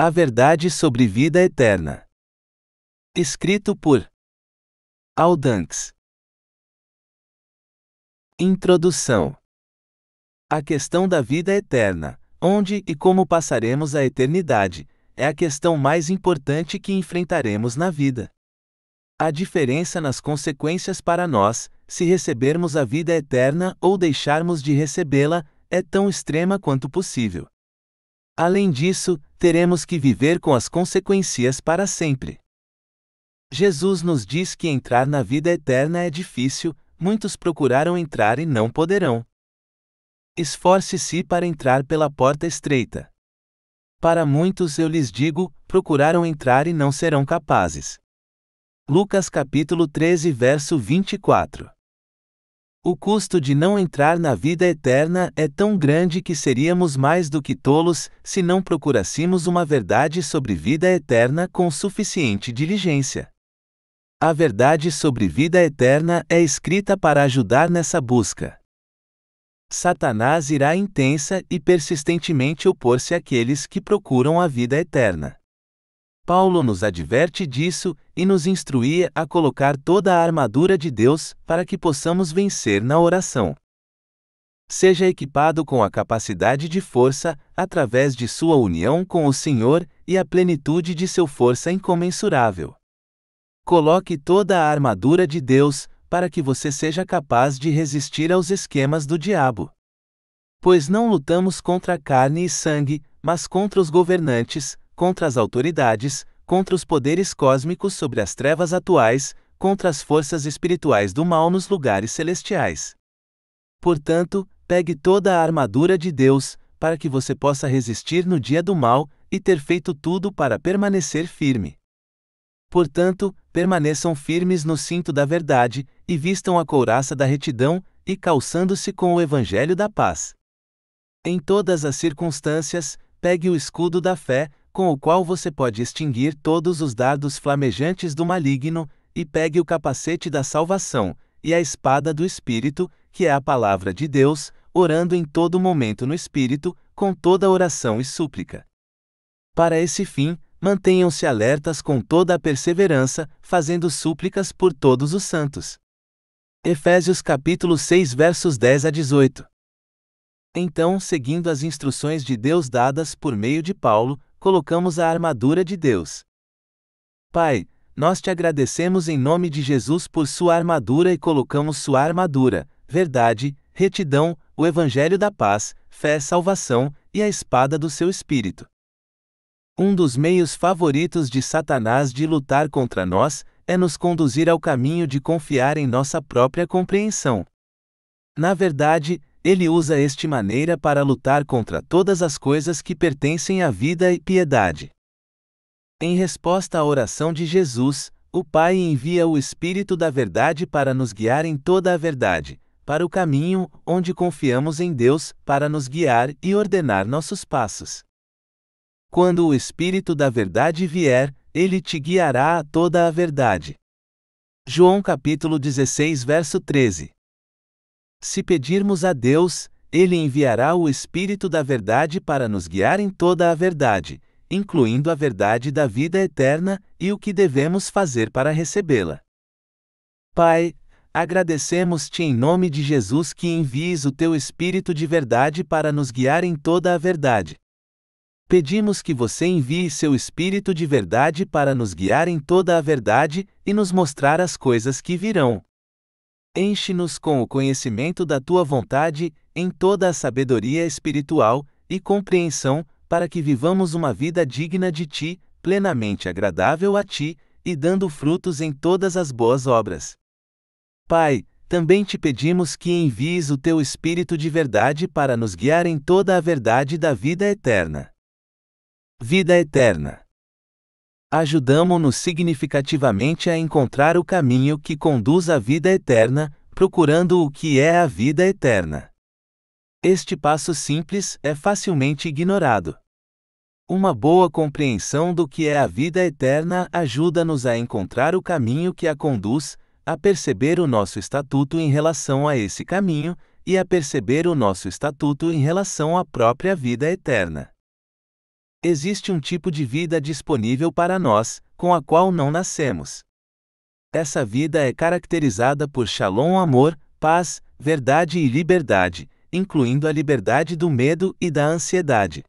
A Verdade sobre Vida Eterna. Escrito por Aldanks. Introdução: A questão da vida eterna, onde e como passaremos a eternidade, é a questão mais importante que enfrentaremos na vida. A diferença nas consequências para nós, se recebermos a vida eterna ou deixarmos de recebê-la, é tão extrema quanto possível. Além disso, teremos que viver com as consequências para sempre. Jesus nos diz que entrar na vida eterna é difícil, muitos procuraram entrar e não poderão. Esforce-se para entrar pela porta estreita. Para muitos eu lhes digo, procuraram entrar e não serão capazes. Lucas capítulo 13, verso 24. O custo de não entrar na vida eterna é tão grande que seríamos mais do que tolos se não procurássemos uma verdade sobre vida eterna com suficiente diligência. A verdade sobre vida eterna é escrita para ajudar nessa busca. Satanás irá intensa e persistentemente opor-se àqueles que procuram a vida eterna. Paulo nos adverte disso e nos instruía a colocar toda a armadura de Deus para que possamos vencer na oração. Seja equipado com a capacidade de força, através de sua união com o Senhor e a plenitude de seu força incomensurável. Coloque toda a armadura de Deus, para que você seja capaz de resistir aos esquemas do diabo. Pois não lutamos contra carne e sangue, mas contra os governantes, contra as autoridades, contra os poderes cósmicos sobre as trevas atuais, contra as forças espirituais do mal nos lugares celestiais. Portanto, pegue toda a armadura de Deus, para que você possa resistir no dia do mal e ter feito tudo para permanecer firme. Portanto, permaneçam firmes no cinto da verdade e vistam a couraça da retidão e calçando-se com o evangelho da paz. Em todas as circunstâncias, pegue o escudo da fé, com o qual você pode extinguir todos os dardos flamejantes do maligno, e pegue o capacete da salvação, e a espada do Espírito, que é a palavra de Deus, orando em todo momento no Espírito, com toda oração e súplica. Para esse fim, mantenham-se alertas com toda a perseverança, fazendo súplicas por todos os santos. Efésios capítulo 6 versos 10 a 18. Então, seguindo as instruções de Deus dadas por meio de Paulo, colocamos a armadura de Deus. Pai, nós te agradecemos em nome de Jesus por sua armadura e colocamos sua armadura, verdade, retidão, o evangelho da paz, fé, salvação e a espada do seu espírito. Um dos meios favoritos de Satanás de lutar contra nós é nos conduzir ao caminho de confiar em nossa própria compreensão. Na verdade, ele usa este maneira para lutar contra todas as coisas que pertencem à vida e piedade. Em resposta à oração de Jesus, o Pai envia o Espírito da Verdade para nos guiar em toda a verdade, para o caminho onde confiamos em Deus para nos guiar e ordenar nossos passos. Quando o Espírito da Verdade vier, ele te guiará a toda a verdade. João capítulo 16, verso 13. Se pedirmos a Deus, Ele enviará o Espírito da Verdade para nos guiar em toda a verdade, incluindo a verdade da vida eterna e o que devemos fazer para recebê-la. Pai, agradecemos-te em nome de Jesus que envies o teu Espírito de verdade para nos guiar em toda a verdade. Pedimos que você envie seu Espírito de verdade para nos guiar em toda a verdade e nos mostrar as coisas que virão. Enche-nos com o conhecimento da tua vontade, em toda a sabedoria espiritual e compreensão, para que vivamos uma vida digna de ti, plenamente agradável a ti e dando frutos em todas as boas obras. Pai, também te pedimos que envies o teu Espírito de verdade para nos guiar em toda a verdade da vida eterna. Vida eterna ajudamo-nos significativamente a encontrar o caminho que conduz à vida eterna, procurando o que é a vida eterna. Este passo simples é facilmente ignorado. Uma boa compreensão do que é a vida eterna ajuda-nos a encontrar o caminho que a conduz, a perceber o nosso estatuto em relação a esse caminho e a perceber o nosso estatuto em relação à própria vida eterna. Existe um tipo de vida disponível para nós, com a qual não nascemos. Essa vida é caracterizada por shalom amor, paz, verdade e liberdade, incluindo a liberdade do medo e da ansiedade.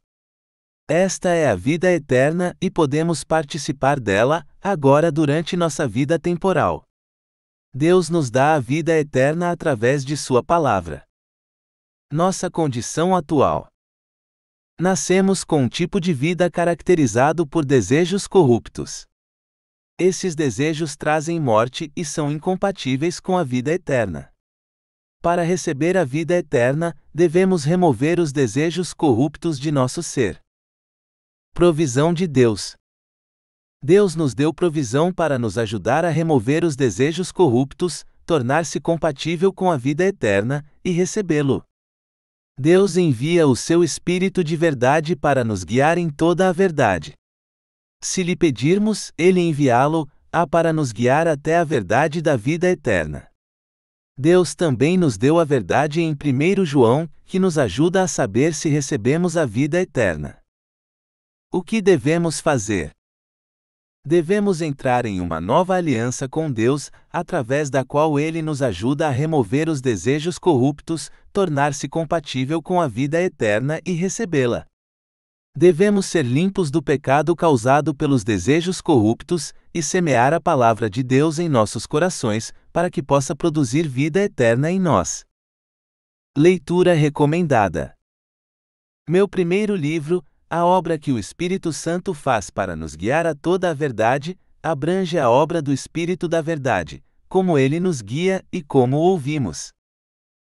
Esta é a vida eterna e podemos participar dela, agora durante nossa vida temporal. Deus nos dá a vida eterna através de Sua palavra. Nossa condição atual. Nascemos com um tipo de vida caracterizado por desejos corruptos. Esses desejos trazem morte e são incompatíveis com a vida eterna. Para receber a vida eterna, devemos remover os desejos corruptos de nosso ser. Provisão de Deus. Deus nos deu provisão para nos ajudar a remover os desejos corruptos, tornar-se compatível com a vida eterna e recebê-lo. Deus envia o seu Espírito de verdade para nos guiar em toda a verdade. Se lhe pedirmos, ele enviá-lo, há para nos guiar até a verdade da vida eterna. Deus também nos deu a verdade em 1 João, que nos ajuda a saber se recebemos a vida eterna. O que devemos fazer? Devemos entrar em uma nova aliança com Deus, através da qual Ele nos ajuda a remover os desejos corruptos, tornar-se compatível com a vida eterna e recebê-la. Devemos ser limpos do pecado causado pelos desejos corruptos e semear a palavra de Deus em nossos corações, para que possa produzir vida eterna em nós. Leitura recomendada. Meu primeiro livro, a obra que o Espírito Santo faz para nos guiar a toda a verdade abrange a obra do Espírito da Verdade, como ele nos guia e como ouvimos.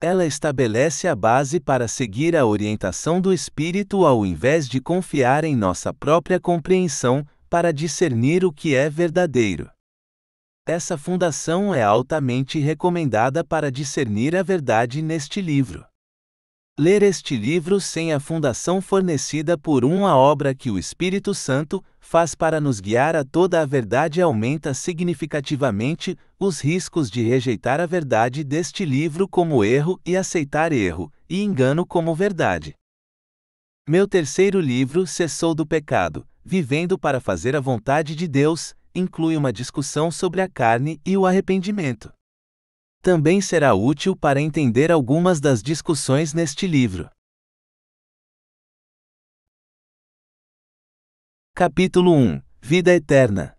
Ela estabelece a base para seguir a orientação do Espírito ao invés de confiar em nossa própria compreensão para discernir o que é verdadeiro. Essa fundação é altamente recomendada para discernir a verdade neste livro. Ler este livro sem a fundação fornecida por uma obra que o Espírito Santo faz para nos guiar a toda a verdade aumenta significativamente os riscos de rejeitar a verdade deste livro como erro e aceitar erro e engano como verdade. Meu terceiro livro, Cessou do Pecado, Vivendo para Fazer a Vontade de Deus, inclui uma discussão sobre a carne e o arrependimento também será útil para entender algumas das discussões neste livro. Capítulo 1 Vida Eterna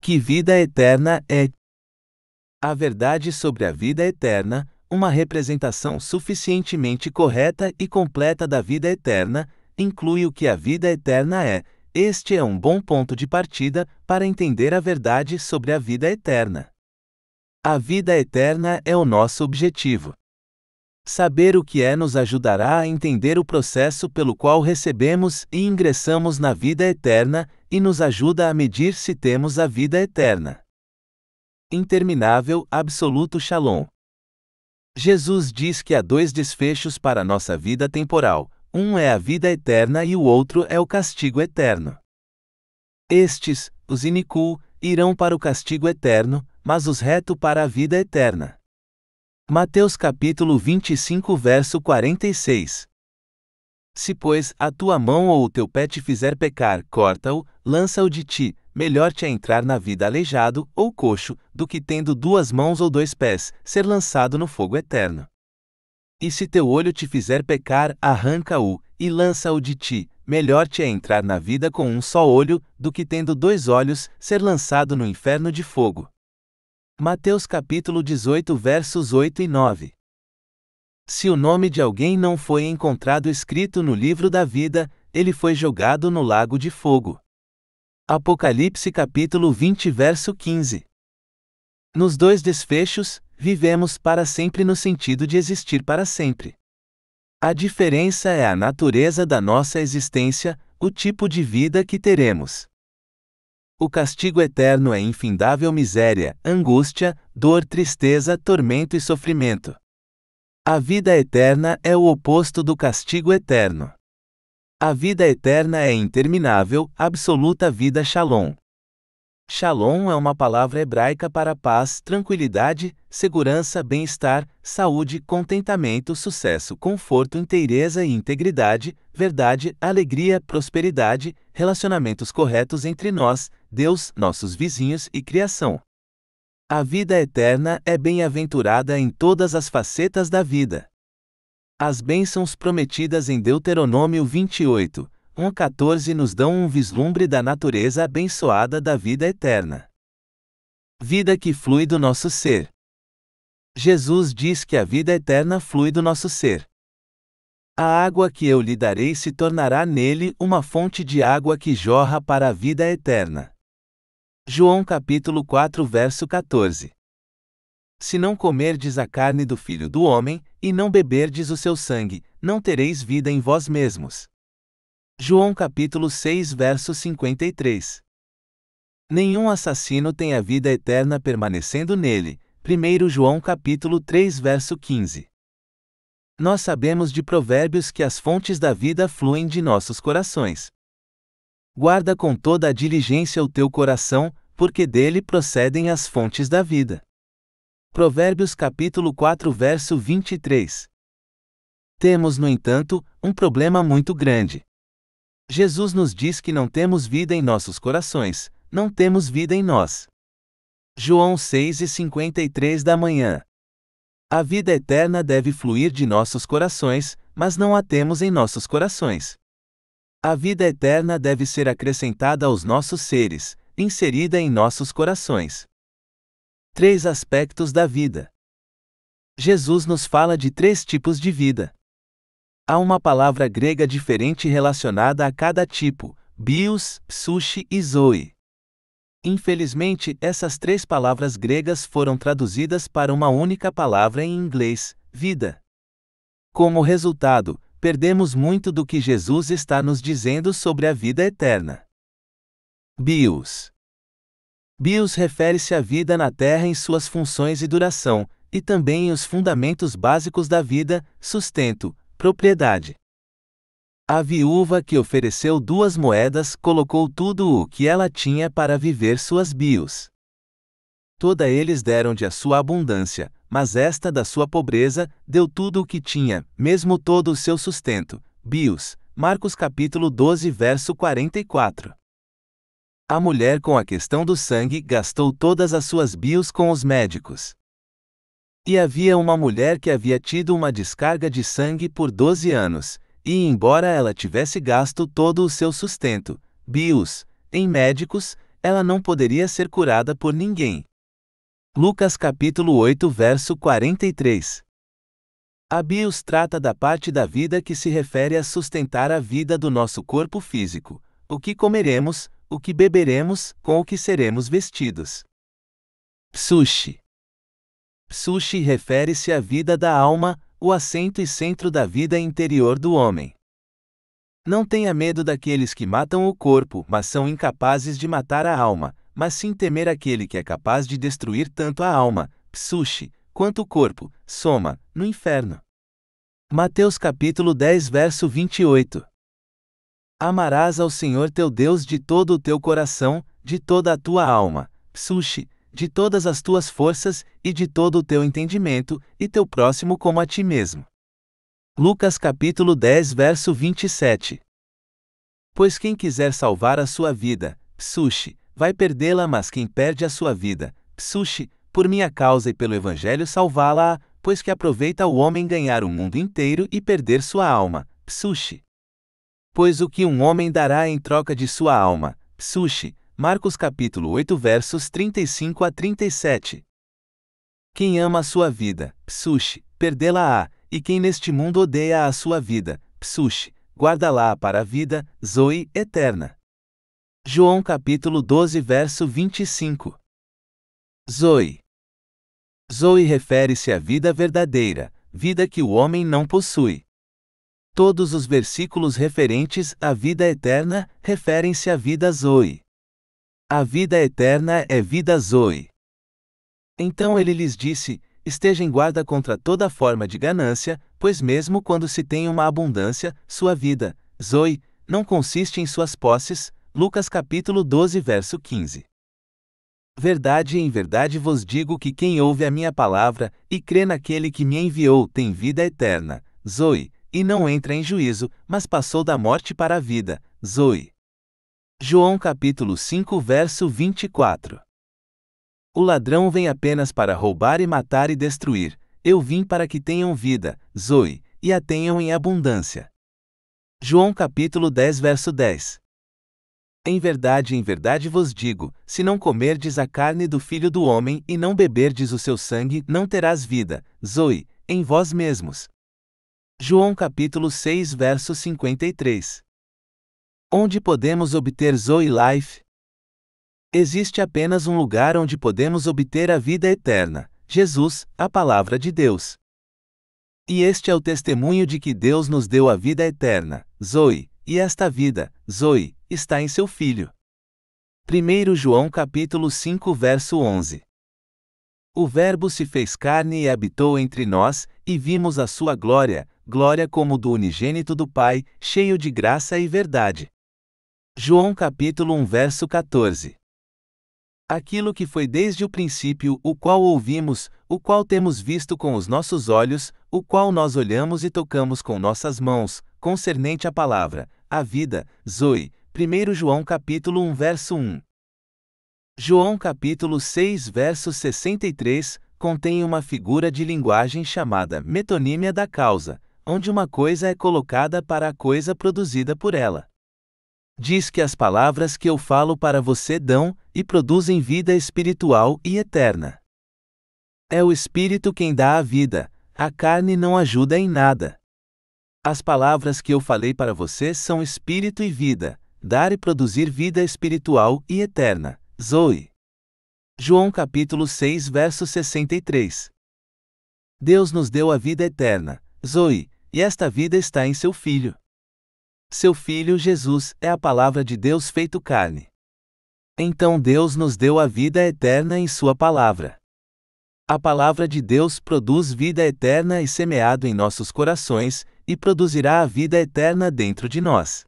Que vida eterna é? A verdade sobre a vida eterna, uma representação suficientemente correta e completa da vida eterna, inclui o que a vida eterna é. Este é um bom ponto de partida para entender a verdade sobre a vida eterna. A vida eterna é o nosso objetivo. Saber o que é nos ajudará a entender o processo pelo qual recebemos e ingressamos na vida eterna, e nos ajuda a medir se temos a vida eterna. Interminável Absoluto Shalom. Jesus diz que há dois desfechos para nossa vida temporal: um é a vida eterna e o outro é o castigo eterno. Estes, os Inicu, irão para o castigo eterno, mas os retos para a vida eterna. Mateus capítulo 25 verso 46 Se, pois, a tua mão ou o teu pé te fizer pecar, corta-o, lança-o de ti, melhor te é entrar na vida aleijado ou coxo, do que tendo duas mãos ou dois pés, ser lançado no fogo eterno. E se teu olho te fizer pecar, arranca-o, e lança-o de ti, melhor te é entrar na vida com um só olho, do que tendo dois olhos, ser lançado no inferno de fogo. Mateus capítulo 18 versos 8 e 9. Se o nome de alguém não foi encontrado escrito no livro da vida, ele foi jogado no lago de fogo. Apocalipse capítulo 20 verso 15. Nos dois desfechos, vivemos para sempre no sentido de existir para sempre. A diferença é a natureza da nossa existência, o tipo de vida que teremos. O castigo eterno é infindável miséria, angústia, dor, tristeza, tormento e sofrimento. A vida eterna é o oposto do castigo eterno. A vida eterna é interminável, absoluta vida Shalom. Shalom é uma palavra hebraica para paz, tranquilidade, segurança, bem-estar, saúde, contentamento, sucesso, conforto, inteireza e integridade, verdade, alegria, prosperidade, relacionamentos corretos entre nós, Deus, nossos vizinhos e criação. A vida eterna é bem-aventurada em todas as facetas da vida. As bênçãos prometidas em Deuteronômio 28, 1 14 nos dão um vislumbre da natureza abençoada da vida eterna. Vida que flui do nosso ser. Jesus diz que a vida eterna flui do nosso ser. A água que eu lhe darei se tornará nele uma fonte de água que jorra para a vida eterna. João capítulo 4 verso 14 Se não comerdes a carne do Filho do Homem, e não beberdes o seu sangue, não tereis vida em vós mesmos. João capítulo 6 verso 53 Nenhum assassino tem a vida eterna permanecendo nele. 1 João capítulo 3 verso 15 Nós sabemos de provérbios que as fontes da vida fluem de nossos corações. Guarda com toda a diligência o teu coração, porque dele procedem as fontes da vida. Provérbios capítulo 4 verso 23. Temos, no entanto, um problema muito grande. Jesus nos diz que não temos vida em nossos corações, não temos vida em nós. João 6 e 53 da manhã. A vida eterna deve fluir de nossos corações, mas não a temos em nossos corações. A vida eterna deve ser acrescentada aos nossos seres, inserida em nossos corações. Três aspectos da vida. Jesus nos fala de três tipos de vida. Há uma palavra grega diferente relacionada a cada tipo: bios, psuche e zoe. Infelizmente, essas três palavras gregas foram traduzidas para uma única palavra em inglês, vida. Como resultado, perdemos muito do que Jesus está nos dizendo sobre a vida eterna. Bios. Bios refere-se à vida na Terra em suas funções e duração, e também em os fundamentos básicos da vida, sustento, propriedade. A viúva que ofereceu duas moedas colocou tudo o que ela tinha para viver suas bios. Toda eles deram de a sua abundância, mas esta da sua pobreza deu tudo o que tinha, mesmo todo o seu sustento. Bios, Marcos capítulo 12, verso 44. A mulher com a questão do sangue gastou todas as suas bios com os médicos. E havia uma mulher que havia tido uma descarga de sangue por 12 anos, e embora ela tivesse gasto todo o seu sustento, bios, em médicos, ela não poderia ser curada por ninguém. Lucas capítulo 8, verso 43. Abios trata da parte da vida que se refere a sustentar a vida do nosso corpo físico, o que comeremos, o que beberemos, com o que seremos vestidos. Sushi. Sushi refere-se à vida da alma, o assento e centro da vida interior do homem. Não tenha medo daqueles que matam o corpo, mas são incapazes de matar a alma, mas sim temer aquele que é capaz de destruir tanto a alma, psuche, quanto o corpo, soma, no inferno. Mateus capítulo 10 verso 28 Amarás ao Senhor teu Deus de todo o teu coração, de toda a tua alma, psuche, de todas as tuas forças e de todo o teu entendimento, e teu próximo como a ti mesmo. Lucas capítulo 10 verso 27 Pois quem quiser salvar a sua vida, psuche, vai perdê-la, mas quem perde a sua vida, Psuche, por minha causa e pelo Evangelho salvá-la, pois que aproveita o homem ganhar o mundo inteiro e perder sua alma, Psuche. Pois o que um homem dará em troca de sua alma, Psuche, Marcos capítulo 8 versos 35 a 37. Quem ama a sua vida, Psuche, perdê-la-á, e quem neste mundo odeia a sua vida, Psuche, guarda-la para a vida, zoe, eterna. João capítulo 12 verso 25. Zoe. Zoe refere-se à vida verdadeira, vida que o homem não possui. Todos os versículos referentes à vida eterna referem-se à vida Zoe. A vida eterna é vida Zoe. Então ele lhes disse: Esteja em guarda contra toda forma de ganância, pois mesmo quando se tem uma abundância, sua vida, Zoe, não consiste em suas posses, Lucas capítulo 12, verso 15. Verdade em verdade vos digo que quem ouve a minha palavra e crê naquele que me enviou tem vida eterna, Zoe, e não entra em juízo, mas passou da morte para a vida, Zoe. João capítulo 5, verso 24. O ladrão vem apenas para roubar e matar e destruir. Eu vim para que tenham vida, Zoe, e a tenham em abundância. João capítulo 10, verso 10. Em verdade, em verdade vos digo: se não comerdes a carne do filho do homem e não beberdes o seu sangue, não terás vida, Zoe, em vós mesmos. João capítulo 6, verso 53. Onde podemos obter Zoe Life? Existe apenas um lugar onde podemos obter a vida eterna: Jesus, a palavra de Deus. E este é o testemunho de que Deus nos deu a vida eterna, Zoe, e esta vida, Zoe, está em seu filho. 1 João capítulo 5 verso 11 O Verbo se fez carne e habitou entre nós, e vimos a sua glória, glória como do unigênito do Pai, cheio de graça e verdade. João capítulo 1 verso 14 Aquilo que foi desde o princípio, o qual ouvimos, o qual temos visto com os nossos olhos, o qual nós olhamos e tocamos com nossas mãos, concernente à palavra, a vida, Zoe, 1 João capítulo 1 verso 1. João capítulo 6 verso 63 contém uma figura de linguagem chamada metonímia da causa, onde uma coisa é colocada para a coisa produzida por ela. Diz que as palavras que eu falo para você dão e produzem vida espiritual e eterna. É o espírito quem dá a vida, a carne não ajuda em nada. As palavras que eu falei para você são espírito e vida, dar e produzir vida espiritual e eterna. Zoe. João capítulo 6, verso 63. Deus nos deu a vida eterna, Zoe, e esta vida está em seu Filho. Seu Filho Jesus é a palavra de Deus feito carne. Então Deus nos deu a vida eterna em Sua palavra. A palavra de Deus produz vida eterna e semeado em nossos corações, e produzirá a vida eterna dentro de nós.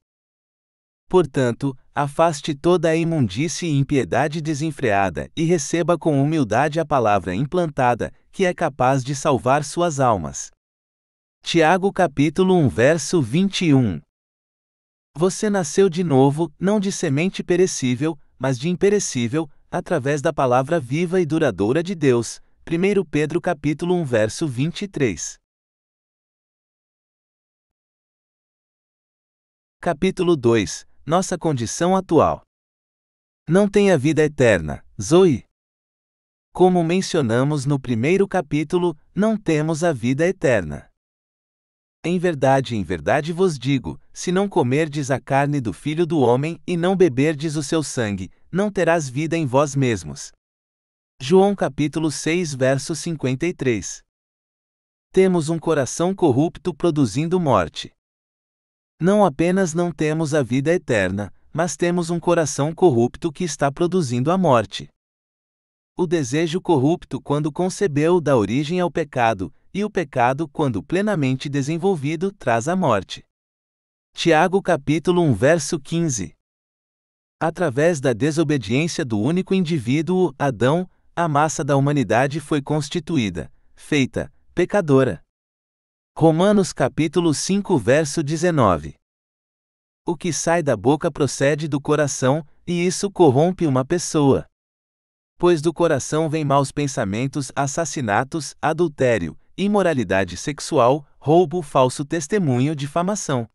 Portanto, afaste toda a imundície e impiedade desenfreada e receba com humildade a palavra implantada, que é capaz de salvar suas almas. Tiago capítulo 1 verso 21 Você nasceu de novo, não de semente perecível, mas de imperecível, através da palavra viva e duradoura de Deus. 1 Pedro capítulo 1 verso 23 Capítulo 2 nossa condição atual. Não tem a vida eterna, Zoe. Como mencionamos no primeiro capítulo, não temos a vida eterna. Em verdade, em verdade vos digo: se não comerdes a carne do filho do homem e não beberdes o seu sangue, não terás vida em vós mesmos. João capítulo 6, verso 53. Temos um coração corrupto produzindo morte. Não apenas não temos a vida eterna, mas temos um coração corrupto que está produzindo a morte. O desejo corrupto, quando concebeu, dá origem ao pecado, e o pecado, quando plenamente desenvolvido, traz a morte. Tiago capítulo 1 verso 15. Através da desobediência do único indivíduo, Adão, a massa da humanidade foi constituída, feita, pecadora. Romanos capítulo 5 verso 19. O que sai da boca procede do coração, e isso corrompe uma pessoa. Pois do coração vem maus pensamentos, assassinatos, adultério, imoralidade sexual, roubo, falso testemunho, difamação.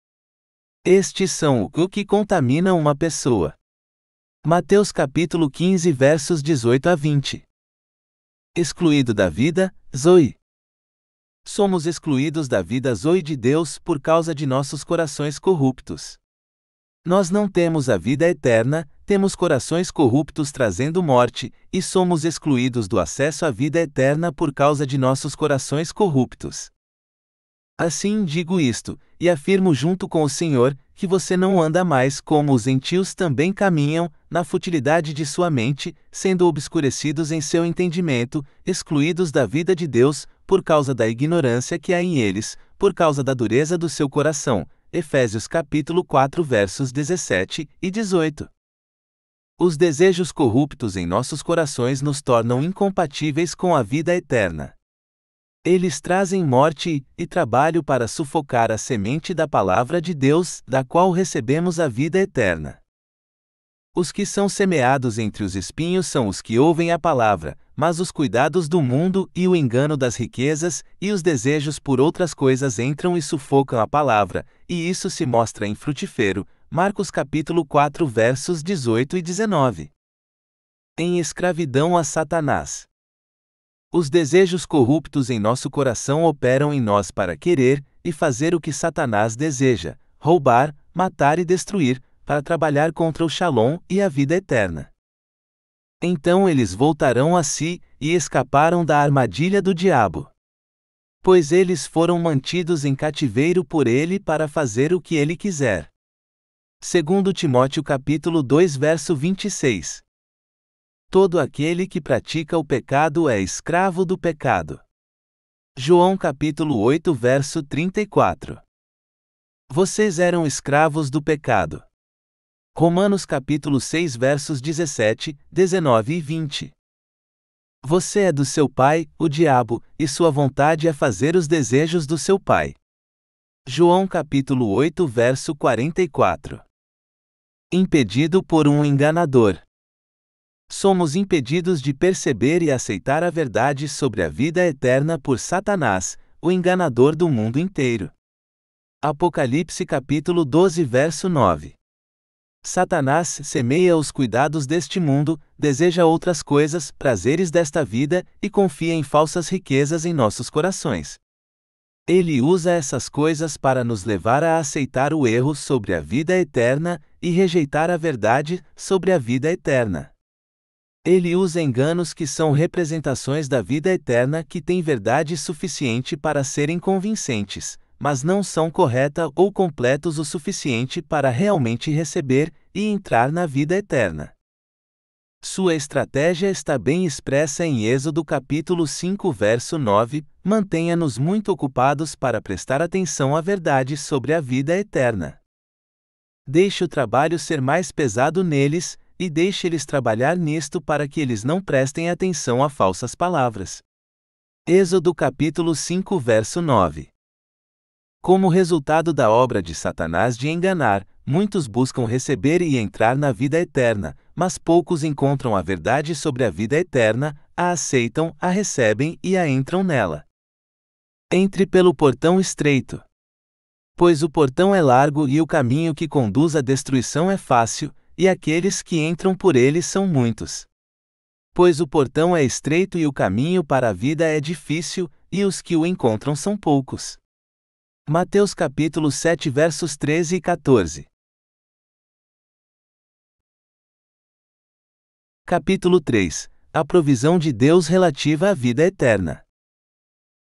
Estes são o que contamina uma pessoa. Mateus capítulo 15 versos 18 a 20. Excluído da vida, Zoe somos excluídos da vida zoe de Deus por causa de nossos corações corruptos. Nós não temos a vida eterna, temos corações corruptos trazendo morte, e somos excluídos do acesso à vida eterna por causa de nossos corações corruptos. Assim digo isto, e afirmo junto com o Senhor, que você não anda mais como os gentios também caminham, na futilidade de sua mente, sendo obscurecidos em seu entendimento, excluídos da vida de Deus, por causa da ignorância que há em eles, por causa da dureza do seu coração. Efésios capítulo 4 versos 17 e 18. Os desejos corruptos em nossos corações nos tornam incompatíveis com a vida eterna. Eles trazem morte e trabalho para sufocar a semente da palavra de Deus, da qual recebemos a vida eterna. Os que são semeados entre os espinhos são os que ouvem a palavra, mas os cuidados do mundo e o engano das riquezas e os desejos por outras coisas entram e sufocam a palavra, e isso se mostra infrutífero. Marcos capítulo 4 versos 18 e 19. Em escravidão a Satanás. Os desejos corruptos em nosso coração operam em nós para querer e fazer o que Satanás deseja: roubar, matar e destruir, para trabalhar contra o Shalom e a vida eterna. Então eles voltarão a si e escaparam da armadilha do diabo. Pois eles foram mantidos em cativeiro por ele para fazer o que ele quiser. Segundo Timóteo capítulo 2 verso 26. Todo aquele que pratica o pecado é escravo do pecado. João capítulo 8, verso 34. Vocês eram escravos do pecado. Romanos capítulo 6, versos 17, 19 e 20. Você é do seu pai, o diabo, e sua vontade é fazer os desejos do seu pai. João capítulo 8, verso 44. Impedido por um enganador somos impedidos de perceber e aceitar a verdade sobre a vida eterna por Satanás, o enganador do mundo inteiro. Apocalipse capítulo 12 verso 9. Satanás semeia os cuidados deste mundo, deseja outras coisas, prazeres desta vida e confia em falsas riquezas em nossos corações. Ele usa essas coisas para nos levar a aceitar o erro sobre a vida eterna e rejeitar a verdade sobre a vida eterna. Ele usa enganos que são representações da vida eterna que têm verdade suficiente para serem convincentes, mas não são correta ou completos o suficiente para realmente receber e entrar na vida eterna. Sua estratégia está bem expressa em Êxodo capítulo 5, verso 9: Mantenha-nos muito ocupados para prestar atenção à verdade sobre a vida eterna. Deixe o trabalho ser mais pesado neles, e deixe eles trabalhar nisto para que eles não prestem atenção a falsas palavras. Êxodo capítulo 5 verso 9 Como resultado da obra de Satanás de enganar, muitos buscam receber e entrar na vida eterna, mas poucos encontram a verdade sobre a vida eterna, a aceitam, a recebem e a entram nela. Entre pelo portão estreito. Pois o portão é largo e o caminho que conduz à destruição é fácil, e aqueles que entram por ele são muitos. Pois o portão é estreito e o caminho para a vida é difícil, e os que o encontram são poucos. Mateus capítulo 7 versos 13 e 14. Capítulo 3 A provisão de Deus relativa à vida eterna.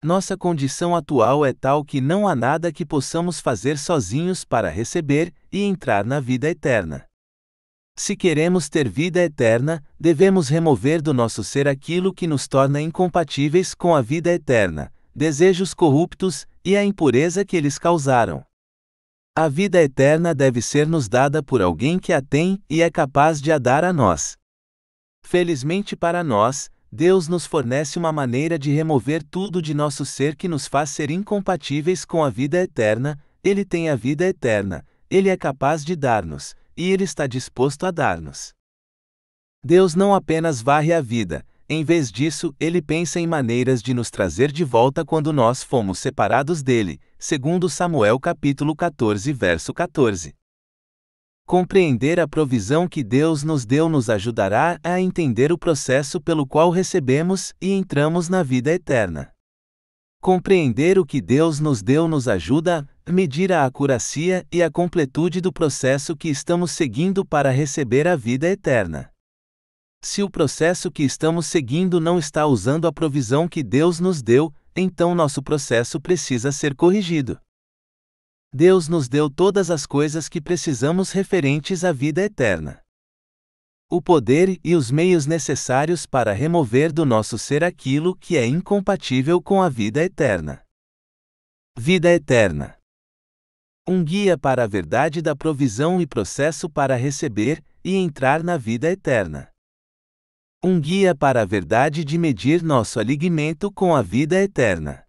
Nossa condição atual é tal que não há nada que possamos fazer sozinhos para receber e entrar na vida eterna. Se queremos ter vida eterna, devemos remover do nosso ser aquilo que nos torna incompatíveis com a vida eterna, desejos corruptos e a impureza que eles causaram. A vida eterna deve ser nos dada por alguém que a tem e é capaz de a dar a nós. Felizmente para nós, Deus nos fornece uma maneira de remover tudo de nosso ser que nos faz ser incompatíveis com a vida eterna, Ele tem a vida eterna, Ele é capaz de dar-nos, e Ele está disposto a dar-nos. Deus não apenas varre a vida, em vez disso, ele pensa em maneiras de nos trazer de volta quando nós fomos separados dele, segundo Samuel capítulo 14, verso 14. Compreender a provisão que Deus nos deu nos ajudará a entender o processo pelo qual recebemos e entramos na vida eterna. Compreender o que Deus nos deu nos ajuda medir a acuracia e a completude do processo que estamos seguindo para receber a vida eterna. Se o processo que estamos seguindo não está usando a provisão que Deus nos deu, então nosso processo precisa ser corrigido. Deus nos deu todas as coisas que precisamos referentes à vida eterna. O poder e os meios necessários para remover do nosso ser aquilo que é incompatível com a vida eterna. Vida eterna. Um guia para a verdade da provisão e processo para receber e entrar na vida eterna. Um guia para a verdade de medir nosso alinhamento com a vida eterna.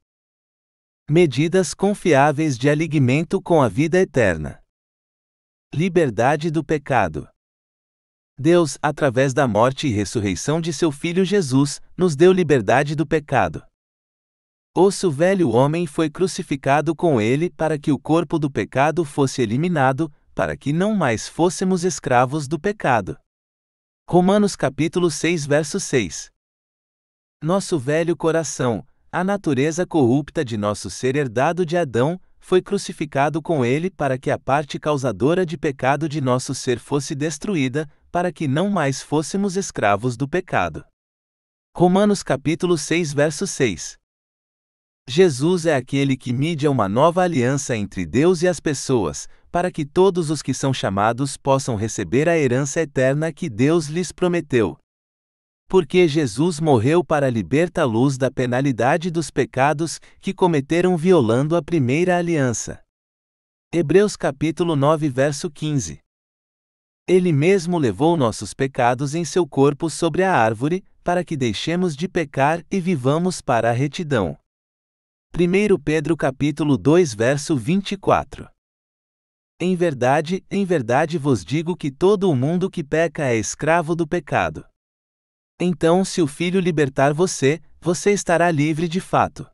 Medidas confiáveis de alinhamento com a vida eterna. Liberdade do pecado. Deus, através da morte e ressurreição de seu Filho Jesus, nos deu liberdade do pecado. Osso velho homem foi crucificado com ele para que o corpo do pecado fosse eliminado, para que não mais fôssemos escravos do pecado. Romanos capítulo 6 verso 6 Nosso velho coração, a natureza corrupta de nosso ser herdado de Adão, foi crucificado com ele para que a parte causadora de pecado de nosso ser fosse destruída, para que não mais fôssemos escravos do pecado. Romanos capítulo 6 verso 6 Jesus é aquele que mídia uma nova aliança entre Deus e as pessoas, para que todos os que são chamados possam receber a herança eterna que Deus lhes prometeu. Porque Jesus morreu para libertá luz da penalidade dos pecados que cometeram violando a primeira aliança. Hebreus capítulo 9, verso 15. Ele mesmo levou nossos pecados em seu corpo sobre a árvore, para que deixemos de pecar e vivamos para a retidão. 1 Pedro capítulo 2 verso 24. Em verdade, em verdade vos digo que todo o mundo que peca é escravo do pecado. Então, se o Filho libertar você, você estará livre de fato.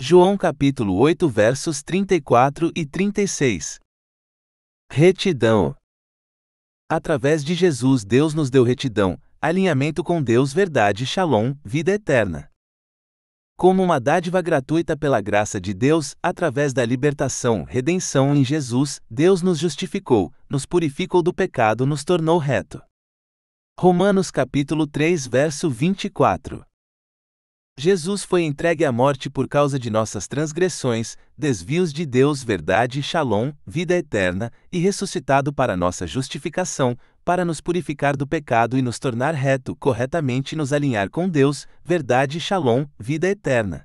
João capítulo 8 versos 34 e 36. Retidão. Através de Jesus Deus nos deu retidão, alinhamento com Deus, verdade, Shalom, vida eterna como uma dádiva gratuita pela graça de Deus, através da libertação, redenção em Jesus, Deus nos justificou, nos purificou do pecado, nos tornou reto. Romanos capítulo 3, verso 24. Jesus foi entregue à morte por causa de nossas transgressões, desvios de Deus, verdade e shalom, vida eterna, e ressuscitado para nossa justificação, para nos purificar do pecado e nos tornar reto, corretamente nos alinhar com Deus, verdade e shalom, vida eterna.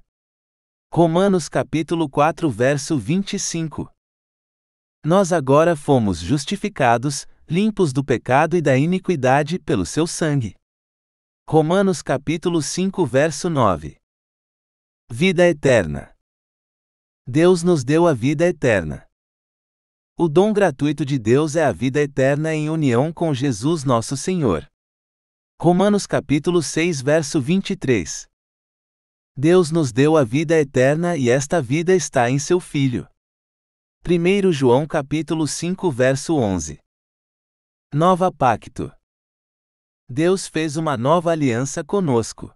Romanos capítulo 4, verso 25. Nós agora fomos justificados, limpos do pecado e da iniquidade pelo seu sangue. Romanos capítulo 5 verso 9. Vida eterna. Deus nos deu a vida eterna. O dom gratuito de Deus é a vida eterna em união com Jesus nosso Senhor. Romanos capítulo 6 verso 23. Deus nos deu a vida eterna e esta vida está em seu filho. 1 João capítulo 5 verso 11. Nova Pacto Deus fez uma nova aliança conosco.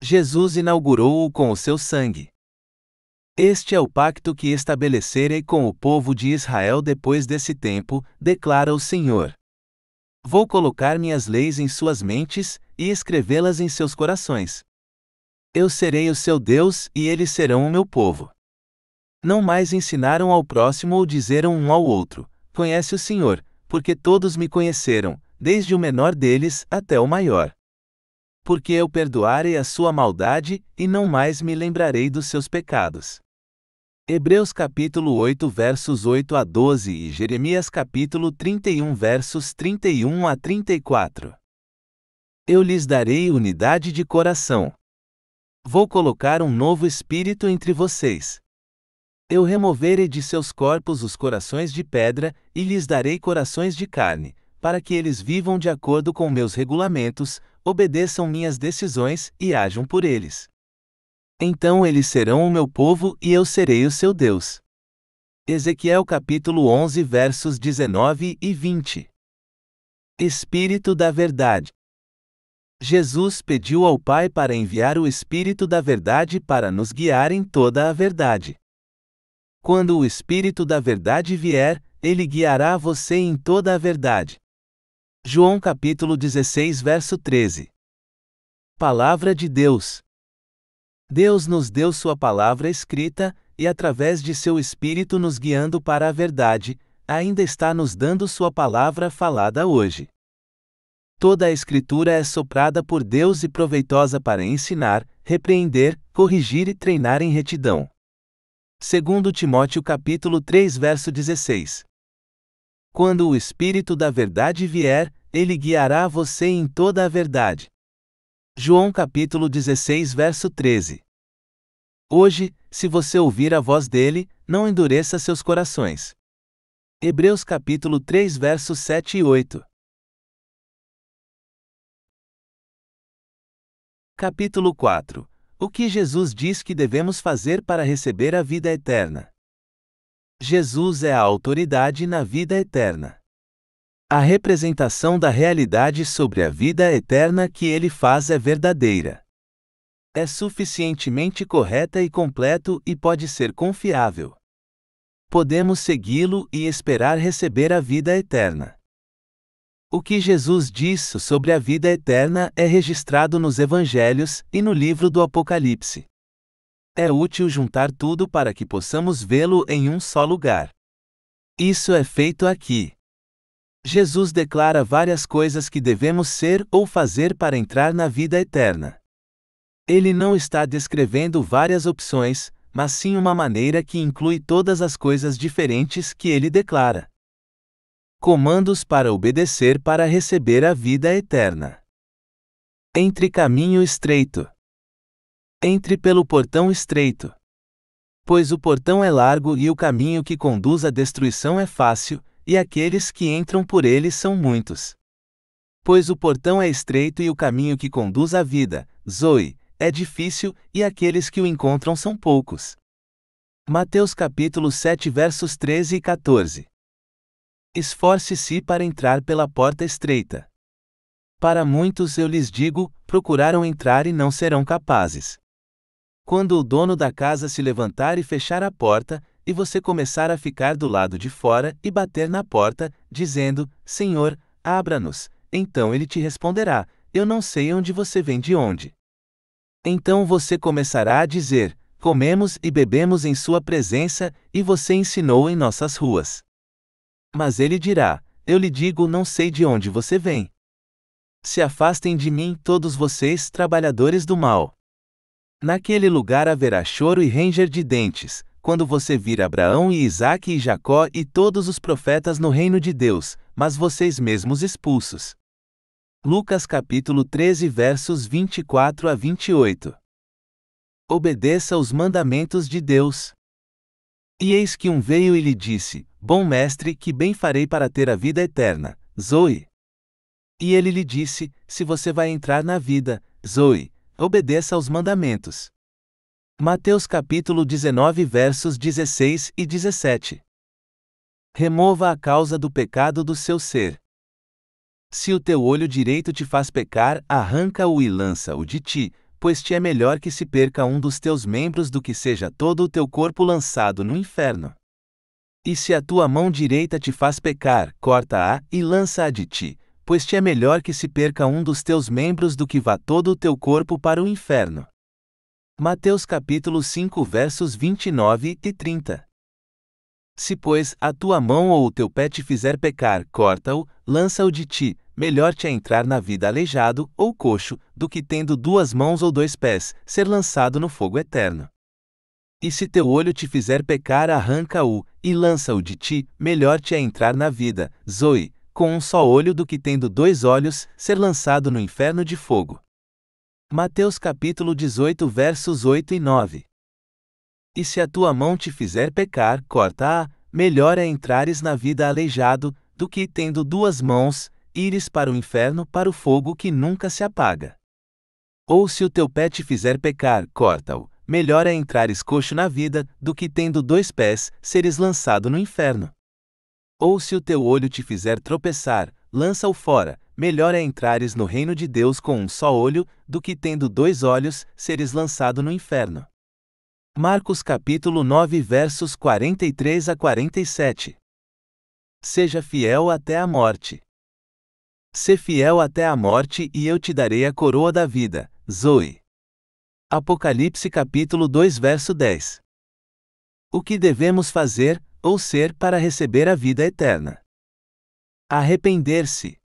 Jesus inaugurou-o com o seu sangue. Este é o pacto que estabelecerei com o povo de Israel depois desse tempo, declara o Senhor. Vou colocar minhas leis em suas mentes e escrevê-las em seus corações. Eu serei o seu Deus e eles serão o meu povo. Não mais ensinaram ao próximo ou dizeram um ao outro: Conhece o Senhor, porque todos me conheceram, desde o menor deles até o maior. Porque eu perdoarei a sua maldade e não mais me lembrarei dos seus pecados. Hebreus capítulo 8 versos 8 a 12 e Jeremias capítulo 31 versos 31 a 34. Eu lhes darei unidade de coração. Vou colocar um novo espírito entre vocês. Eu removerei de seus corpos os corações de pedra e lhes darei corações de carne, para que eles vivam de acordo com meus regulamentos, obedeçam minhas decisões e ajam por eles. Então eles serão o meu povo e eu serei o seu Deus. Ezequiel capítulo 11 versos 19 e 20. Espírito da verdade. Jesus pediu ao Pai para enviar o Espírito da verdade para nos guiar em toda a verdade. Quando o Espírito da verdade vier, ele guiará você em toda a verdade. João capítulo 16, verso 13. Palavra de Deus. Deus nos deu sua palavra escrita e através de seu espírito nos guiando para a verdade, ainda está nos dando sua palavra falada hoje. Toda a escritura é soprada por Deus e proveitosa para ensinar, repreender, corrigir e treinar em retidão. Segundo Timóteo capítulo 3, verso 16. Quando o Espírito da Verdade vier, ele guiará você em toda a verdade. João capítulo 16, verso 13. Hoje, se você ouvir a voz dele, não endureça seus corações. Hebreus capítulo 3, versos 7 e 8. Capítulo 4. O que Jesus diz que devemos fazer para receber a vida eterna? Jesus é a autoridade na vida eterna. A representação da realidade sobre a vida eterna que ele faz é verdadeira. É suficientemente correta e completo e pode ser confiável. Podemos segui-lo e esperar receber a vida eterna. O que Jesus disse sobre a vida eterna é registrado nos Evangelhos e no livro do Apocalipse. É útil juntar tudo para que possamos vê-lo em um só lugar. Isso é feito aqui. Jesus declara várias coisas que devemos ser ou fazer para entrar na vida eterna. Ele não está descrevendo várias opções, mas sim uma maneira que inclui todas as coisas diferentes que ele declara. Comandos para obedecer para receber a vida eterna. Entre caminho estreito. Entre pelo portão estreito. Pois o portão é largo e o caminho que conduz à destruição é fácil, e aqueles que entram por ele são muitos. Pois o portão é estreito e o caminho que conduz à vida, Zoe, é difícil, e aqueles que o encontram são poucos. Mateus capítulo 7 versos 13 e 14. Esforce-se para entrar pela porta estreita. Para muitos eu lhes digo, procuraram entrar e não serão capazes. Quando o dono da casa se levantar e fechar a porta, e você começar a ficar do lado de fora e bater na porta, dizendo: Senhor, abra-nos, então ele te responderá: Eu não sei onde você vem de onde. Então você começará a dizer: Comemos e bebemos em sua presença, e você ensinou em nossas ruas. Mas ele dirá: Eu lhe digo, não sei de onde você vem. Se afastem de mim, todos vocês, trabalhadores do mal. Naquele lugar haverá choro e ranger de dentes, quando você vir Abraão e Isaque e Jacó e todos os profetas no reino de Deus, mas vocês mesmos expulsos. Lucas capítulo 13 versos 24 a 28. Obedeça os mandamentos de Deus. E eis que um veio e lhe disse: Bom mestre, que bem farei para ter a vida eterna? Zoe. E ele lhe disse: Se você vai entrar na vida, Zoe, obedeça aos mandamentos. Mateus capítulo 19 versos 16 e 17. Remova a causa do pecado do seu ser. Se o teu olho direito te faz pecar, arranca-o e lança-o de ti, pois te é melhor que se perca um dos teus membros do que seja todo o teu corpo lançado no inferno. E se a tua mão direita te faz pecar, corta-a e lança-a de ti, pois te é melhor que se perca um dos teus membros do que vá todo o teu corpo para o inferno. Mateus capítulo 5 versos 29 e 30. Se, pois, a tua mão ou o teu pé te fizer pecar, corta-o, lança-o de ti, melhor te é entrar na vida aleijado ou coxo, do que tendo duas mãos ou dois pés, ser lançado no fogo eterno. E se teu olho te fizer pecar, arranca-o, e lança-o de ti, melhor te é entrar na vida, Zoe, com um só olho do que tendo dois olhos, ser lançado no inferno de fogo. Mateus capítulo 18 versos 8 e 9. E se a tua mão te fizer pecar, corta-a, melhor é entrares na vida aleijado, do que tendo duas mãos, ires para o inferno para o fogo que nunca se apaga. Ou se o teu pé te fizer pecar, corta-o, melhor é entrares coxo na vida, do que tendo dois pés, seres lançado no inferno. Ou se o teu olho te fizer tropeçar, lança-o fora. Melhor é entrares no reino de Deus com um só olho, do que tendo dois olhos, seres lançado no inferno. Marcos capítulo 9 versos 43 a 47 Seja fiel até a morte. Se fiel até a morte e eu te darei a coroa da vida. Zoe. Apocalipse capítulo 2 verso 10 O que devemos fazer, ou ser para receber a vida eterna. Arrepender-se.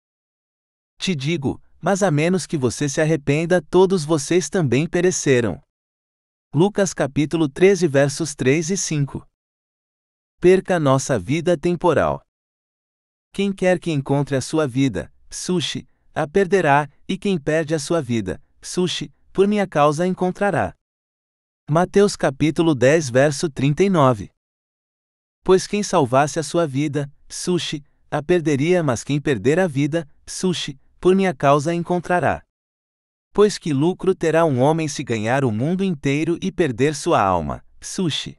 Te digo, mas a menos que você se arrependa, todos vocês também pereceram. Lucas capítulo 13 versos 3 e 5. Perca nossa vida temporal. Quem quer que encontre a sua vida, sushi, a perderá, e quem perde a sua vida, sushi, por minha causa encontrará. Mateus capítulo 10 verso 39. Pois quem salvasse a sua vida, Sushi, a perderia, mas quem perder a vida, Sushi, por minha causa a encontrará. Pois que lucro terá um homem se ganhar o mundo inteiro e perder sua alma, Sushi?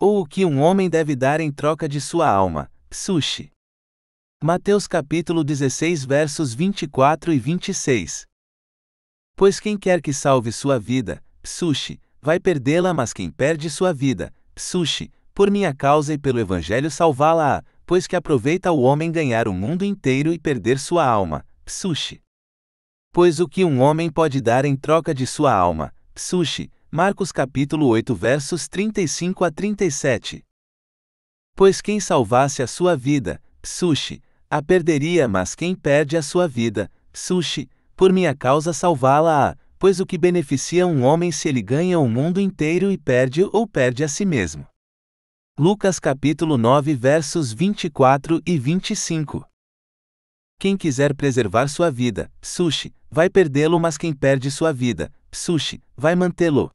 Ou o que um homem deve dar em troca de sua alma, Sushi? Mateus capítulo 16 versos 24 e 26. Pois quem quer que salve sua vida, Sushi, vai perdê-la, mas quem perde sua vida, Sushi, por minha causa e pelo Evangelho salvá-la, pois que aproveita o homem ganhar o mundo inteiro e perder sua alma. Psushi. Pois o que um homem pode dar em troca de sua alma? Psushi. Marcos capítulo 8 versos 35 a 37. Pois quem salvasse a sua vida, Psushi, a perderia, mas quem perde a sua vida, Psushi, por minha causa salvá-la, pois o que beneficia um homem se ele ganha o mundo inteiro e perde ou perde a si mesmo? Lucas capítulo 9 versos 24 e 25. Quem quiser preservar sua vida, sushi, vai perdê-lo, mas quem perde sua vida, sushi, vai mantê-lo.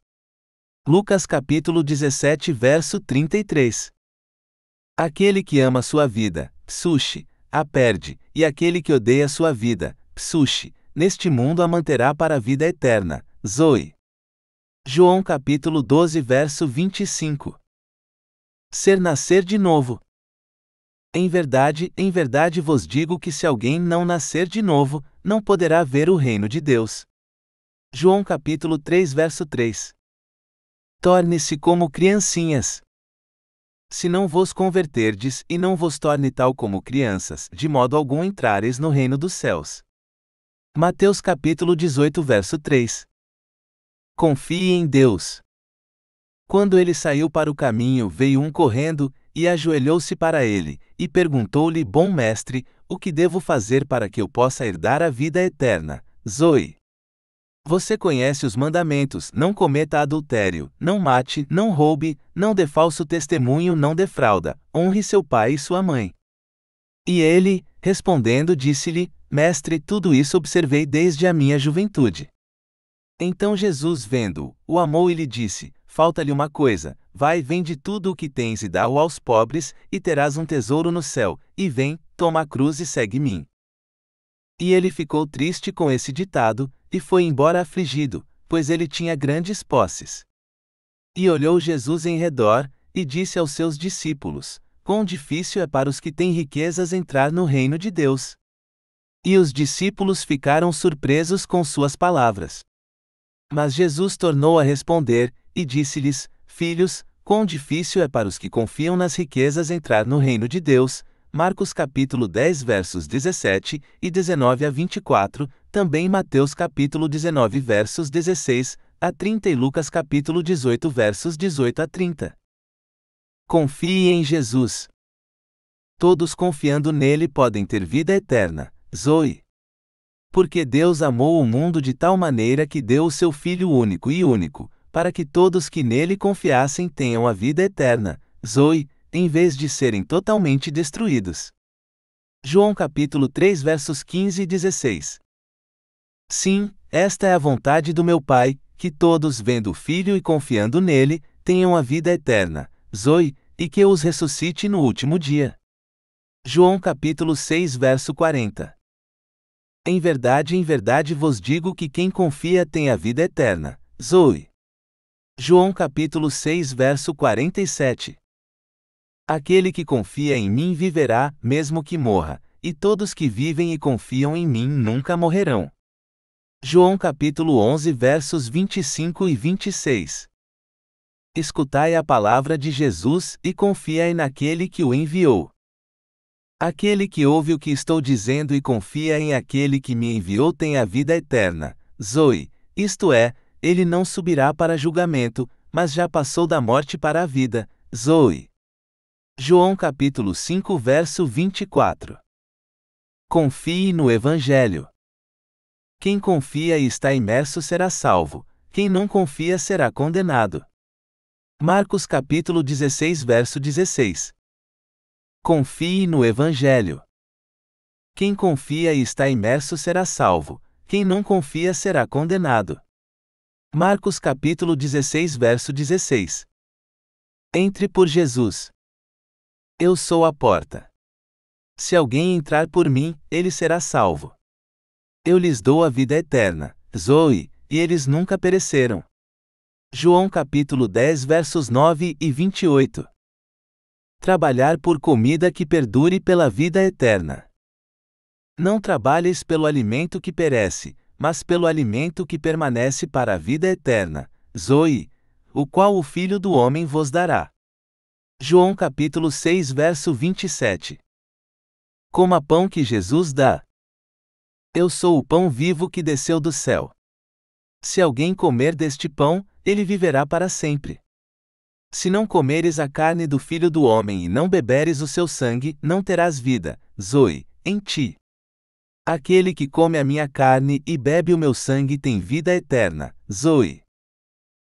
Lucas capítulo 17 verso 33. Aquele que ama sua vida, sushi, a perde, e aquele que odeia sua vida, sushi, neste mundo a manterá para a vida eterna. Zoe. João capítulo 12 verso 25. Ser nascer de novo. Em verdade, em verdade vos digo que se alguém não nascer de novo, não poderá ver o reino de Deus. João capítulo 3, verso 3. Torne-se como criancinhas. Se não vos converterdes e não vos torne tal como crianças, de modo algum entrareis no reino dos céus. Mateus capítulo 18, verso 3. Confie em Deus. Quando ele saiu para o caminho, veio um correndo e ajoelhou-se para ele, e perguntou-lhe: Bom mestre, o que devo fazer para que eu possa herdar a vida eterna? Zoe. Você conhece os mandamentos: não cometa adultério, não mate, não roube, não dê falso testemunho, não defrauda, honre seu pai e sua mãe. E ele, respondendo, disse-lhe: Mestre, tudo isso observei desde a minha juventude. Então Jesus, vendo-o, o amou e lhe disse: Falta-lhe uma coisa: vai, vende tudo o que tens e dá-o aos pobres, e terás um tesouro no céu, e vem, toma a cruz e segue-me. E ele ficou triste com esse ditado, e foi embora afligido, pois ele tinha grandes posses. E olhou Jesus em redor, e disse aos seus discípulos: Quão difícil é para os que têm riquezas entrar no reino de Deus! E os discípulos ficaram surpresos com suas palavras. Mas Jesus tornou a responder: e disse-lhes: Filhos, quão difícil é para os que confiam nas riquezas entrar no reino de Deus. Marcos capítulo 10 versos 17 e 19 a 24, também Mateus capítulo 19 versos 16 a 30 e Lucas capítulo 18 versos 18 a 30. Confie em Jesus. Todos confiando nele podem ter vida eterna. Zoe. Porque Deus amou o mundo de tal maneira que deu o seu Filho único e único, para que todos que nele confiassem tenham a vida eterna, Zoe, em vez de serem totalmente destruídos. João capítulo 3 versos 15 e 16. Sim, esta é a vontade do meu Pai, que todos vendo o Filho e confiando nele, tenham a vida eterna, Zoe, e que eu os ressuscite no último dia. João capítulo 6 verso 40. Em verdade, em verdade vos digo que quem confia tem a vida eterna, Zoe. João capítulo 6 verso 47 Aquele que confia em mim viverá, mesmo que morra, e todos que vivem e confiam em mim nunca morrerão. João capítulo 11 versos 25 e 26 Escutai a palavra de Jesus e confiai naquele que o enviou. Aquele que ouve o que estou dizendo e confia em aquele que me enviou tem a vida eterna, Zoe, isto é, ele não subirá para julgamento, mas já passou da morte para a vida. Zoe. João capítulo 5, verso 24. Confie no evangelho. Quem confia e está imerso será salvo. Quem não confia será condenado. Marcos capítulo 16, verso 16. Confie no evangelho. Quem confia e está imerso será salvo. Quem não confia será condenado. Marcos capítulo 16 verso 16. Entre por Jesus. Eu sou a porta. Se alguém entrar por mim, ele será salvo. Eu lhes dou a vida eterna, Zoe, e eles nunca pereceram. João capítulo 10 versos 9 e 28. Trabalhar por comida que perdure pela vida eterna. Não trabalhes pelo alimento que perece, mas pelo alimento que permanece para a vida eterna, Zoe, o qual o Filho do Homem vos dará. João capítulo 6 verso 27 Coma pão que Jesus dá. Eu sou o pão vivo que desceu do céu. Se alguém comer deste pão, ele viverá para sempre. Se não comeres a carne do Filho do Homem e não beberes o seu sangue, não terás vida, Zoe, em ti. Aquele que come a minha carne e bebe o meu sangue tem vida eterna. Zoe.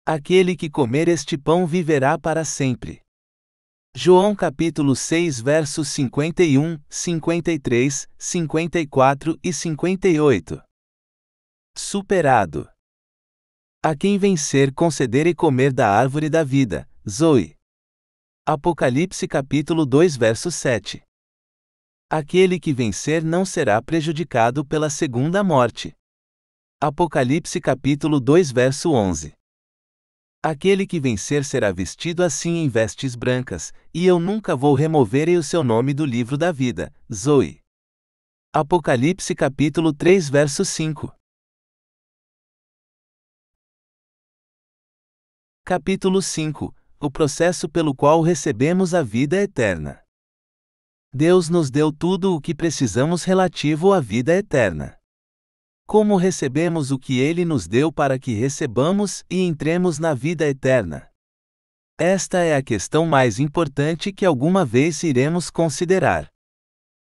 Aquele que comer este pão viverá para sempre. João capítulo 6 versos 51, 53, 54 e 58. Superado. A quem vencer conceder e comer da árvore da vida. Zoe. Apocalipse capítulo 2 verso 7. Aquele que vencer não será prejudicado pela segunda morte. Apocalipse capítulo 2 verso 11. Aquele que vencer será vestido assim em vestes brancas, e eu nunca vou remover o seu nome do livro da vida. Zoe. Apocalipse capítulo 3 verso 5. Capítulo 5 O processo pelo qual recebemos a vida eterna. Deus nos deu tudo o que precisamos relativo à vida eterna. Como recebemos o que Ele nos deu para que recebamos e entremos na vida eterna? Esta é a questão mais importante que alguma vez iremos considerar.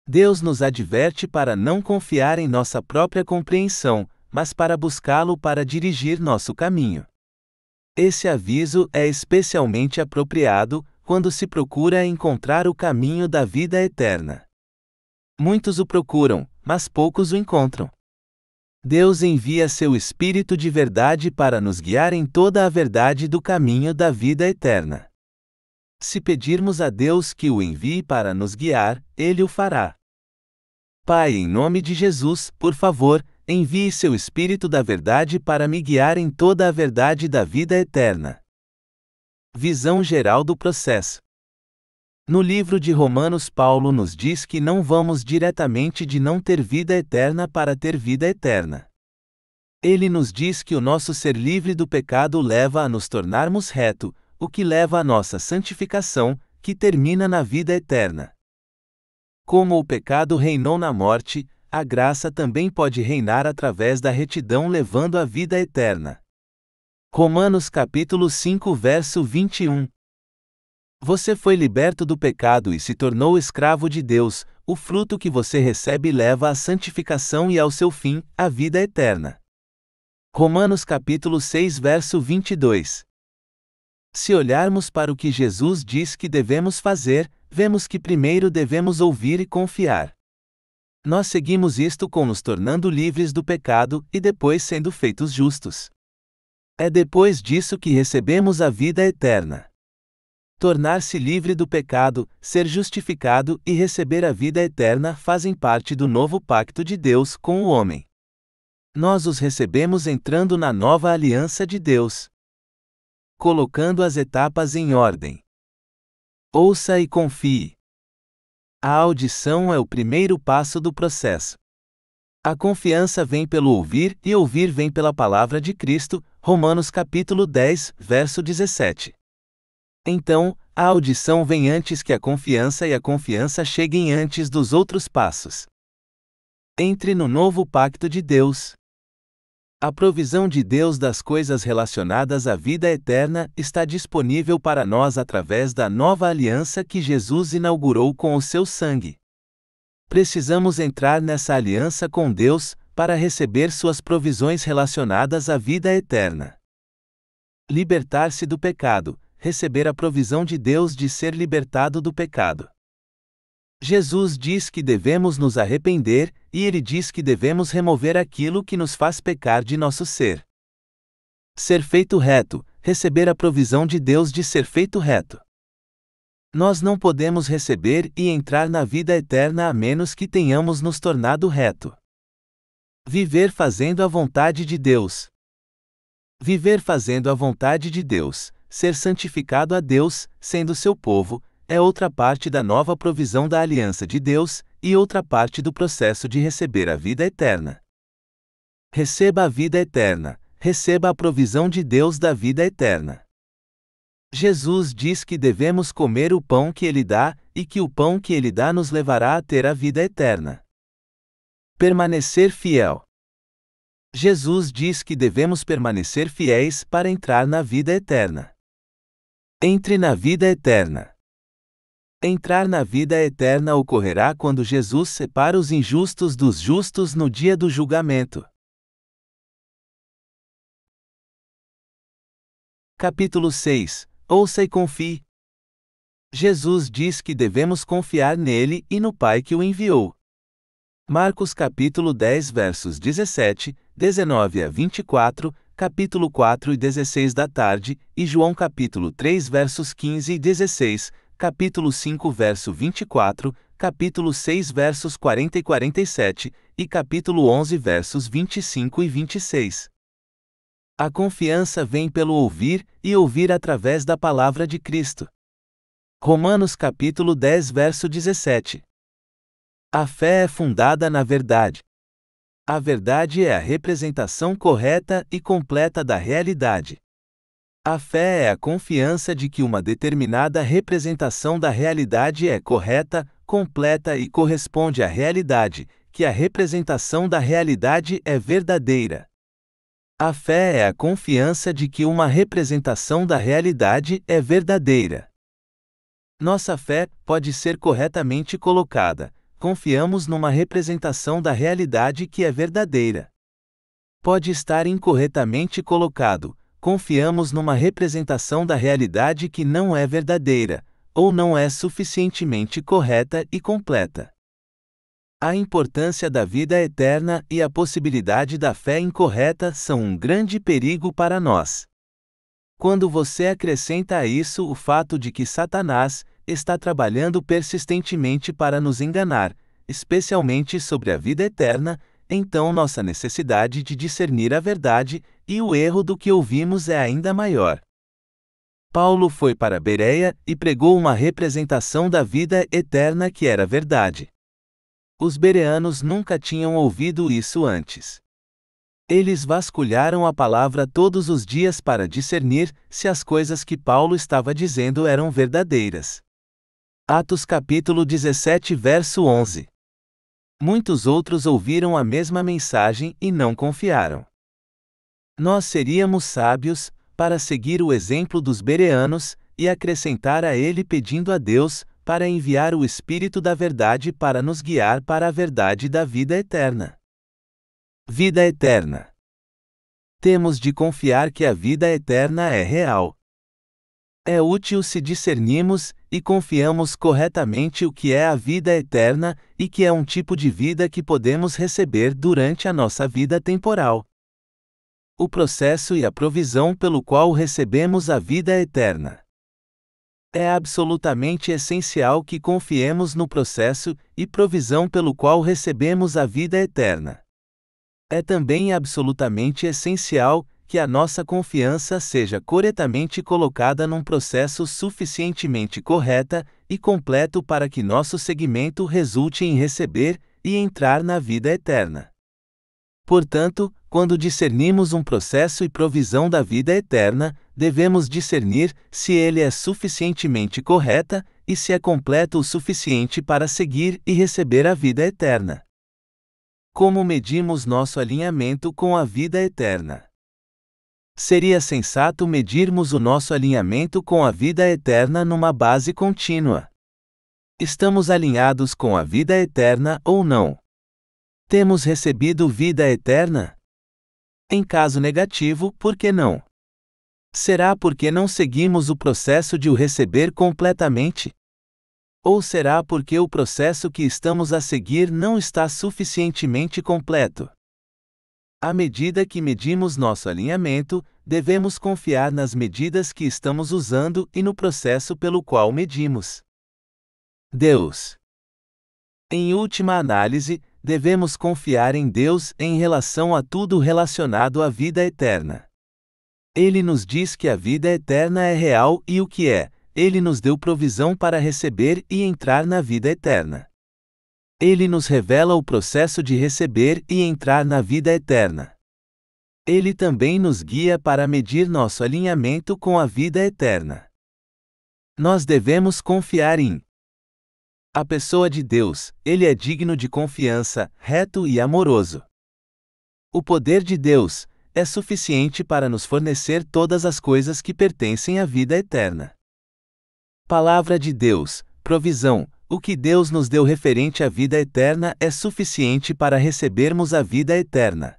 Deus nos adverte para não confiar em nossa própria compreensão, mas para buscá-lo para dirigir nosso caminho. Esse aviso é especialmente apropriado, quando se procura encontrar o caminho da vida eterna. Muitos o procuram, mas poucos o encontram. Deus envia seu Espírito de verdade para nos guiar em toda a verdade do caminho da vida eterna. Se pedirmos a Deus que o envie para nos guiar, ele o fará. Pai, em nome de Jesus, por favor, envie seu Espírito da Verdade para me guiar em toda a verdade da vida eterna. Visão geral do processo. No livro de Romanos, Paulo nos diz que não vamos diretamente de não ter vida eterna para ter vida eterna. Ele nos diz que o nosso ser livre do pecado leva a nos tornarmos reto, o que leva à nossa santificação, que termina na vida eterna. Como o pecado reinou na morte, a graça também pode reinar através da retidão levando à vida eterna. Romanos capítulo 5 verso 21. Você foi liberto do pecado e se tornou escravo de Deus, o fruto que você recebe leva à santificação e ao seu fim, a vida eterna. Romanos capítulo 6 verso 22. Se olharmos para o que Jesus diz que devemos fazer, vemos que primeiro devemos ouvir e confiar. Nós seguimos isto com nos tornando livres do pecado e depois sendo feitos justos. É depois disso que recebemos a vida eterna. Tornar-se livre do pecado, ser justificado e receber a vida eterna fazem parte do novo pacto de Deus com o homem. Nós os recebemos entrando na nova aliança de Deus, colocando as etapas em ordem. Ouça e confie. A audição é o primeiro passo do processo. A confiança vem pelo ouvir e ouvir vem pela palavra de Cristo, Romanos capítulo 10, verso 17. Então, a audição vem antes que a confiança e a confiança cheguem antes dos outros passos. Entre no novo pacto de Deus. A provisão de Deus das coisas relacionadas à vida eterna está disponível para nós através da nova aliança que Jesus inaugurou com o seu sangue. Precisamos entrar nessa aliança com Deus, para receber suas provisões relacionadas à vida eterna. Libertar-se do pecado, receber a provisão de Deus de ser libertado do pecado. Jesus diz que devemos nos arrepender, e ele diz que devemos remover aquilo que nos faz pecar de nosso ser. Ser feito reto, receber a provisão de Deus de ser feito reto. Nós não podemos receber e entrar na vida eterna a menos que tenhamos nos tornado reto. Viver fazendo a vontade de Deus. Viver fazendo a vontade de Deus, ser santificado a Deus, sendo seu povo, é outra parte da nova provisão da aliança de Deus e outra parte do processo de receber a vida eterna. Receba a vida eterna, receba a provisão de Deus da vida eterna. Jesus diz que devemos comer o pão que Ele dá e que o pão que Ele dá nos levará a ter a vida eterna. Permanecer fiel. Jesus diz que devemos permanecer fiéis para entrar na vida eterna. Entre na vida eterna. Entrar na vida eterna ocorrerá quando Jesus separa os injustos dos justos no dia do julgamento. Capítulo 6 Ouça e confie. Jesus diz que devemos confiar nele e no Pai que o enviou. Marcos capítulo 10 versos 17, 19 a 24, capítulo 4 e 16 da tarde, e João capítulo 3 versos 15 e 16, capítulo 5 verso 24, capítulo 6 versos 40 e 47, e capítulo 11 versos 25 e 26. A confiança vem pelo ouvir e ouvir através da palavra de Cristo. Romanos capítulo 10 verso 17. A fé é fundada na verdade. A verdade é a representação correta e completa da realidade. A fé é a confiança de que uma determinada representação da realidade é correta, completa e corresponde à realidade, que a representação da realidade é verdadeira. A fé é a confiança de que uma representação da realidade é verdadeira. Nossa fé pode ser corretamente colocada, confiamos numa representação da realidade que é verdadeira. Pode estar incorretamente colocado, confiamos numa representação da realidade que não é verdadeira, ou não é suficientemente correta e completa. A importância da vida eterna e a possibilidade da fé incorreta são um grande perigo para nós. Quando você acrescenta a isso o fato de que Satanás, está trabalhando persistentemente para nos enganar, especialmente sobre a vida eterna, então nossa necessidade de discernir a verdade e o erro do que ouvimos é ainda maior. Paulo foi para Bereia e pregou uma representação da vida eterna que era verdade. Os bereanos nunca tinham ouvido isso antes. Eles vasculharam a palavra todos os dias para discernir se as coisas que Paulo estava dizendo eram verdadeiras. Atos capítulo 17 verso 11. Muitos outros ouviram a mesma mensagem e não confiaram. Nós seríamos sábios para seguir o exemplo dos bereanos e acrescentar a ele pedindo a Deus para enviar o espírito da verdade para nos guiar para a verdade da vida eterna. Vida eterna. Temos de confiar que a vida eterna é real. É útil se discernirmos e confiamos corretamente o que é a vida eterna e que é um tipo de vida que podemos receber durante a nossa vida temporal. O processo e a provisão pelo qual recebemos a vida eterna. É absolutamente essencial que confiemos no processo e provisão pelo qual recebemos a vida eterna. É também absolutamente essencial que a nossa confiança seja corretamente colocada num processo suficientemente correta e completo para que nosso segmento resulte em receber e entrar na vida eterna. Portanto, quando discernimos um processo e provisão da vida eterna, devemos discernir se ele é suficientemente correta e se é completo o suficiente para seguir e receber a vida eterna. Como medimos nosso alinhamento com a vida eterna? Seria sensato medirmos o nosso alinhamento com a vida eterna numa base contínua. Estamos alinhados com a vida eterna ou não? Temos recebido vida eterna? Em caso negativo, por que não? Será porque não seguimos o processo de o receber completamente? Ou será porque o processo que estamos a seguir não está suficientemente completo? À medida que medimos nosso alinhamento, devemos confiar nas medidas que estamos usando e no processo pelo qual medimos. Deus. Em última análise, devemos confiar em Deus em relação a tudo relacionado à vida eterna. Ele nos diz que a vida eterna é real e o que é, ele nos deu provisão para receber e entrar na vida eterna. Ele nos revela o processo de receber e entrar na vida eterna. Ele também nos guia para medir nosso alinhamento com a vida eterna. Nós devemos confiar em a pessoa de Deus, ele é digno de confiança, reto e amoroso. O poder de Deus é suficiente para nos fornecer todas as coisas que pertencem à vida eterna. Palavra de Deus, provisão, o que Deus nos deu referente à vida eterna é suficiente para recebermos a vida eterna.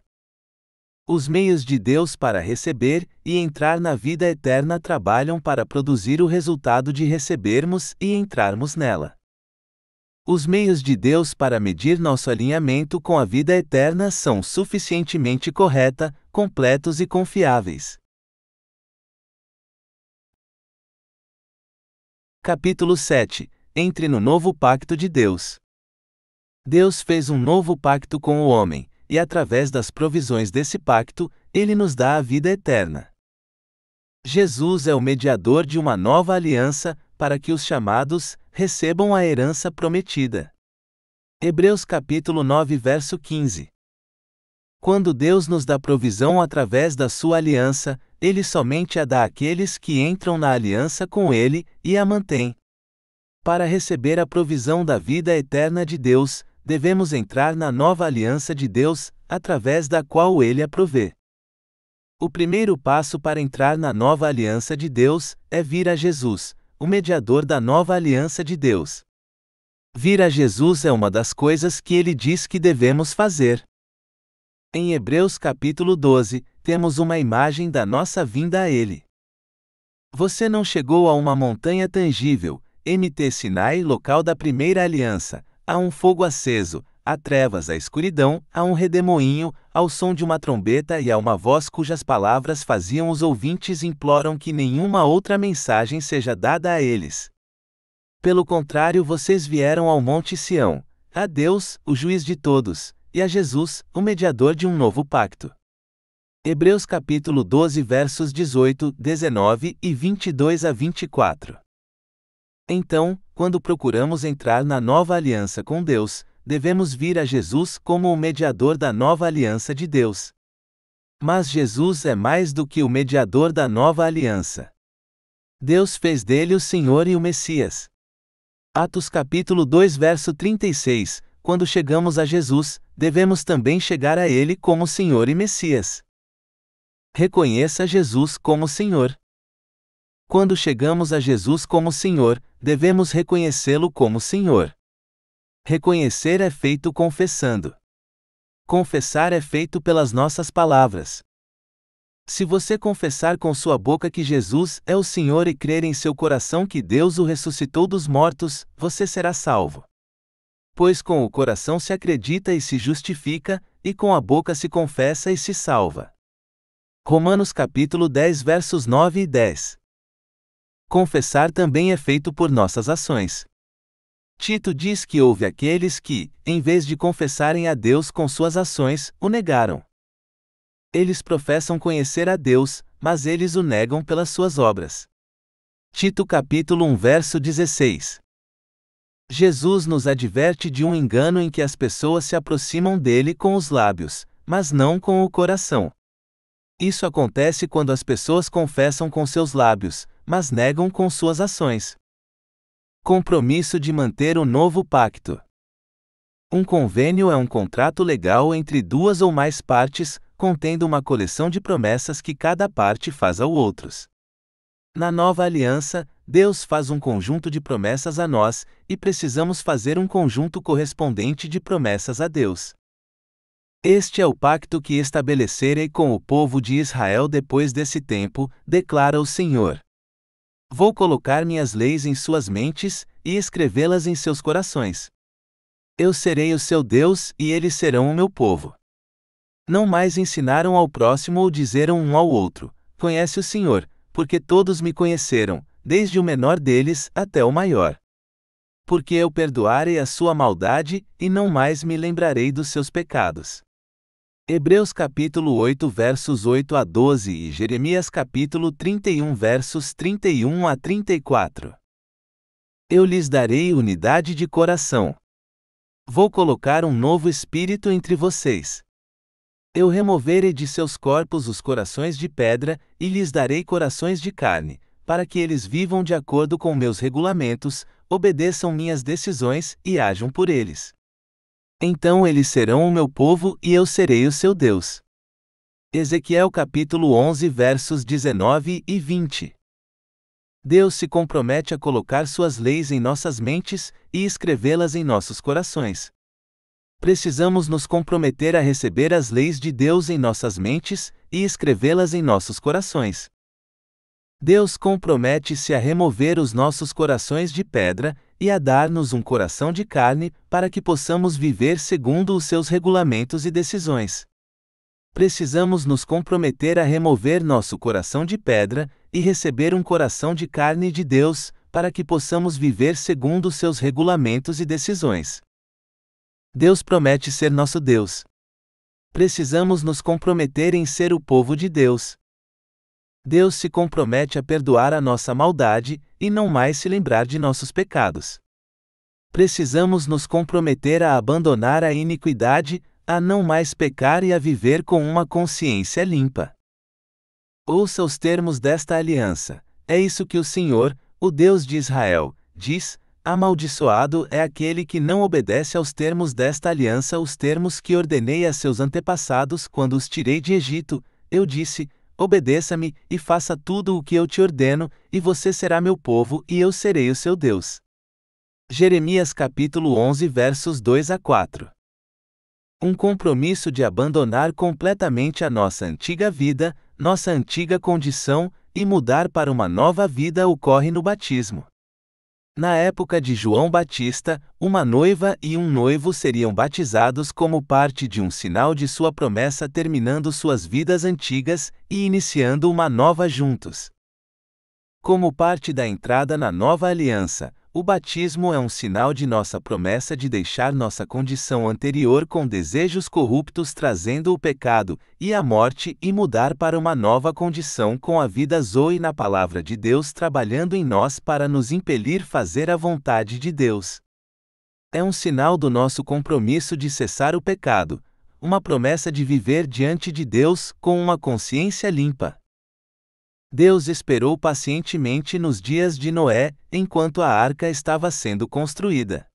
Os meios de Deus para receber e entrar na vida eterna trabalham para produzir o resultado de recebermos e entrarmos nela. Os meios de Deus para medir nosso alinhamento com a vida eterna são suficientemente correta, completos e confiáveis. Capítulo 7 entre no novo pacto de Deus. Deus fez um novo pacto com o homem, e através das provisões desse pacto, ele nos dá a vida eterna. Jesus é o mediador de uma nova aliança para que os chamados recebam a herança prometida. Hebreus capítulo 9, verso 15. Quando Deus nos dá provisão através da sua aliança, ele somente a dá àqueles que entram na aliança com ele e a mantêm. Para receber a provisão da vida eterna de Deus, devemos entrar na nova aliança de Deus, através da qual Ele a provê. O primeiro passo para entrar na nova aliança de Deus é vir a Jesus, o mediador da nova aliança de Deus. Vir a Jesus é uma das coisas que ele diz que devemos fazer. Em Hebreus capítulo 12, temos uma imagem da nossa vinda a ele. Você não chegou a uma montanha tangível, MT Sinai, local da primeira aliança, há um fogo aceso, há trevas, há escuridão, há um redemoinho, ao som de uma trombeta e a uma voz cujas palavras faziam os ouvintes imploram que nenhuma outra mensagem seja dada a eles. Pelo contrário, vocês vieram ao Monte Sião, a Deus, o juiz de todos, e a Jesus, o mediador de um novo pacto. Hebreus capítulo 12 versos 18, 19 e 22 a 24. Então, quando procuramos entrar na nova aliança com Deus, devemos vir a Jesus como o mediador da nova aliança de Deus. Mas Jesus é mais do que o mediador da nova aliança. Deus fez dele o Senhor e o Messias. Atos capítulo 2 verso 36, quando chegamos a Jesus, devemos também chegar a ele como Senhor e Messias. Reconheça Jesus como Senhor. Quando chegamos a Jesus como Senhor, devemos reconhecê-lo como Senhor. Reconhecer é feito confessando. Confessar é feito pelas nossas palavras. Se você confessar com sua boca que Jesus é o Senhor e crer em seu coração que Deus o ressuscitou dos mortos, você será salvo. Pois com o coração se acredita e se justifica, e com a boca se confessa e se salva. Romanos capítulo 10 versos 9 e 10. Confessar também é feito por nossas ações. Tito diz que houve aqueles que, em vez de confessarem a Deus com suas ações, o negaram. Eles professam conhecer a Deus, mas eles o negam pelas suas obras. Tito capítulo 1 verso 16. Jesus nos adverte de um engano em que as pessoas se aproximam dele com os lábios, mas não com o coração. Isso acontece quando as pessoas confessam com seus lábios, mas negam com suas ações. Compromisso de manter o novo pacto. Um convênio é um contrato legal entre duas ou mais partes, contendo uma coleção de promessas que cada parte faz ao outros. Na nova aliança, Deus faz um conjunto de promessas a nós, e precisamos fazer um conjunto correspondente de promessas a Deus. Este é o pacto que estabelecerei com o povo de Israel depois desse tempo, declara o Senhor. Vou colocar minhas leis em suas mentes e escrevê-las em seus corações. Eu serei o seu Deus e eles serão o meu povo. Não mais ensinaram ao próximo ou dizeram um ao outro: Conhece o Senhor, porque todos me conheceram, desde o menor deles até o maior. Porque eu perdoarei a sua maldade e não mais me lembrarei dos seus pecados. Hebreus capítulo 8 versos 8 a 12 e Jeremias capítulo 31 versos 31 a 34. Eu lhes darei unidade de coração. Vou colocar um novo espírito entre vocês. Eu removerei de seus corpos os corações de pedra e lhes darei corações de carne, para que eles vivam de acordo com meus regulamentos, obedeçam minhas decisões e ajam por eles. Então eles serão o meu povo e eu serei o seu Deus. Ezequiel capítulo 11 versos 19 e 20. Deus se compromete a colocar suas leis em nossas mentes e escrevê-las em nossos corações. Precisamos nos comprometer a receber as leis de Deus em nossas mentes e escrevê-las em nossos corações. Deus compromete-se a remover os nossos corações de pedra e a dar-nos um coração de carne para que possamos viver segundo os seus regulamentos e decisões. Precisamos nos comprometer a remover nosso coração de pedra e receber um coração de carne de Deus para que possamos viver segundo os seus regulamentos e decisões. Deus promete ser nosso Deus. Precisamos nos comprometer em ser o povo de Deus. Deus se compromete a perdoar a nossa maldade e não mais se lembrar de nossos pecados. Precisamos nos comprometer a abandonar a iniquidade, a não mais pecar e a viver com uma consciência limpa. Ouça os termos desta aliança. É isso que o Senhor, o Deus de Israel, diz: Amaldiçoado é aquele que não obedece aos termos desta aliança, os termos que ordenei a seus antepassados quando os tirei de Egito. Eu disse: obedeça-me e faça tudo o que eu te ordeno, e você será meu povo e eu serei o seu Deus. Jeremias capítulo 11 versos 2 a 4. Um compromisso de abandonar completamente a nossa antiga vida, nossa antiga condição e mudar para uma nova vida ocorre no batismo. Na época de João Batista, uma noiva e um noivo seriam batizados como parte de um sinal de sua promessa terminando suas vidas antigas e iniciando uma nova juntos. Como parte da entrada na nova aliança, o batismo é um sinal de nossa promessa de deixar nossa condição anterior com desejos corruptos trazendo o pecado e a morte e mudar para uma nova condição com a vida zoe na palavra de Deus trabalhando em nós para nos impelir fazer a vontade de Deus. É um sinal do nosso compromisso de cessar o pecado, uma promessa de viver diante de Deus com uma consciência limpa. Deus esperou pacientemente nos dias de Noé, enquanto a arca estava sendo construída.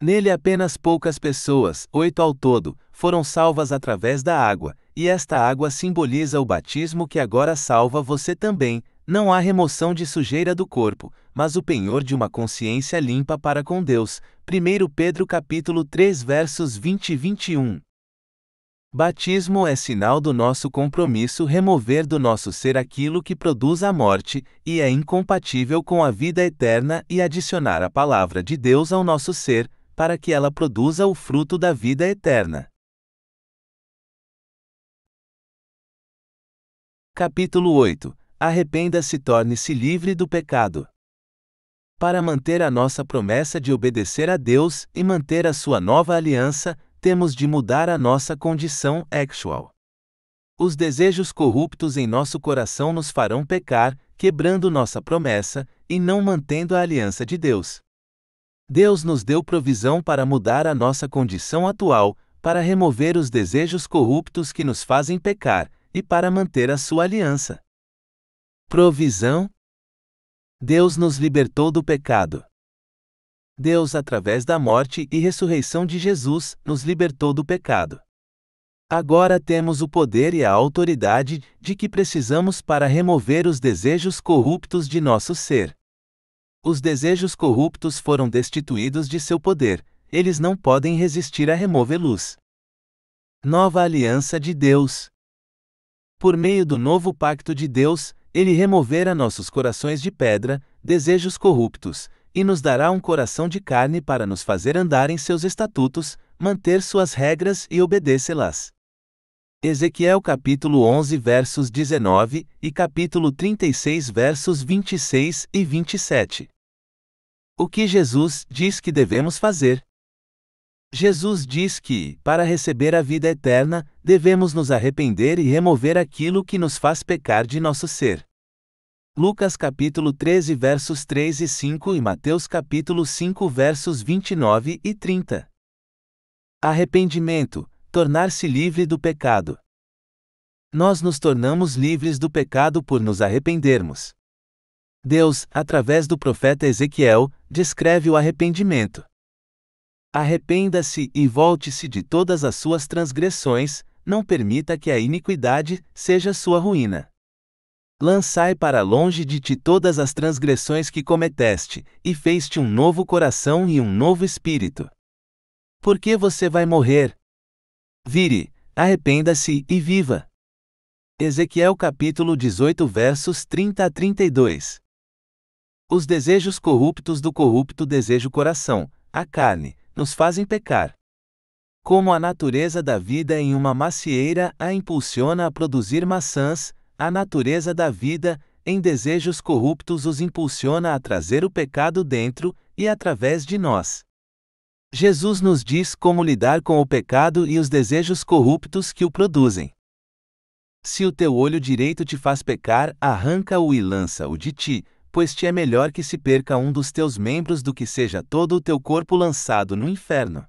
Nele apenas poucas pessoas, oito ao todo, foram salvas através da água, e esta água simboliza o batismo que agora salva você também. Não há remoção de sujeira do corpo, mas o penhor de uma consciência limpa para com Deus. 1 Pedro capítulo 3 versos 20 e 21. Batismo é sinal do nosso compromisso remover do nosso ser aquilo que produz a morte e é incompatível com a vida eterna e adicionar a palavra de Deus ao nosso ser, para que ela produza o fruto da vida eterna. Capítulo 8 Arrependa-se e torne-se livre do pecado. Para manter a nossa promessa de obedecer a Deus e manter a sua nova aliança, temos de mudar a nossa condição actual. Os desejos corruptos em nosso coração nos farão pecar, quebrando nossa promessa e não mantendo a aliança de Deus. Deus nos deu provisão para mudar a nossa condição atual, para remover os desejos corruptos que nos fazem pecar e para manter a sua aliança. Provisão Deus nos libertou do pecado. Deus, através da morte e ressurreição de Jesus, nos libertou do pecado. Agora temos o poder e a autoridade de que precisamos para remover os desejos corruptos de nosso ser. Os desejos corruptos foram destituídos de seu poder, eles não podem resistir a removê-los. Nova Aliança de Deus. Por meio do novo pacto de Deus, ele removerá nossos corações de pedra, desejos corruptos, e nos dará um coração de carne para nos fazer andar em seus estatutos, manter suas regras e obedecê-las. Ezequiel capítulo 11 versos 19 e capítulo 36 versos 26 e 27. O que Jesus diz que devemos fazer? Jesus diz que, para receber a vida eterna, devemos nos arrepender e remover aquilo que nos faz pecar de nosso ser. Lucas capítulo 13 versos 3 e 5 e Mateus capítulo 5 versos 29 e 30. Arrependimento, tornar-se livre do pecado. Nós nos tornamos livres do pecado por nos arrependermos. Deus, através do profeta Ezequiel, descreve o arrependimento. Arrependa-se e volte-se de todas as suas transgressões, não permita que a iniquidade seja sua ruína. Lançai para longe de ti todas as transgressões que cometeste, e fez-te um novo coração e um novo espírito. Por que você vai morrer? Vire, arrependa-se e viva. Ezequiel capítulo 18 versos 30 a 32. Os desejos corruptos do corrupto desejo coração, a carne, nos fazem pecar. Como a natureza da vida em uma macieira a impulsiona a produzir maçãs, a natureza da vida, em desejos corruptos, os impulsiona a trazer o pecado dentro e através de nós. Jesus nos diz como lidar com o pecado e os desejos corruptos que o produzem. Se o teu olho direito te faz pecar, arranca-o e lança-o de ti, pois te é melhor que se perca um dos teus membros do que seja todo o teu corpo lançado no inferno.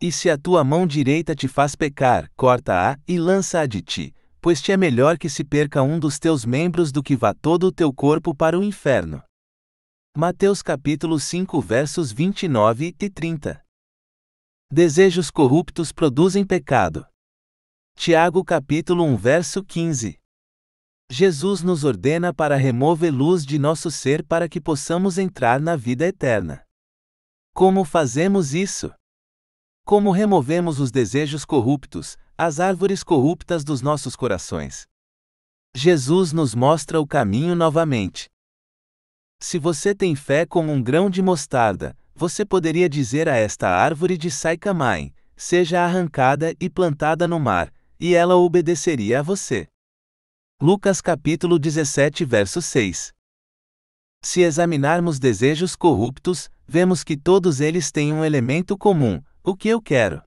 E se a tua mão direita te faz pecar, corta-a e lança-a de ti, pois te é melhor que se perca um dos teus membros do que vá todo o teu corpo para o inferno. Mateus capítulo 5 versos 29 e 30. Desejos corruptos produzem pecado. Tiago capítulo 1 verso 15. Jesus nos ordena para remover luz de nosso ser para que possamos entrar na vida eterna. Como fazemos isso? Como removemos os desejos corruptos, as árvores corruptas dos nossos corações. Jesus nos mostra o caminho novamente. Se você tem fé como um grão de mostarda, você poderia dizer a esta árvore de Saicamai, seja arrancada e plantada no mar, e ela obedeceria a você. Lucas capítulo 17 verso 6 Se examinarmos desejos corruptos, vemos que todos eles têm um elemento comum: o que eu quero.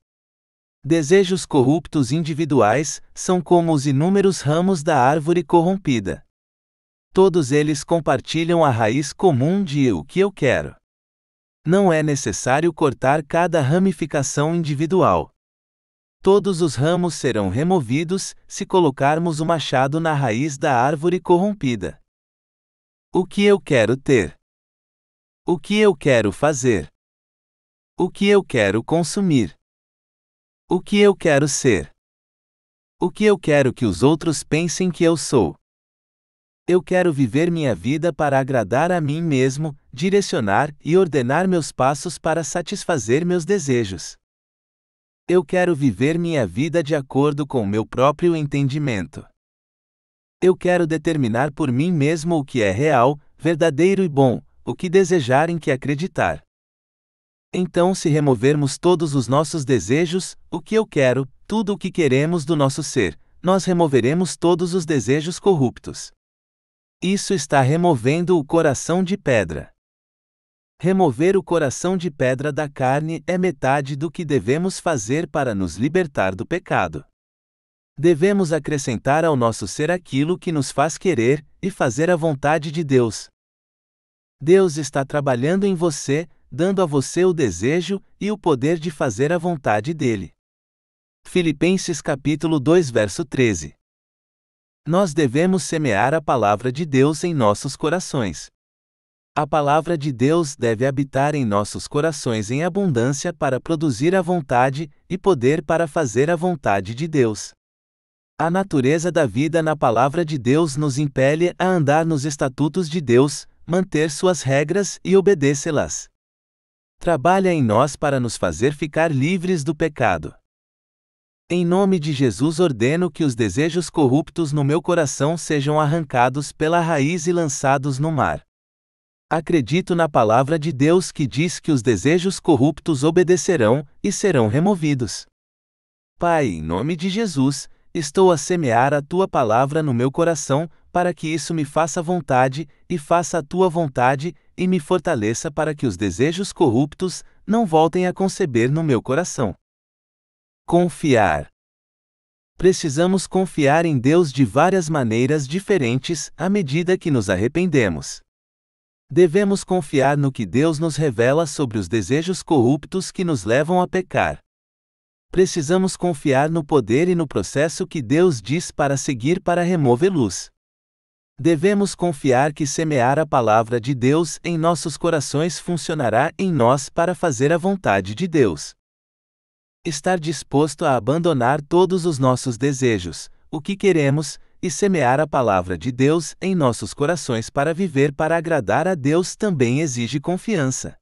Desejos corruptos individuais são como os inúmeros ramos da árvore corrompida. Todos eles compartilham a raiz comum de o que eu quero. Não é necessário cortar cada ramificação individual. Todos os ramos serão removidos se colocarmos o machado na raiz da árvore corrompida. O que eu quero ter? O que eu quero fazer? O que eu quero consumir? O que eu quero ser? O que eu quero que os outros pensem que eu sou? Eu quero viver minha vida para agradar a mim mesmo, direcionar e ordenar meus passos para satisfazer meus desejos. Eu quero viver minha vida de acordo com meu próprio entendimento. Eu quero determinar por mim mesmo o que é real, verdadeiro e bom, o que desejarem que acreditar. Então, se removermos todos os nossos desejos, o que eu quero, tudo o que queremos do nosso ser, nós removeremos todos os desejos corruptos. Isso está removendo o coração de pedra. Remover o coração de pedra da carne é metade do que devemos fazer para nos libertar do pecado. Devemos acrescentar ao nosso ser aquilo que nos faz querer e fazer a vontade de Deus, Deus está trabalhando em você, dando a você o desejo e o poder de fazer a vontade dele. Filipenses capítulo 2 verso 13. Nós devemos semear a palavra de Deus em nossos corações. A palavra de Deus deve habitar em nossos corações em abundância para produzir a vontade e poder para fazer a vontade de Deus. A natureza da vida na palavra de Deus nos impele a andar nos estatutos de Deus, manter suas regras e obedecê-las. Trabalha em nós para nos fazer ficar livres do pecado. Em nome de Jesus ordeno que os desejos corruptos no meu coração sejam arrancados pela raiz e lançados no mar. Acredito na palavra de Deus que diz que os desejos corruptos obedecerão e serão removidos. Pai, em nome de Jesus, estou a semear a tua palavra no meu coração, para que isso me faça vontade, e faça a tua vontade, e me fortaleça para que os desejos corruptos não voltem a conceber no meu coração. Confiar. Precisamos confiar em Deus de várias maneiras diferentes à medida que nos arrependemos. Devemos confiar no que Deus nos revela sobre os desejos corruptos que nos levam a pecar precisamos confiar no poder e no processo que Deus diz para seguir para removê-los. Devemos confiar que semear a palavra de Deus em nossos corações funcionará em nós para fazer a vontade de Deus. Estar disposto a abandonar todos os nossos desejos, o que queremos, e semear a palavra de Deus em nossos corações para viver para agradar a Deus também exige confiança.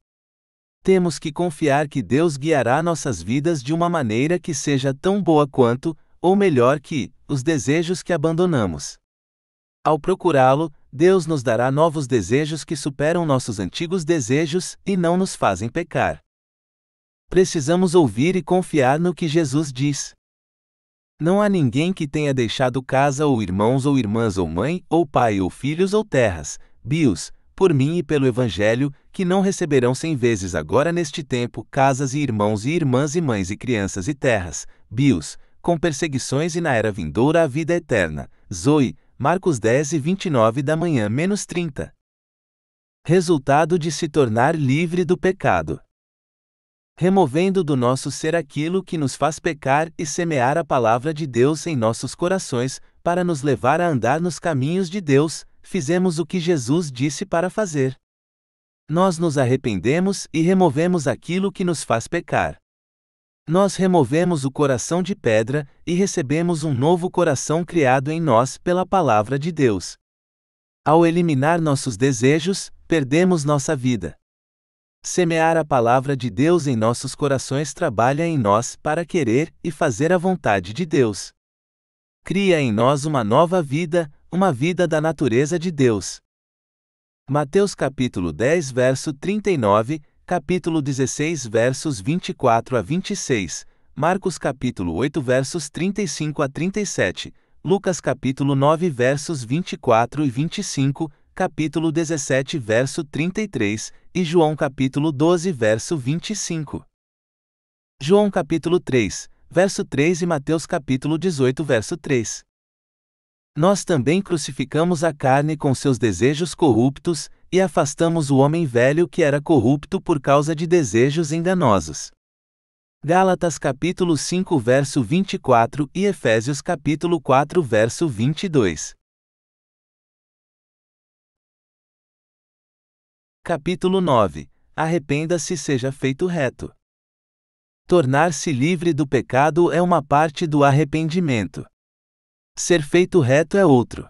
Temos que confiar que Deus guiará nossas vidas de uma maneira que seja tão boa quanto, ou melhor que, os desejos que abandonamos. Ao procurá-lo, Deus nos dará novos desejos que superam nossos antigos desejos e não nos fazem pecar. Precisamos ouvir e confiar no que Jesus diz. Não há ninguém que tenha deixado casa ou irmãos ou irmãs ou mãe ou pai ou filhos ou terras, bios, por mim e pelo Evangelho, que não receberão cem vezes agora neste tempo casas e irmãos e irmãs e mães e crianças e terras, bios, com perseguições e na era vindoura a vida eterna. Zoe, Marcos 10 e 29 da manhã menos 30. Resultado de se tornar livre do pecado. Removendo do nosso ser aquilo que nos faz pecar e semear a palavra de Deus em nossos corações, para nos levar a andar nos caminhos de Deus, fizemos o que Jesus disse para fazer. Nós nos arrependemos e removemos aquilo que nos faz pecar. Nós removemos o coração de pedra e recebemos um novo coração criado em nós pela palavra de Deus. Ao eliminar nossos desejos, perdemos nossa vida. Semear a palavra de Deus em nossos corações trabalha em nós para querer e fazer a vontade de Deus. Cria em nós uma nova vida, uma vida da natureza de Deus. Mateus capítulo 10, verso 39, capítulo 16, versos 24 a 26, Marcos capítulo 8, versos 35 a 37, Lucas capítulo 9, versos 24 e 25, capítulo 17, verso 33, e João capítulo 12, verso 25. João capítulo 3, verso 3 e Mateus capítulo 18, verso 3. Nós também crucificamos a carne com seus desejos corruptos, e afastamos o homem velho que era corrupto por causa de desejos enganosos. Gálatas capítulo 5 verso 24 e Efésios capítulo 4 verso 22. Capítulo 9. Arrependa-se seja feito reto. Tornar-se livre do pecado é uma parte do arrependimento. Ser feito reto é outro.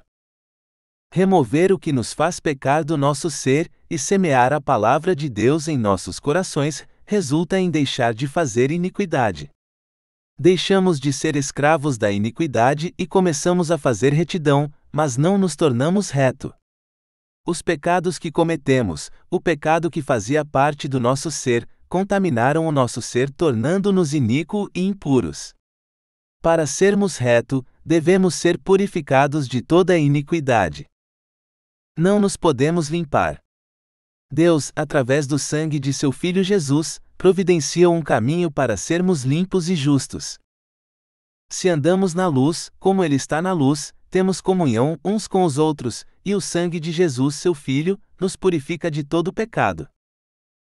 Remover o que nos faz pecar do nosso ser e semear a palavra de Deus em nossos corações resulta em deixar de fazer iniquidade. Deixamos de ser escravos da iniquidade e começamos a fazer retidão, mas não nos tornamos reto. Os pecados que cometemos, o pecado que fazia parte do nosso ser, contaminaram o nosso ser tornando-nos iníquo e impuros. Para sermos reto, devemos ser purificados de toda a iniquidade. Não nos podemos limpar. Deus, através do sangue de seu Filho Jesus, providencia um caminho para sermos limpos e justos. Se andamos na luz, como Ele está na luz, temos comunhão uns com os outros, e o sangue de Jesus, seu Filho, nos purifica de todo pecado.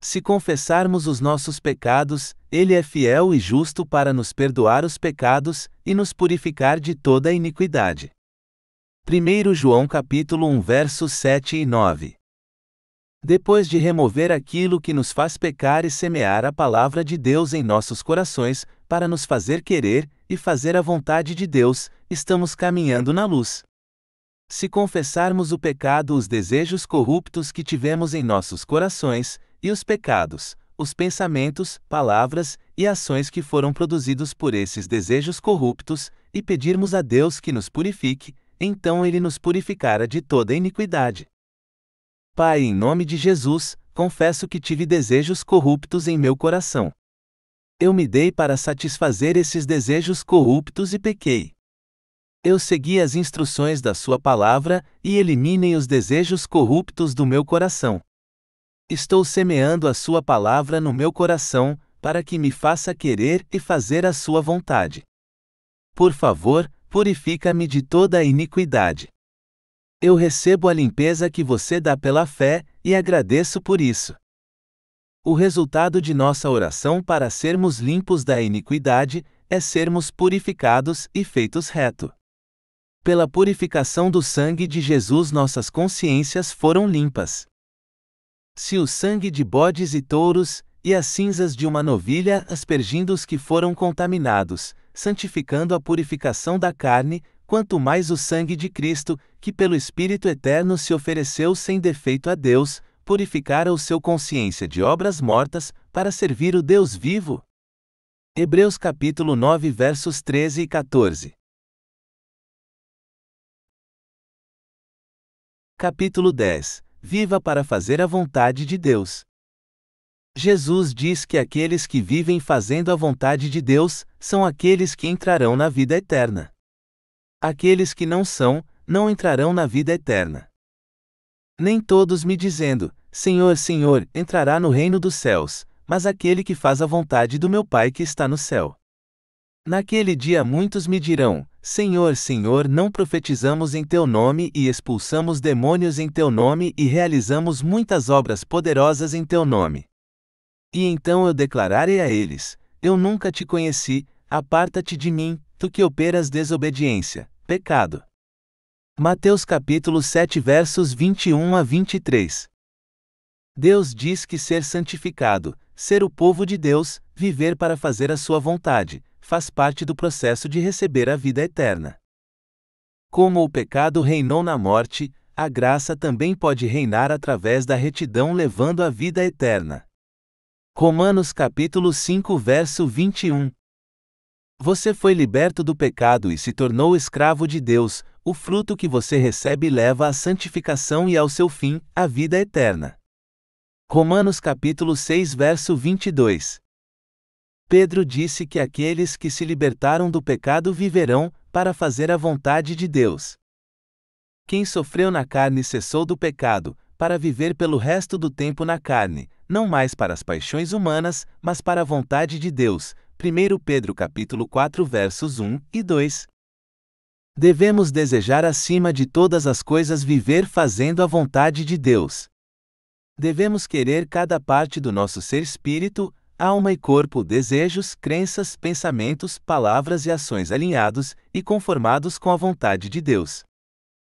Se confessarmos os nossos pecados, Ele é fiel e justo para nos perdoar os pecados e nos purificar de toda a iniquidade. 1 João capítulo 1 versos 7 e 9 Depois de remover aquilo que nos faz pecar e semear a palavra de Deus em nossos corações, para nos fazer querer e fazer a vontade de Deus, estamos caminhando na luz. Se confessarmos o pecado, os desejos corruptos que tivemos em nossos corações, e os pecados, os pensamentos, palavras e ações que foram produzidos por esses desejos corruptos, e pedirmos a Deus que nos purifique, então Ele nos purificará de toda iniquidade. Pai, em nome de Jesus, confesso que tive desejos corruptos em meu coração. Eu me dei para satisfazer esses desejos corruptos e pequei. Eu segui as instruções da Sua palavra e eliminei os desejos corruptos do meu coração. Estou semeando a Sua palavra no meu coração, para que me faça querer e fazer a Sua vontade. Por favor, purifica-me de toda a iniquidade. Eu recebo a limpeza que você dá pela fé e agradeço por isso. O resultado de nossa oração para sermos limpos da iniquidade é sermos purificados e feitos reto. Pela purificação do sangue de Jesus, nossas consciências foram limpas. Se o sangue de bodes e touros, e as cinzas de uma novilha aspergindo os que foram contaminados, santificando a purificação da carne, quanto mais o sangue de Cristo, que pelo Espírito Eterno se ofereceu sem defeito a Deus, purificara o seu consciência de obras mortas, para servir o Deus vivo. Hebreus capítulo 9 versos 13 e 14 Capítulo 10 viva para fazer a vontade de Deus. Jesus diz que aqueles que vivem fazendo a vontade de Deus são aqueles que entrarão na vida eterna. Aqueles que não são, não entrarão na vida eterna. Nem todos me dizendo, Senhor, Senhor, entrará no reino dos céus, mas aquele que faz a vontade do meu Pai que está no céu. Naquele dia muitos me dirão, Senhor, Senhor, não profetizamos em teu nome e expulsamos demônios em teu nome e realizamos muitas obras poderosas em teu nome. E então eu declararei a eles: Eu nunca te conheci, aparta-te de mim, tu que operas desobediência, pecado. Mateus capítulo 7 versos 21 a 23. Deus diz que ser santificado, ser o povo de Deus, viver para fazer a sua vontade, faz parte do processo de receber a vida eterna. Como o pecado reinou na morte, a graça também pode reinar através da retidão levando à vida eterna. Romanos capítulo 5 verso 21 Você foi liberto do pecado e se tornou escravo de Deus, o fruto que você recebe leva à santificação e ao seu fim, a vida eterna. Romanos capítulo 6 verso 22 Pedro disse que aqueles que se libertaram do pecado viverão, para fazer a vontade de Deus. Quem sofreu na carne cessou do pecado, para viver pelo resto do tempo na carne, não mais para as paixões humanas, mas para a vontade de Deus. 1 Pedro capítulo 4 versos 1 e 2. Devemos desejar acima de todas as coisas viver fazendo a vontade de Deus. Devemos querer cada parte do nosso ser espírito, alma e corpo, desejos, crenças, pensamentos, palavras e ações alinhados e conformados com a vontade de Deus.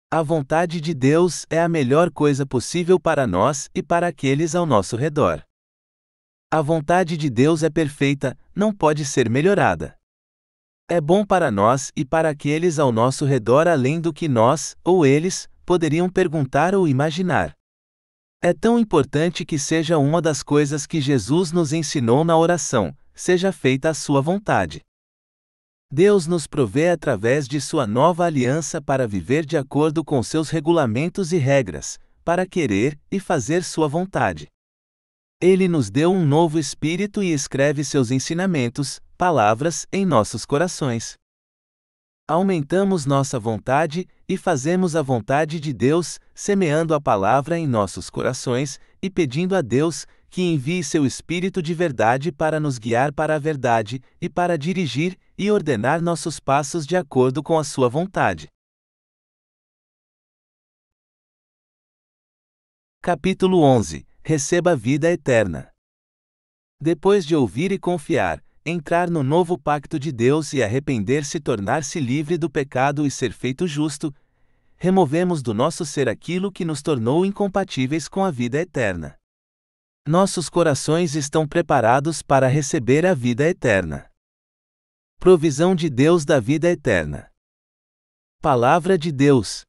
A vontade de Deus é a melhor coisa possível para nós e para aqueles ao nosso redor. A vontade de Deus é perfeita, não pode ser melhorada. É bom para nós e para aqueles ao nosso redor além do que nós, ou eles, poderiam perguntar ou imaginar. É tão importante que seja uma das coisas que Jesus nos ensinou na oração: seja feita a sua vontade. Deus nos provê através de sua nova aliança para viver de acordo com seus regulamentos e regras, para querer e fazer sua vontade. Ele nos deu um novo espírito e escreve seus ensinamentos, palavras, em nossos corações. Aumentamos nossa vontade e fazemos a vontade de Deus, semeando a palavra em nossos corações e pedindo a Deus que envie seu Espírito de verdade para nos guiar para a verdade e para dirigir e ordenar nossos passos de acordo com a sua vontade. Capítulo 11 Receba a vida eterna. Depois de ouvir e confiar, entrar no novo pacto de Deus e arrepender-se, tornar-se livre do pecado e ser feito justo, removemos do nosso ser aquilo que nos tornou incompatíveis com a vida eterna. Nossos corações estão preparados para receber a vida eterna. Provisão de Deus da vida eterna. Palavra de Deus.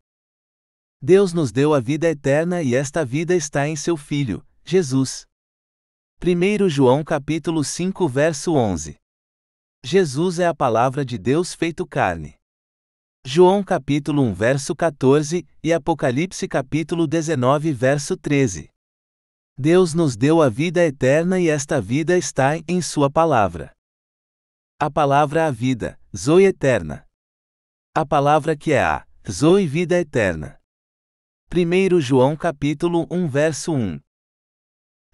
Deus nos deu a vida eterna e esta vida está em seu Filho, Jesus. 1 João capítulo 5 verso 11. Jesus é a palavra de Deus feito carne. João capítulo 1 verso 14 e Apocalipse capítulo 19 verso 13. Deus nos deu a vida eterna e esta vida está em sua palavra. A palavra é a vida, zoe eterna. A palavra que é a zoe vida eterna. 1 João capítulo 1 verso 1.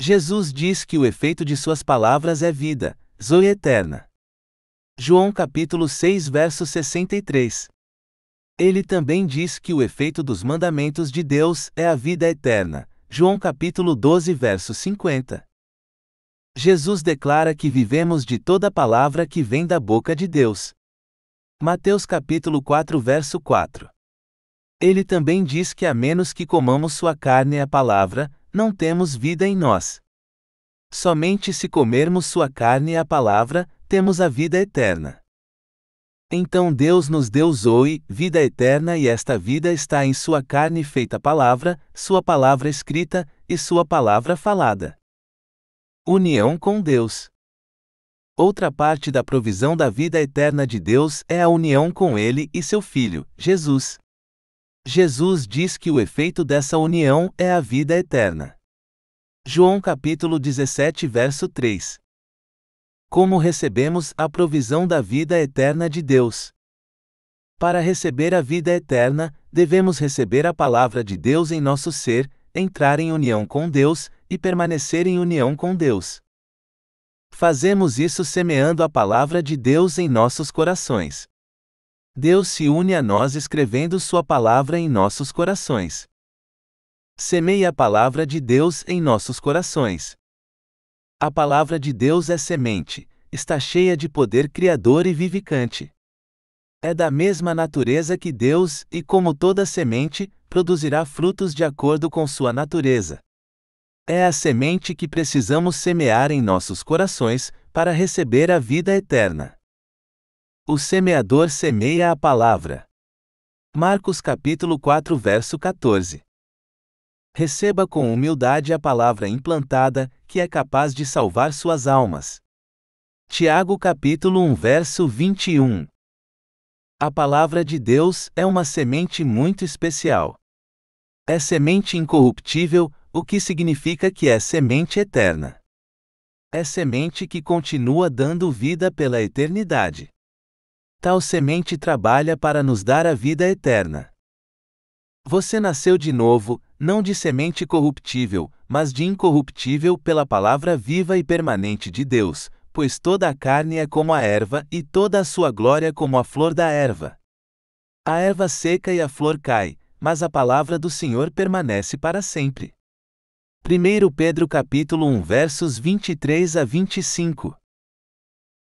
Jesus diz que o efeito de suas palavras é vida, zoe eterna. João capítulo 6 verso 63. Ele também diz que o efeito dos mandamentos de Deus é a vida eterna. João capítulo 12 verso 50. Jesus declara que vivemos de toda palavra que vem da boca de Deus. Mateus capítulo 4 verso 4. Ele também diz que a menos que comamos sua carne e a palavra, não temos vida em nós. Somente se comermos sua carne e a palavra, temos a vida eterna. Então Deus nos deu Zoe, vida eterna, e esta vida está em sua carne feita palavra, sua palavra escrita e sua palavra falada. União com Deus. Outra parte da provisão da vida eterna de Deus é a união com Ele e seu Filho, Jesus. Jesus diz que o efeito dessa união é a vida eterna. João capítulo 17, verso 3. Como recebemos a provisão da vida eterna de Deus? Para receber a vida eterna, devemos receber a palavra de Deus em nosso ser, entrar em união com Deus e permanecer em união com Deus. Fazemos isso semeando a palavra de Deus em nossos corações. Deus se une a nós escrevendo Sua palavra em nossos corações. Semeie a palavra de Deus em nossos corações. A palavra de Deus é semente, está cheia de poder criador e vivificante. É da mesma natureza que Deus, e como toda semente, produzirá frutos de acordo com sua natureza. É a semente que precisamos semear em nossos corações para receber a vida eterna. O semeador semeia a palavra. Marcos capítulo 4, verso 14. Receba com humildade a palavra implantada, que é capaz de salvar suas almas. Tiago capítulo 1, verso 21. A palavra de Deus é uma semente muito especial. É semente incorruptível, o que significa que é semente eterna. É semente que continua dando vida pela eternidade tal semente trabalha para nos dar a vida eterna. Você nasceu de novo, não de semente corruptível, mas de incorruptível pela palavra viva e permanente de Deus, pois toda a carne é como a erva e toda a sua glória é como a flor da erva. A erva seca e a flor cai, mas a palavra do Senhor permanece para sempre. 1 Pedro capítulo 1 versos 23 a 25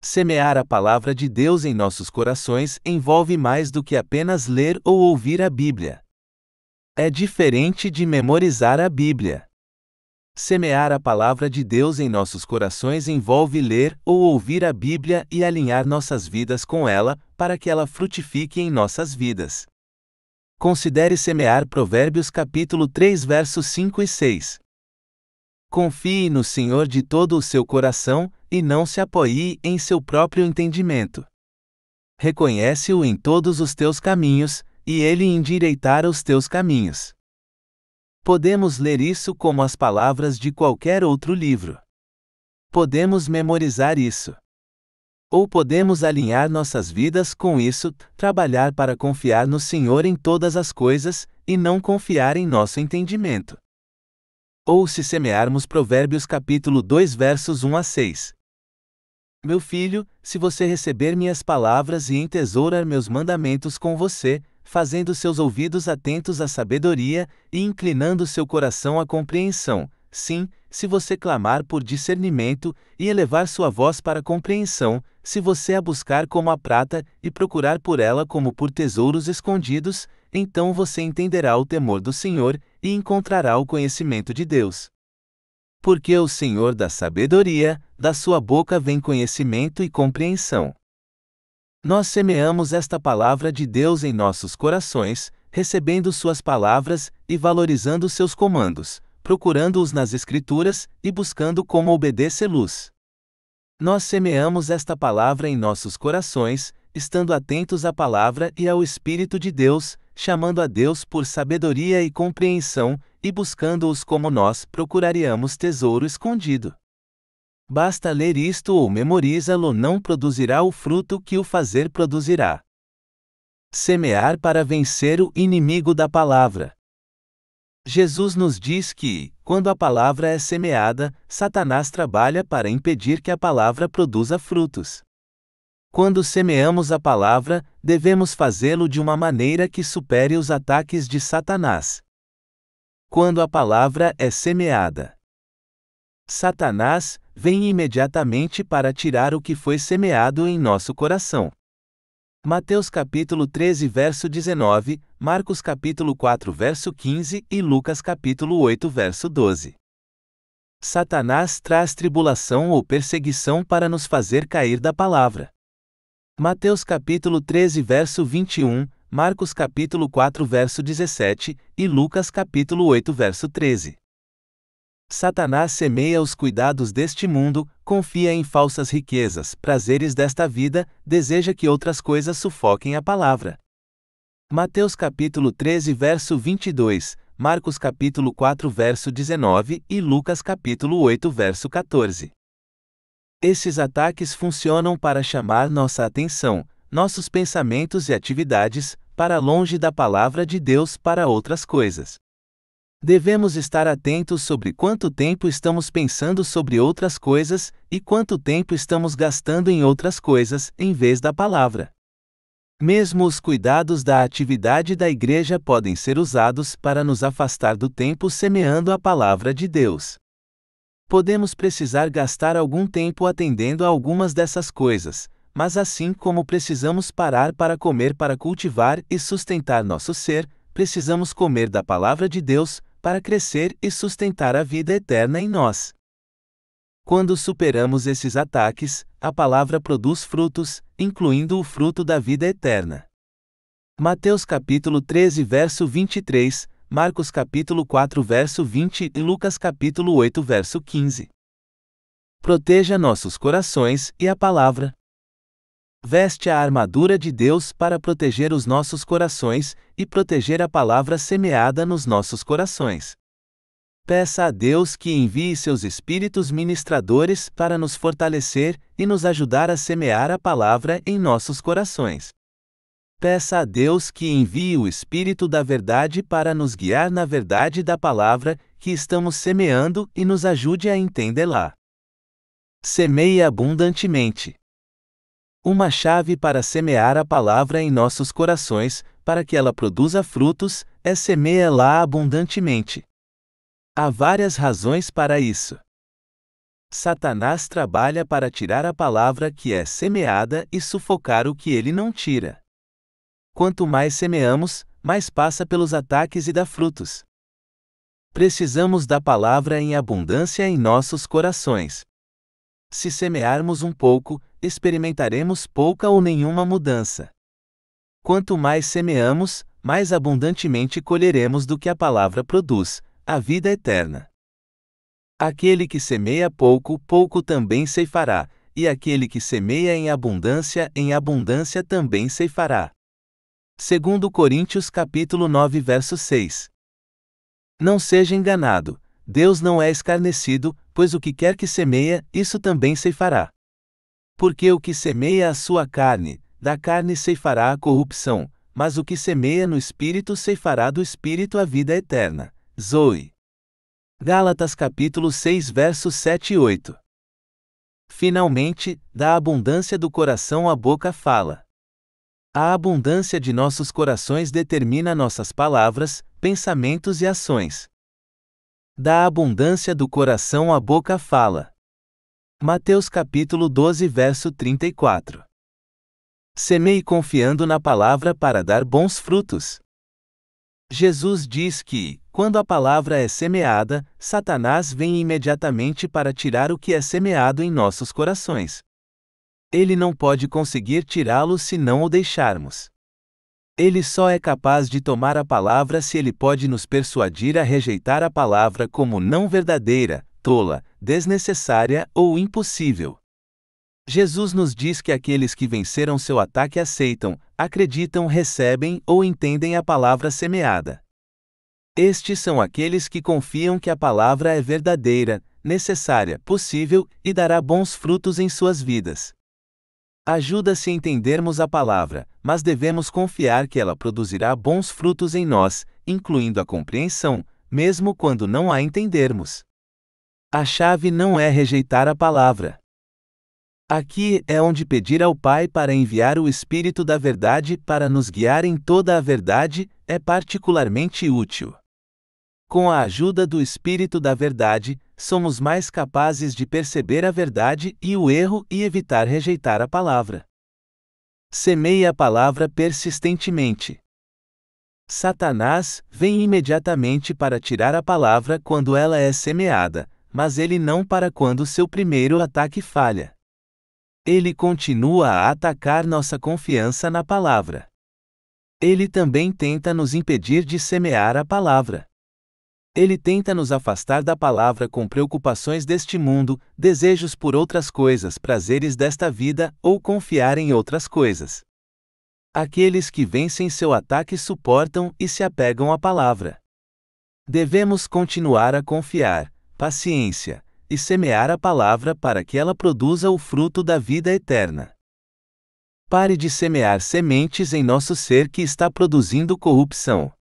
Semear a palavra de Deus em nossos corações envolve mais do que apenas ler ou ouvir a Bíblia. É diferente de memorizar a Bíblia. Semear a palavra de Deus em nossos corações envolve ler ou ouvir a Bíblia e alinhar nossas vidas com ela, para que ela frutifique em nossas vidas. Considere semear Provérbios capítulo 3 versos 5 e 6. Confie no Senhor de todo o seu coração, e não se apoie em seu próprio entendimento. Reconhece-o em todos os teus caminhos, e ele endireitará os teus caminhos. Podemos ler isso como as palavras de qualquer outro livro. Podemos memorizar isso. Ou podemos alinhar nossas vidas com isso, trabalhar para confiar no Senhor em todas as coisas, e não confiar em nosso entendimento ou se semearmos Provérbios capítulo 2 versos 1 a 6. Meu filho, se você receber minhas palavras e entesourar meus mandamentos com você, fazendo seus ouvidos atentos à sabedoria e inclinando seu coração à compreensão, sim, se você clamar por discernimento e elevar sua voz para a compreensão, se você a buscar como a prata e procurar por ela como por tesouros escondidos, então você entenderá o temor do Senhor e encontrará o conhecimento de Deus. Porque o Senhor da sabedoria, da sua boca vem conhecimento e compreensão. Nós semeamos esta palavra de Deus em nossos corações, recebendo suas palavras e valorizando seus comandos, procurando-os nas Escrituras e buscando como obedecê-los. Nós semeamos esta palavra em nossos corações, estando atentos à palavra e ao Espírito de Deus, chamando a Deus por sabedoria e compreensão, e buscando-os como nós procuraríamos tesouro escondido. Basta ler isto ou memorizá-lo, não produzirá o fruto que o fazer produzirá. Semear para vencer o inimigo da palavra. Jesus nos diz que, quando a palavra é semeada, Satanás trabalha para impedir que a palavra produza frutos. Quando semeamos a palavra, devemos fazê-lo de uma maneira que supere os ataques de Satanás. Quando a palavra é semeada, Satanás vem imediatamente para tirar o que foi semeado em nosso coração. Mateus capítulo 13 verso 19, Marcos capítulo 4 verso 15 e Lucas capítulo 8 verso 12. Satanás traz tribulação ou perseguição para nos fazer cair da palavra. Mateus capítulo 13 verso 21, Marcos capítulo 4 verso 17 e Lucas capítulo 8 verso 13. Satanás semeia os cuidados deste mundo, confia em falsas riquezas, prazeres desta vida, deseja que outras coisas sufoquem a palavra. Mateus capítulo 13 verso 22, Marcos capítulo 4 verso 19 e Lucas capítulo 8 verso 14. Esses ataques funcionam para chamar nossa atenção, nossos pensamentos e atividades, para longe da palavra de Deus para outras coisas. Devemos estar atentos sobre quanto tempo estamos pensando sobre outras coisas e quanto tempo estamos gastando em outras coisas em vez da palavra. Mesmo os cuidados da atividade da igreja podem ser usados para nos afastar do tempo semeando a palavra de Deus podemos precisar gastar algum tempo atendendo a algumas dessas coisas, mas assim como precisamos parar para comer para cultivar e sustentar nosso ser, precisamos comer da palavra de Deus para crescer e sustentar a vida eterna em nós. Quando superamos esses ataques, a palavra produz frutos, incluindo o fruto da vida eterna. Mateus capítulo 13, verso 23, Marcos capítulo 4 verso 20 e Lucas capítulo 8 verso 15. Proteja nossos corações e a palavra. Veste a armadura de Deus para proteger os nossos corações e proteger a palavra semeada nos nossos corações. Peça a Deus que envie seus espíritos ministradores para nos fortalecer e nos ajudar a semear a palavra em nossos corações. Peça a Deus que envie o Espírito da Verdade para nos guiar na verdade da palavra que estamos semeando e nos ajude a entendê-la. Semeie abundantemente. Uma chave para semear a palavra em nossos corações, para que ela produza frutos, é semeá-la abundantemente. Há várias razões para isso. Satanás trabalha para tirar a palavra que é semeada e sufocar o que ele não tira. Quanto mais semeamos, mais passa pelos ataques e dá frutos. Precisamos da palavra em abundância em nossos corações. Se semearmos um pouco, experimentaremos pouca ou nenhuma mudança. Quanto mais semeamos, mais abundantemente colheremos do que a palavra produz, a vida eterna. Aquele que semeia pouco, pouco também ceifará, e aquele que semeia em abundância, em abundância também ceifará. Segundo Coríntios capítulo 9 verso 6. Não seja enganado, Deus não é escarnecido, pois o que quer que semeia, isso também ceifará. Porque o que semeia a sua carne, da carne ceifará a corrupção, mas o que semeia no espírito ceifará do espírito a vida eterna. Zoe. Gálatas capítulo 6 versos 7 e 8. Finalmente, da abundância do coração a boca fala. A abundância de nossos corações determina nossas palavras, pensamentos e ações. Da abundância do coração a boca fala. Mateus capítulo 12, verso 34. Semei confiando na palavra para dar bons frutos. Jesus diz que, quando a palavra é semeada, Satanás vem imediatamente para tirar o que é semeado em nossos corações. Ele não pode conseguir tirá-lo se não o deixarmos. Ele só é capaz de tomar a palavra se ele pode nos persuadir a rejeitar a palavra como não verdadeira, tola, desnecessária ou impossível. Jesus nos diz que aqueles que venceram seu ataque aceitam, acreditam, recebem ou entendem a palavra semeada. Estes são aqueles que confiam que a palavra é verdadeira, necessária, possível e dará bons frutos em suas vidas. Ajuda-se a entendermos a palavra, mas devemos confiar que ela produzirá bons frutos em nós, incluindo a compreensão, mesmo quando não a entendermos. A chave não é rejeitar a palavra. Aqui é onde pedir ao Pai para enviar o Espírito da Verdade para nos guiar em toda a verdade é particularmente útil. Com a ajuda do Espírito da Verdade, somos mais capazes de perceber a verdade e o erro e evitar rejeitar a palavra. Semeie a palavra persistentemente. Satanás vem imediatamente para tirar a palavra quando ela é semeada, mas ele não para quando seu primeiro ataque falha. Ele continua a atacar nossa confiança na palavra. Ele também tenta nos impedir de semear a palavra. Ele tenta nos afastar da palavra com preocupações deste mundo, desejos por outras coisas, prazeres desta vida ou confiar em outras coisas. Aqueles que vencem seu ataque suportam e se apegam à palavra. Devemos continuar a confiar, paciência, e semear a palavra para que ela produza o fruto da vida eterna. Pare de semear sementes em nosso ser que está produzindo corrupção.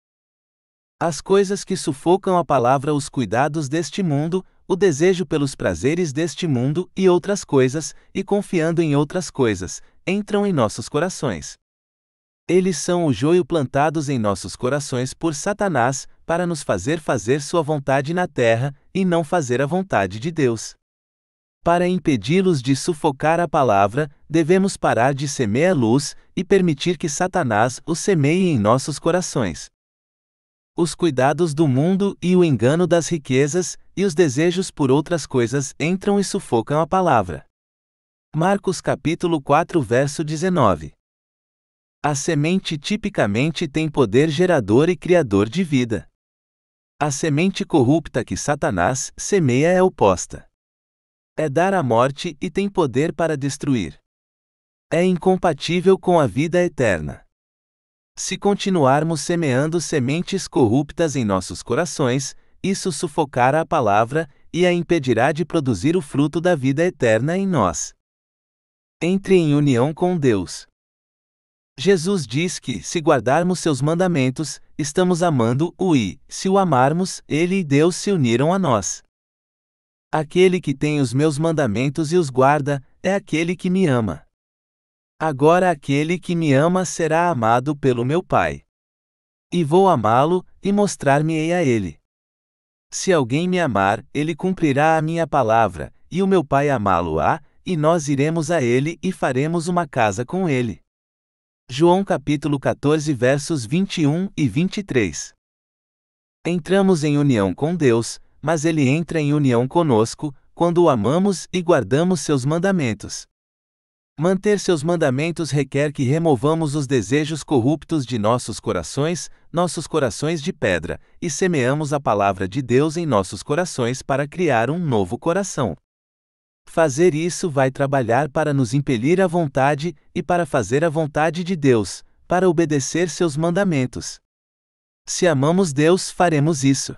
As coisas que sufocam a palavra, os cuidados deste mundo, o desejo pelos prazeres deste mundo e outras coisas, e confiando em outras coisas, entram em nossos corações. Eles são o joio plantados em nossos corações por Satanás, para nos fazer fazer sua vontade na terra e não fazer a vontade de Deus. Para impedi-los de sufocar a palavra, devemos parar de semear luz e permitir que Satanás o semeie em nossos corações os cuidados do mundo e o engano das riquezas, e os desejos por outras coisas entram e sufocam a palavra. Marcos capítulo 4 verso 19. A semente tipicamente tem poder gerador e criador de vida. A semente corrupta que Satanás semeia é oposta. É dar à morte e tem poder para destruir. É incompatível com a vida eterna. Se continuarmos semeando sementes corruptas em nossos corações, isso sufocará a palavra e a impedirá de produzir o fruto da vida eterna em nós. Entre em união com Deus. Jesus diz que, se guardarmos seus mandamentos, estamos amando-o e, se o amarmos, ele e Deus se uniram a nós. Aquele que tem os meus mandamentos e os guarda, é aquele que me ama. Agora aquele que me ama será amado pelo meu Pai. E vou amá-lo, e mostrar-me-ei a ele. Se alguém me amar, ele cumprirá a minha palavra, e o meu Pai amá-lo-á, e nós iremos a ele e faremos uma casa com ele. João capítulo 14 versos 21 e 23. Entramos em união com Deus, mas ele entra em união conosco, quando o amamos e guardamos seus mandamentos. Manter seus mandamentos requer que removamos os desejos corruptos de nossos corações, nossos corações de pedra, e semeamos a palavra de Deus em nossos corações para criar um novo coração. Fazer isso vai trabalhar para nos impelir à vontade e para fazer a vontade de Deus, para obedecer seus mandamentos. Se amamos Deus, faremos isso.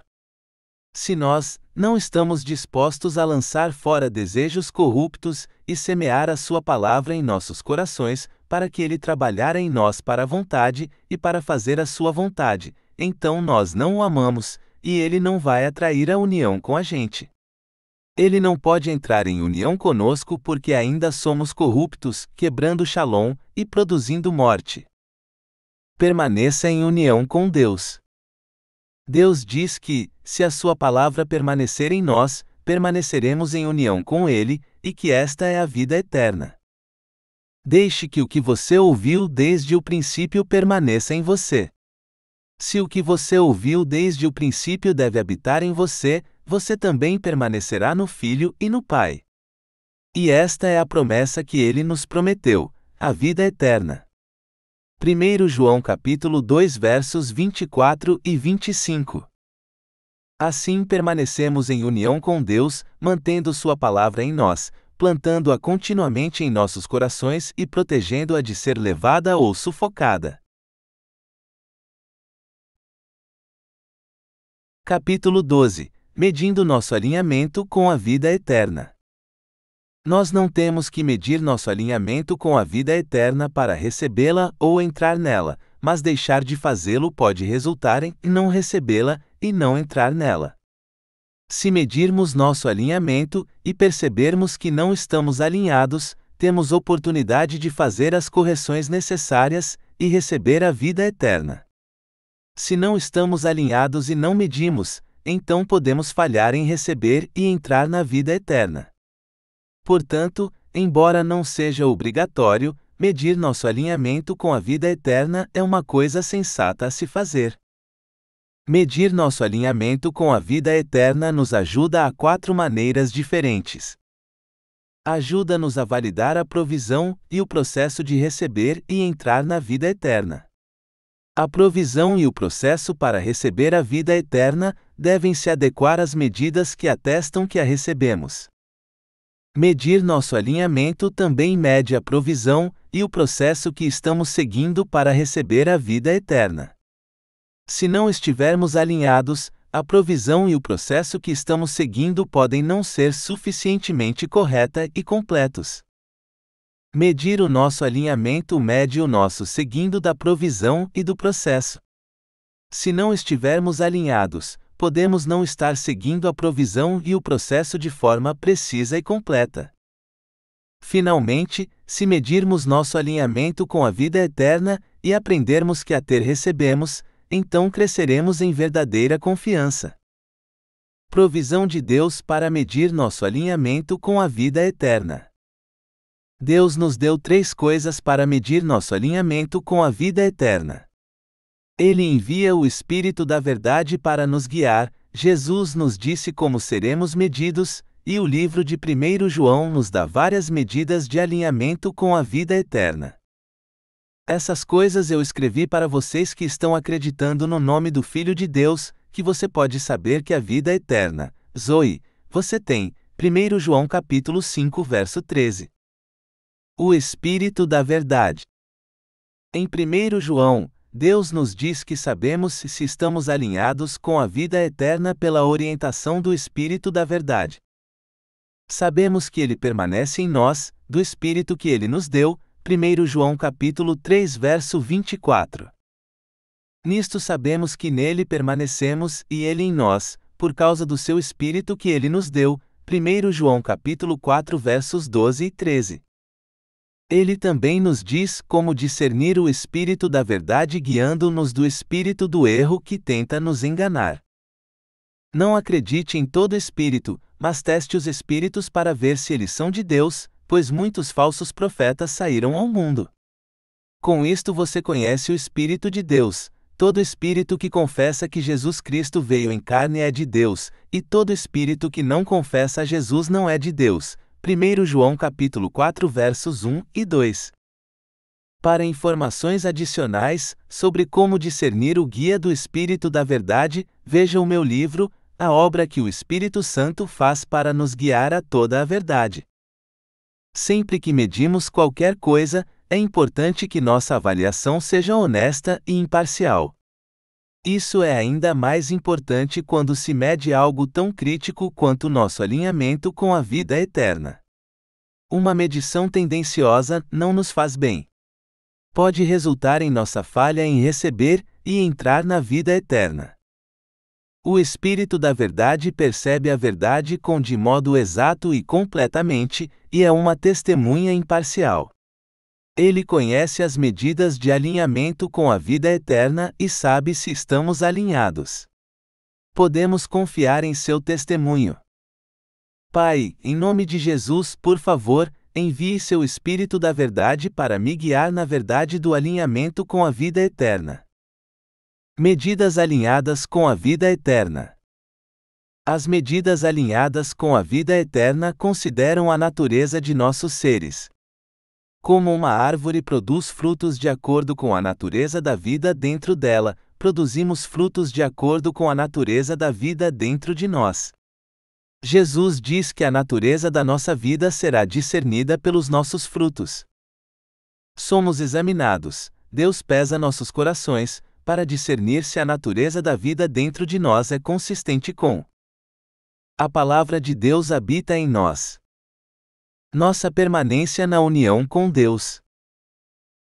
Se nós, não estamos dispostos a lançar fora desejos corruptos e semear a Sua palavra em nossos corações, para que Ele trabalhar em nós para a vontade e para fazer a Sua vontade, então nós não o amamos, e Ele não vai atrair a união com a gente. Ele não pode entrar em união conosco porque ainda somos corruptos, quebrando Shalom e produzindo morte. Permaneça em união com Deus. Deus diz que, se a sua palavra permanecer em nós, permaneceremos em união com ele, e que esta é a vida eterna. Deixe que o que você ouviu desde o princípio permaneça em você. Se o que você ouviu desde o princípio deve habitar em você, você também permanecerá no Filho e no Pai. E esta é a promessa que ele nos prometeu, a vida eterna. 1 João capítulo 2 versos 24 e 25 Assim permanecemos em união com Deus, mantendo Sua palavra em nós, plantando-a continuamente em nossos corações e protegendo-a de ser levada ou sufocada. Capítulo 12 Medindo nosso alinhamento com a vida eterna. Nós não temos que medir nosso alinhamento com a vida eterna para recebê-la ou entrar nela, mas deixar de fazê-lo pode resultar em não recebê-la e não entrar nela. Se medirmos nosso alinhamento e percebermos que não estamos alinhados, temos oportunidade de fazer as correções necessárias e receber a vida eterna. Se não estamos alinhados e não medimos, então podemos falhar em receber e entrar na vida eterna. Portanto, embora não seja obrigatório, medir nosso alinhamento com a vida eterna é uma coisa sensata a se fazer. Medir nosso alinhamento com a vida eterna nos ajuda a quatro maneiras diferentes. Ajuda-nos a validar a provisão e o processo de receber e entrar na vida eterna. A provisão e o processo para receber a vida eterna devem se adequar às medidas que atestam que a recebemos. Medir nosso alinhamento também mede a provisão e o processo que estamos seguindo para receber a vida eterna. Se não estivermos alinhados, a provisão e o processo que estamos seguindo podem não ser suficientemente correta e completos. Medir o nosso alinhamento mede o nosso seguindo da provisão e do processo. Se não estivermos alinhados, podemos não estar seguindo a provisão e o processo de forma precisa e completa. Finalmente, se medirmos nosso alinhamento com a vida eterna e aprendermos que a ter recebemos, então cresceremos em verdadeira confiança. Provisão de Deus para medir nosso alinhamento com a vida eterna. Deus nos deu três coisas para medir nosso alinhamento com a vida eterna. Ele envia o Espírito da Verdade para nos guiar, Jesus nos disse como seremos medidos, e o livro de 1 João nos dá várias medidas de alinhamento com a vida eterna. Essas coisas eu escrevi para vocês que estão acreditando no nome do Filho de Deus, que você pode saber que é a vida é eterna. Zoe, você tem. 1 João capítulo 5, verso 13. O Espírito da Verdade. Em 1 João, Deus nos diz que sabemos se estamos alinhados com a vida eterna pela orientação do Espírito da Verdade. Sabemos que ele permanece em nós, do Espírito que ele nos deu, 1 João capítulo 3 verso 24. Nisto sabemos que nele permanecemos e ele em nós, por causa do seu espírito que ele nos deu. 1 João capítulo 4 versos 12 e 13. Ele também nos diz como discernir o espírito da verdade guiando-nos do espírito do erro que tenta nos enganar. Não acredite em todo espírito, mas teste os espíritos para ver se eles são de Deus pois muitos falsos profetas saíram ao mundo. Com isto você conhece o Espírito de Deus. Todo espírito que confessa que Jesus Cristo veio em carne é de Deus, e todo espírito que não confessa a Jesus não é de Deus. 1 João capítulo 4 versos 1 e 2. Para informações adicionais sobre como discernir o guia do Espírito da Verdade, veja o meu livro, a obra que o Espírito Santo faz para nos guiar a toda a verdade. Sempre que medimos qualquer coisa, é importante que nossa avaliação seja honesta e imparcial. Isso é ainda mais importante quando se mede algo tão crítico quanto nosso alinhamento com a vida eterna. Uma medição tendenciosa não nos faz bem. Pode resultar em nossa falha em receber e entrar na vida eterna. O Espírito da Verdade percebe a verdade com de modo exato e completamente, e é uma testemunha imparcial. Ele conhece as medidas de alinhamento com a vida eterna e sabe se estamos alinhados. Podemos confiar em seu testemunho. Pai, em nome de Jesus, por favor, envie seu Espírito da Verdade para me guiar na verdade do alinhamento com a vida eterna. Medidas alinhadas com a vida eterna. As medidas alinhadas com a vida eterna consideram a natureza de nossos seres. Como uma árvore produz frutos de acordo com a natureza da vida dentro dela, produzimos frutos de acordo com a natureza da vida dentro de nós. Jesus diz que a natureza da nossa vida será discernida pelos nossos frutos. Somos examinados, Deus pesa nossos corações, para discernir se a natureza da vida dentro de nós é consistente com a palavra de Deus habita em nós. Nossa permanência na união com Deus.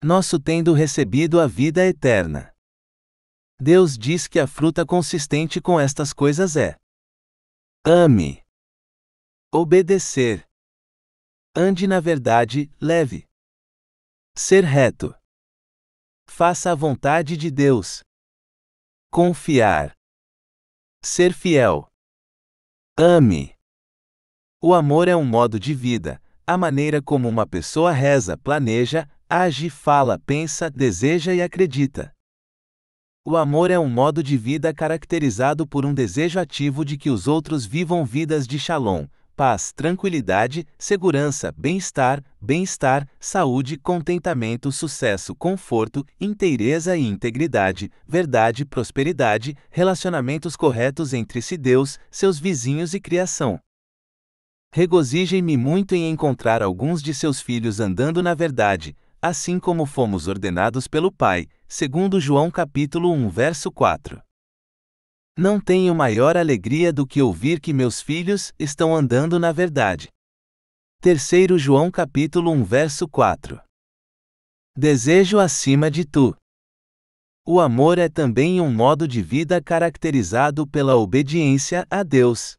Nosso tendo recebido a vida eterna. Deus diz que a fruta consistente com estas coisas é: ame, obedecer, ande na verdade, leve, ser reto. Faça a vontade de Deus. Confiar. Ser fiel. Ame. O amor é um modo de vida, a maneira como uma pessoa reza, planeja, age, fala, pensa, deseja e acredita. O amor é um modo de vida caracterizado por um desejo ativo de que os outros vivam vidas de shalom, paz, tranquilidade, segurança, bem-estar, bem-estar, saúde, contentamento, sucesso, conforto, inteireza e integridade, verdade, prosperidade, relacionamentos corretos entre si Deus, seus vizinhos e criação. Regozijem-me muito em encontrar alguns de seus filhos andando na verdade, assim como fomos ordenados pelo Pai, segundo João capítulo 1 verso 4. Não tenho maior alegria do que ouvir que meus filhos estão andando na verdade. 3 João capítulo 1 verso 4 Desejo acima de tu. O amor é também um modo de vida caracterizado pela obediência a Deus.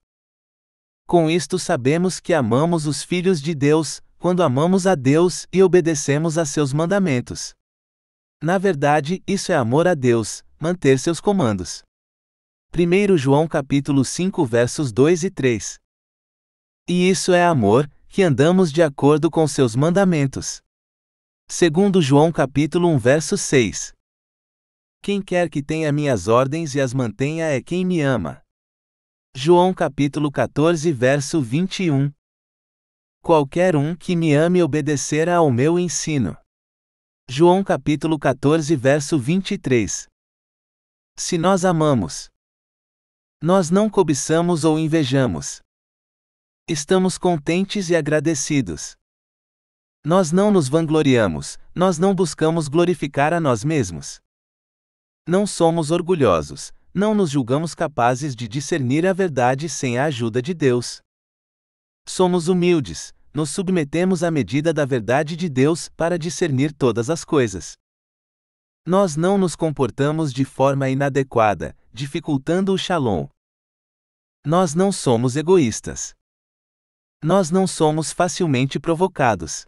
Com isto sabemos que amamos os filhos de Deus, quando amamos a Deus e obedecemos a seus mandamentos. Na verdade, isso é amor a Deus, manter seus comandos. 1 João capítulo 5 versos 2 e 3. E isso é amor, que andamos de acordo com seus mandamentos. 2 João capítulo 1 verso 6. Quem quer que tenha minhas ordens e as mantenha é quem me ama. João capítulo 14 verso 21. Qualquer um que me ame obedecerá ao meu ensino. João capítulo 14 verso 23. Se nós amamos, nós não cobiçamos ou invejamos. Estamos contentes e agradecidos. Nós não nos vangloriamos, nós não buscamos glorificar a nós mesmos. Não somos orgulhosos, não nos julgamos capazes de discernir a verdade sem a ajuda de Deus. Somos humildes, nos submetemos à medida da verdade de Deus para discernir todas as coisas. Nós não nos comportamos de forma inadequada, dificultando o shalom. Nós não somos egoístas. Nós não somos facilmente provocados.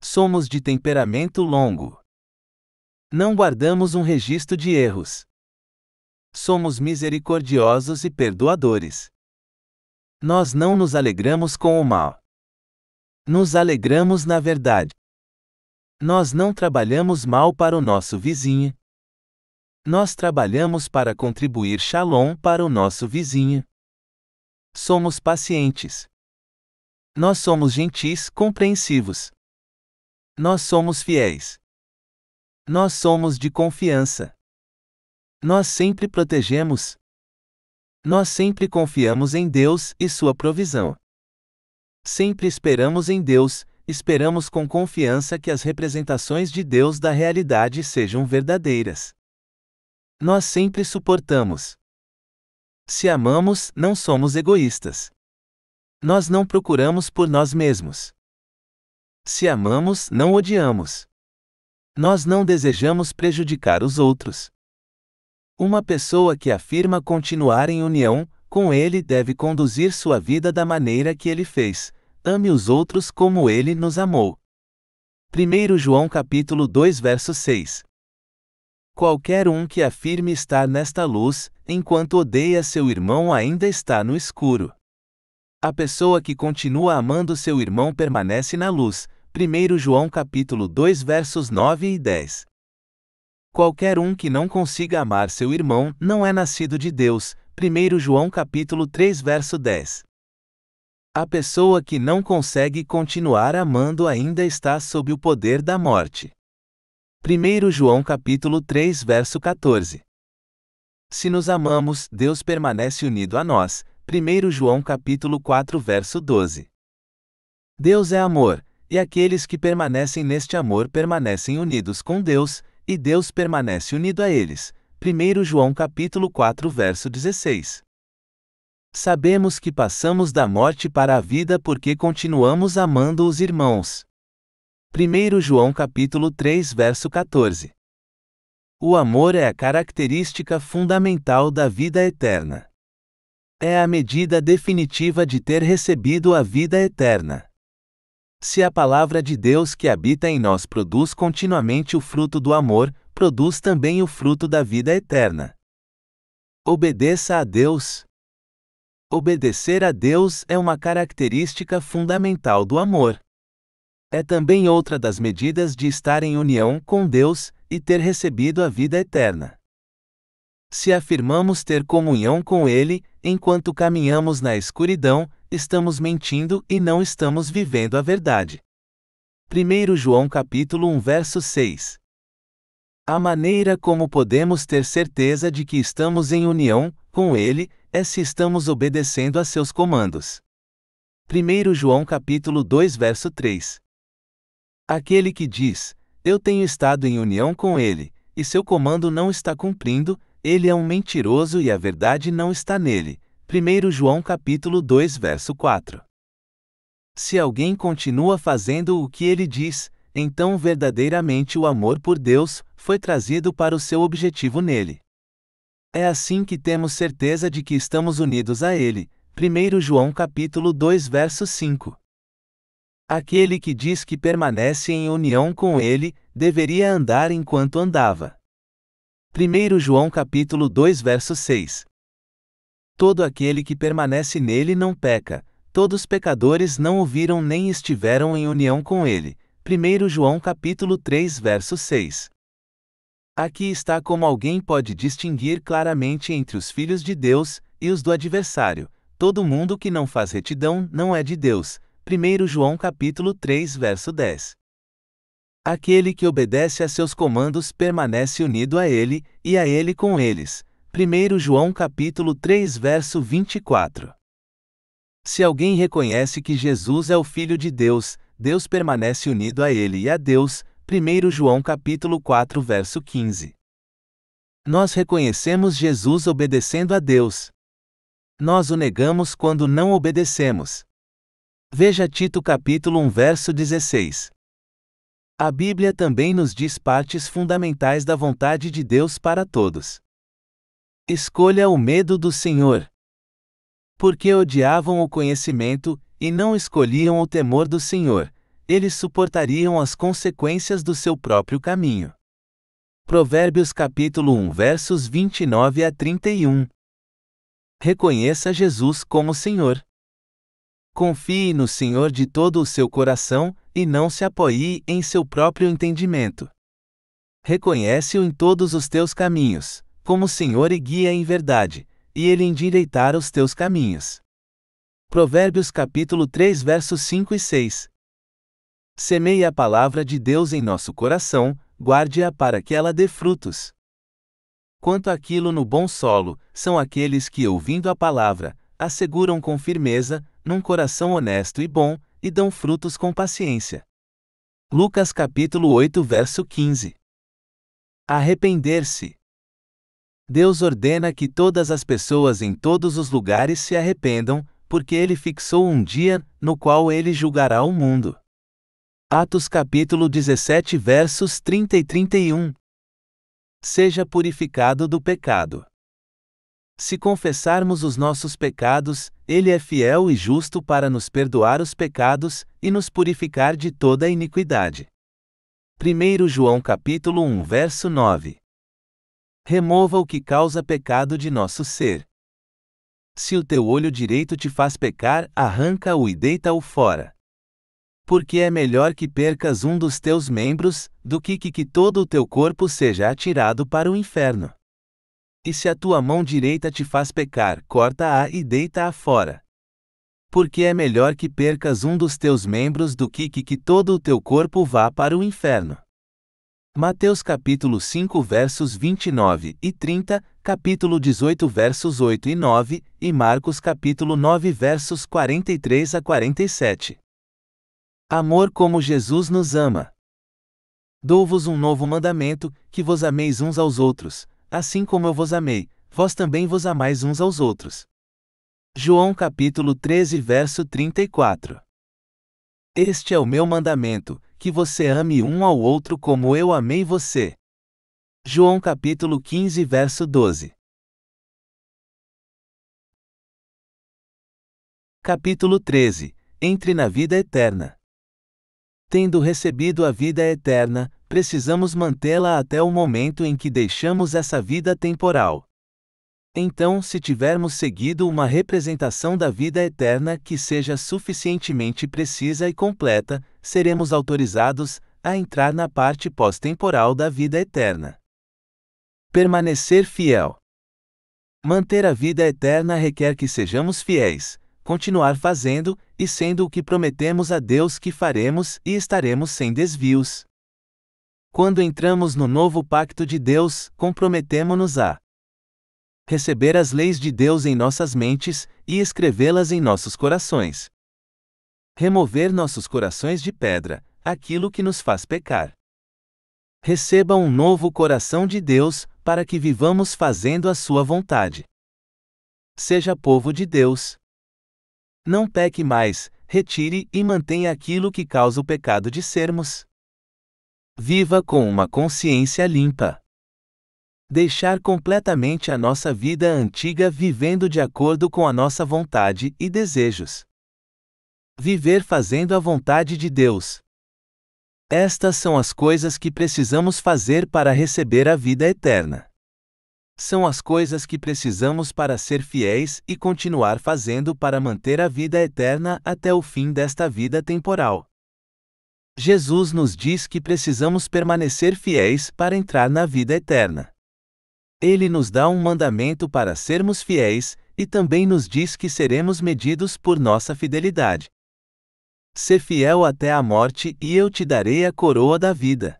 Somos de temperamento longo. Não guardamos um registro de erros. Somos misericordiosos e perdoadores. Nós não nos alegramos com o mal. Nos alegramos na verdade. Nós não trabalhamos mal para o nosso vizinho, nós trabalhamos para contribuir Shalom para o nosso vizinho. Somos pacientes. Nós somos gentis, compreensivos. Nós somos fiéis. Nós somos de confiança. Nós sempre protegemos. Nós sempre confiamos em Deus e sua provisão. Sempre esperamos em Deus, esperamos com confiança que as representações de Deus da realidade sejam verdadeiras. Nós sempre suportamos. Se amamos, não somos egoístas. Nós não procuramos por nós mesmos. Se amamos, não odiamos. Nós não desejamos prejudicar os outros. Uma pessoa que afirma continuar em união com ele deve conduzir sua vida da maneira que ele fez. Ame os outros como ele nos amou. 1 João capítulo 2 verso 6 Qualquer um que afirme estar nesta luz, enquanto odeia seu irmão ainda está no escuro. A pessoa que continua amando seu irmão permanece na luz. 1 João capítulo 2 versos 9 e 10. Qualquer um que não consiga amar seu irmão não é nascido de Deus. 1 João capítulo 3 verso 10. A pessoa que não consegue continuar amando ainda está sob o poder da morte. 1 João capítulo 3 verso 14. Se nos amamos, Deus permanece unido a nós. 1 João capítulo 4 verso 12. Deus é amor, e aqueles que permanecem neste amor permanecem unidos com Deus, e Deus permanece unido a eles. 1 João capítulo 4 verso 16. Sabemos que passamos da morte para a vida porque continuamos amando os irmãos. 1 João capítulo 3, verso 14. O amor é a característica fundamental da vida eterna. É a medida definitiva de ter recebido a vida eterna. Se a palavra de Deus que habita em nós produz continuamente o fruto do amor, produz também o fruto da vida eterna. Obedeça a Deus. Obedecer a Deus é uma característica fundamental do amor. É também outra das medidas de estar em união com Deus e ter recebido a vida eterna. Se afirmamos ter comunhão com Ele, enquanto caminhamos na escuridão, estamos mentindo e não estamos vivendo a verdade. 1 João capítulo 1 verso 6 A maneira como podemos ter certeza de que estamos em união com Ele é se estamos obedecendo a seus comandos. 1 João capítulo 2 verso 3 Aquele que diz, eu tenho estado em união com ele, e seu comando não está cumprindo, ele é um mentiroso e a verdade não está nele. 1 João capítulo 2 verso 4. Se alguém continua fazendo o que ele diz, então verdadeiramente o amor por Deus foi trazido para o seu objetivo nele. É assim que temos certeza de que estamos unidos a ele. 1 João capítulo 2 verso 5. Aquele que diz que permanece em união com ele, deveria andar enquanto andava. 1 João capítulo 2 verso 6 Todo aquele que permanece nele não peca, todos os pecadores não ouviram nem estiveram em união com ele. 1 João capítulo 3 verso 6 Aqui está como alguém pode distinguir claramente entre os filhos de Deus e os do adversário. Todo mundo que não faz retidão não é de Deus, 1 João capítulo 3, verso 10. Aquele que obedece a seus comandos permanece unido a ele e a ele com eles. 1 João capítulo 3, verso 24. Se alguém reconhece que Jesus é o filho de Deus, Deus permanece unido a ele e a Deus. 1 João capítulo 4, verso 15. Nós reconhecemos Jesus obedecendo a Deus. Nós o negamos quando não obedecemos. Veja Tito capítulo 1 verso 16. A Bíblia também nos diz partes fundamentais da vontade de Deus para todos. Escolha o medo do Senhor. Porque odiavam o conhecimento, e não escolhiam o temor do Senhor, eles suportariam as consequências do seu próprio caminho. Provérbios capítulo 1 versos 29 a 31. Reconheça Jesus como Senhor. Confie no Senhor de todo o seu coração, e não se apoie em seu próprio entendimento. Reconhece-o em todos os teus caminhos, como Senhor e guia em verdade, e ele endireitará os teus caminhos. Provérbios capítulo 3 versos 5 e 6. Semeie a palavra de Deus em nosso coração, guarde-a para que ela dê frutos. Quanto aquilo no bom solo, são aqueles que, ouvindo a palavra, asseguram com firmeza, num coração honesto e bom, e dão frutos com paciência. Lucas capítulo 8, verso 15. Arrepender-se. Deus ordena que todas as pessoas em todos os lugares se arrependam, porque ele fixou um dia no qual ele julgará o mundo. Atos capítulo 17, versos 30 e 31. Seja purificado do pecado. Se confessarmos os nossos pecados, ele é fiel e justo para nos perdoar os pecados e nos purificar de toda a iniquidade. 1 João capítulo 1, verso 9. Remova o que causa pecado de nosso ser. Se o teu olho direito te faz pecar, arranca-o e deita-o fora. Porque é melhor que percas um dos teus membros, do que que, que todo o teu corpo seja atirado para o inferno. E se a tua mão direita te faz pecar, corta-a e deita-a fora. Porque é melhor que percas um dos teus membros do que que, que todo o teu corpo vá para o inferno. Mateus capítulo 5 versos 29 e 30, capítulo 18 versos 8 e 9 e Marcos capítulo 9 versos 43 a 47. Amor como Jesus nos ama. Dou-vos um novo mandamento, que vos ameis uns aos outros, assim como eu vos amei, vós também vos amais uns aos outros. João capítulo 13, verso 34. Este é o meu mandamento, que você ame um ao outro como eu amei você. João capítulo 15, verso 12. Capítulo 13 Entre na vida eterna. Tendo recebido a vida eterna, precisamos mantê-la até o momento em que deixamos essa vida temporal. Então, se tivermos seguido uma representação da vida eterna que seja suficientemente precisa e completa, seremos autorizados a entrar na parte pós-temporal da vida eterna. Permanecer fiel. Manter a vida eterna requer que sejamos fiéis, continuar fazendo e sendo o que prometemos a Deus que faremos e estaremos sem desvios. Quando entramos no novo pacto de Deus, comprometemo-nos a receber as leis de Deus em nossas mentes e escrevê-las em nossos corações. Remover nossos corações de pedra, aquilo que nos faz pecar. Receba um novo coração de Deus, para que vivamos fazendo a sua vontade. Seja povo de Deus. Não peque mais, retire e mantenha aquilo que causa o pecado de sermos Viva com uma consciência limpa. Deixar completamente a nossa vida antiga vivendo de acordo com a nossa vontade e desejos. Viver fazendo a vontade de Deus. Estas são as coisas que precisamos fazer para receber a vida eterna. São as coisas que precisamos para ser fiéis e continuar fazendo para manter a vida eterna até o fim desta vida temporal. Jesus nos diz que precisamos permanecer fiéis para entrar na vida eterna. Ele nos dá um mandamento para sermos fiéis e também nos diz que seremos medidos por nossa fidelidade. Ser fiel até a morte e eu te darei a coroa da vida.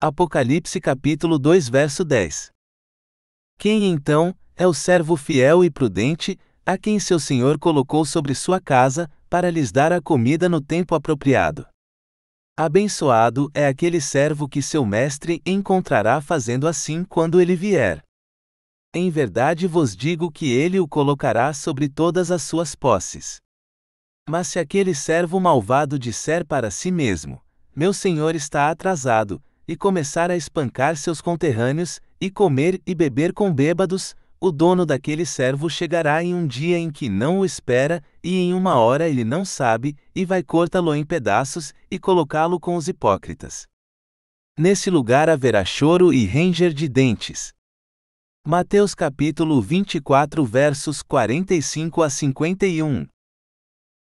Apocalipse capítulo 2 verso 10. Quem então é o servo fiel e prudente, a quem seu senhor colocou sobre sua casa, para lhes dar a comida no tempo apropriado? Abençoado é aquele servo que seu mestre encontrará fazendo assim quando ele vier. Em verdade vos digo que ele o colocará sobre todas as suas posses. Mas se aquele servo malvado disser para si mesmo: Meu senhor está atrasado, e começar a espancar seus conterrâneos, e comer e beber com bêbados, o dono daquele servo chegará em um dia em que não o espera, e em uma hora ele não sabe, e vai cortá-lo em pedaços e colocá-lo com os hipócritas. Nesse lugar haverá choro e ranger de dentes. Mateus capítulo 24 versos 45 a 51.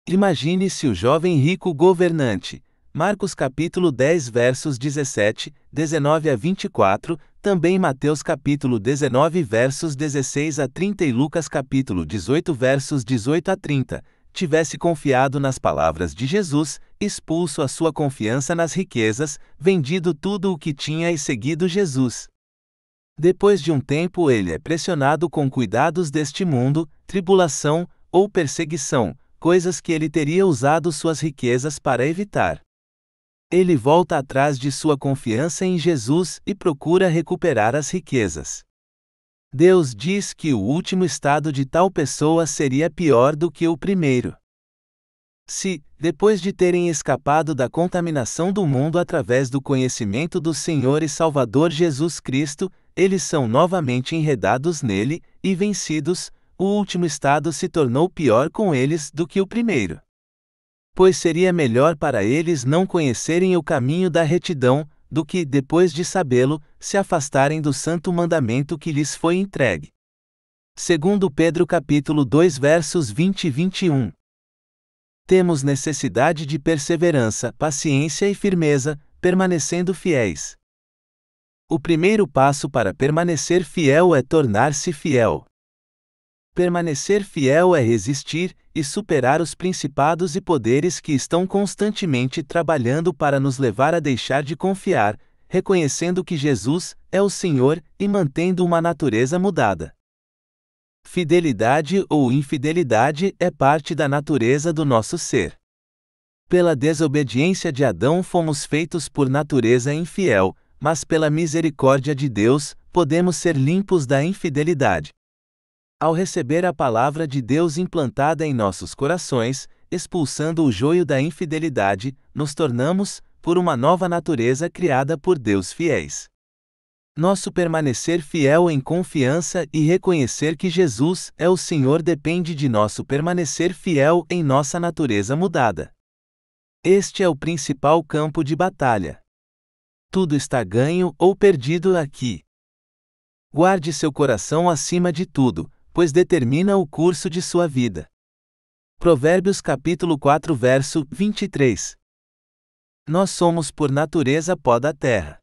Imagine se o jovem rico governante, Marcos capítulo 10 versos 17, 19 a 24, também Mateus capítulo 19 versos 16 a 30 e Lucas capítulo 18 versos 18 a 30, tivesse confiado nas palavras de Jesus, expulso a sua confiança nas riquezas, vendido tudo o que tinha e seguido Jesus. Depois de um tempo, ele é pressionado com cuidados deste mundo, tribulação ou perseguição, coisas que ele teria usado suas riquezas para evitar ele volta atrás de sua confiança em Jesus e procura recuperar as riquezas. Deus diz que o último estado de tal pessoa seria pior do que o primeiro. Se, depois de terem escapado da contaminação do mundo através do conhecimento do Senhor e Salvador Jesus Cristo, eles são novamente enredados nele e vencidos, o último estado se tornou pior com eles do que o primeiro pois seria melhor para eles não conhecerem o caminho da retidão, do que, depois de sabê-lo, se afastarem do santo mandamento que lhes foi entregue. Segundo Pedro capítulo 2 versos 20 e 21. Temos necessidade de perseverança, paciência e firmeza, permanecendo fiéis. O primeiro passo para permanecer fiel é tornar-se fiel. Permanecer fiel é resistir, e superar os principados e poderes que estão constantemente trabalhando para nos levar a deixar de confiar, reconhecendo que Jesus é o Senhor e mantendo uma natureza mudada. Fidelidade ou infidelidade é parte da natureza do nosso ser. Pela desobediência de Adão fomos feitos por natureza infiel, mas pela misericórdia de Deus podemos ser limpos da infidelidade ao receber a palavra de Deus implantada em nossos corações, expulsando o joio da infidelidade, nos tornamos, por uma nova natureza criada por Deus fiéis. Nosso permanecer fiel em confiança e reconhecer que Jesus é o Senhor depende de nosso permanecer fiel em nossa natureza mudada. Este é o principal campo de batalha. Tudo está ganho ou perdido aqui. Guarde seu coração acima de tudo, pois determina o curso de sua vida. Provérbios capítulo 4 verso 23. Nós somos por natureza pó da terra.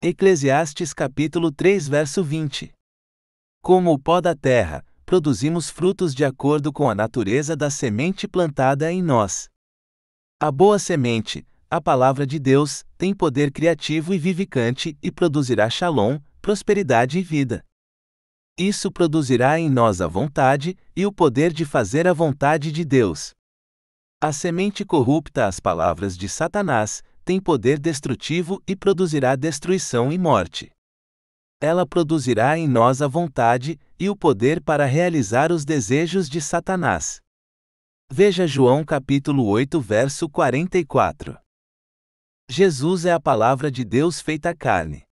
Eclesiastes capítulo 3 verso 20. Como o pó da terra, produzimos frutos de acordo com a natureza da semente plantada em nós. A boa semente, a palavra de Deus, tem poder criativo e vivificante e produzirá shalom, prosperidade e vida. Isso produzirá em nós a vontade e o poder de fazer a vontade de Deus. A semente corrupta, as palavras de Satanás, tem poder destrutivo e produzirá destruição e morte. Ela produzirá em nós a vontade e o poder para realizar os desejos de Satanás. Veja João capítulo 8, verso 44. Jesus é a palavra de Deus feita carne.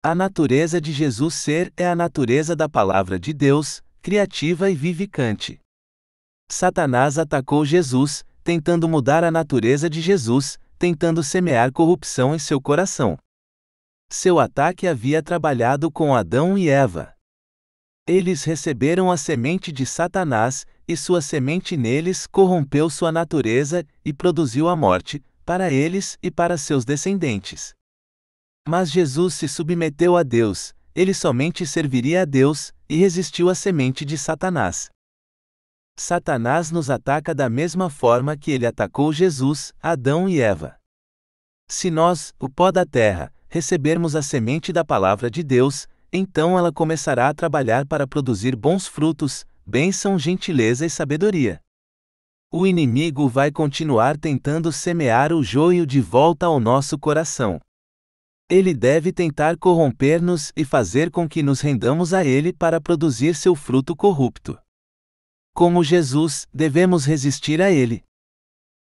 A natureza de Jesus ser é a natureza da palavra de Deus, criativa e vivicante. Satanás atacou Jesus, tentando mudar a natureza de Jesus, tentando semear corrupção em seu coração. Seu ataque havia trabalhado com Adão e Eva. Eles receberam a semente de Satanás, e sua semente neles corrompeu sua natureza e produziu a morte, para eles e para seus descendentes. Mas Jesus se submeteu a Deus, ele somente serviria a Deus, e resistiu à semente de Satanás. Satanás nos ataca da mesma forma que ele atacou Jesus, Adão e Eva. Se nós, o pó da terra, recebermos a semente da palavra de Deus, então ela começará a trabalhar para produzir bons frutos, bênção, gentileza e sabedoria. O inimigo vai continuar tentando semear o joio de volta ao nosso coração. Ele deve tentar corromper-nos e fazer com que nos rendamos a ele para produzir seu fruto corrupto. Como Jesus, devemos resistir a ele.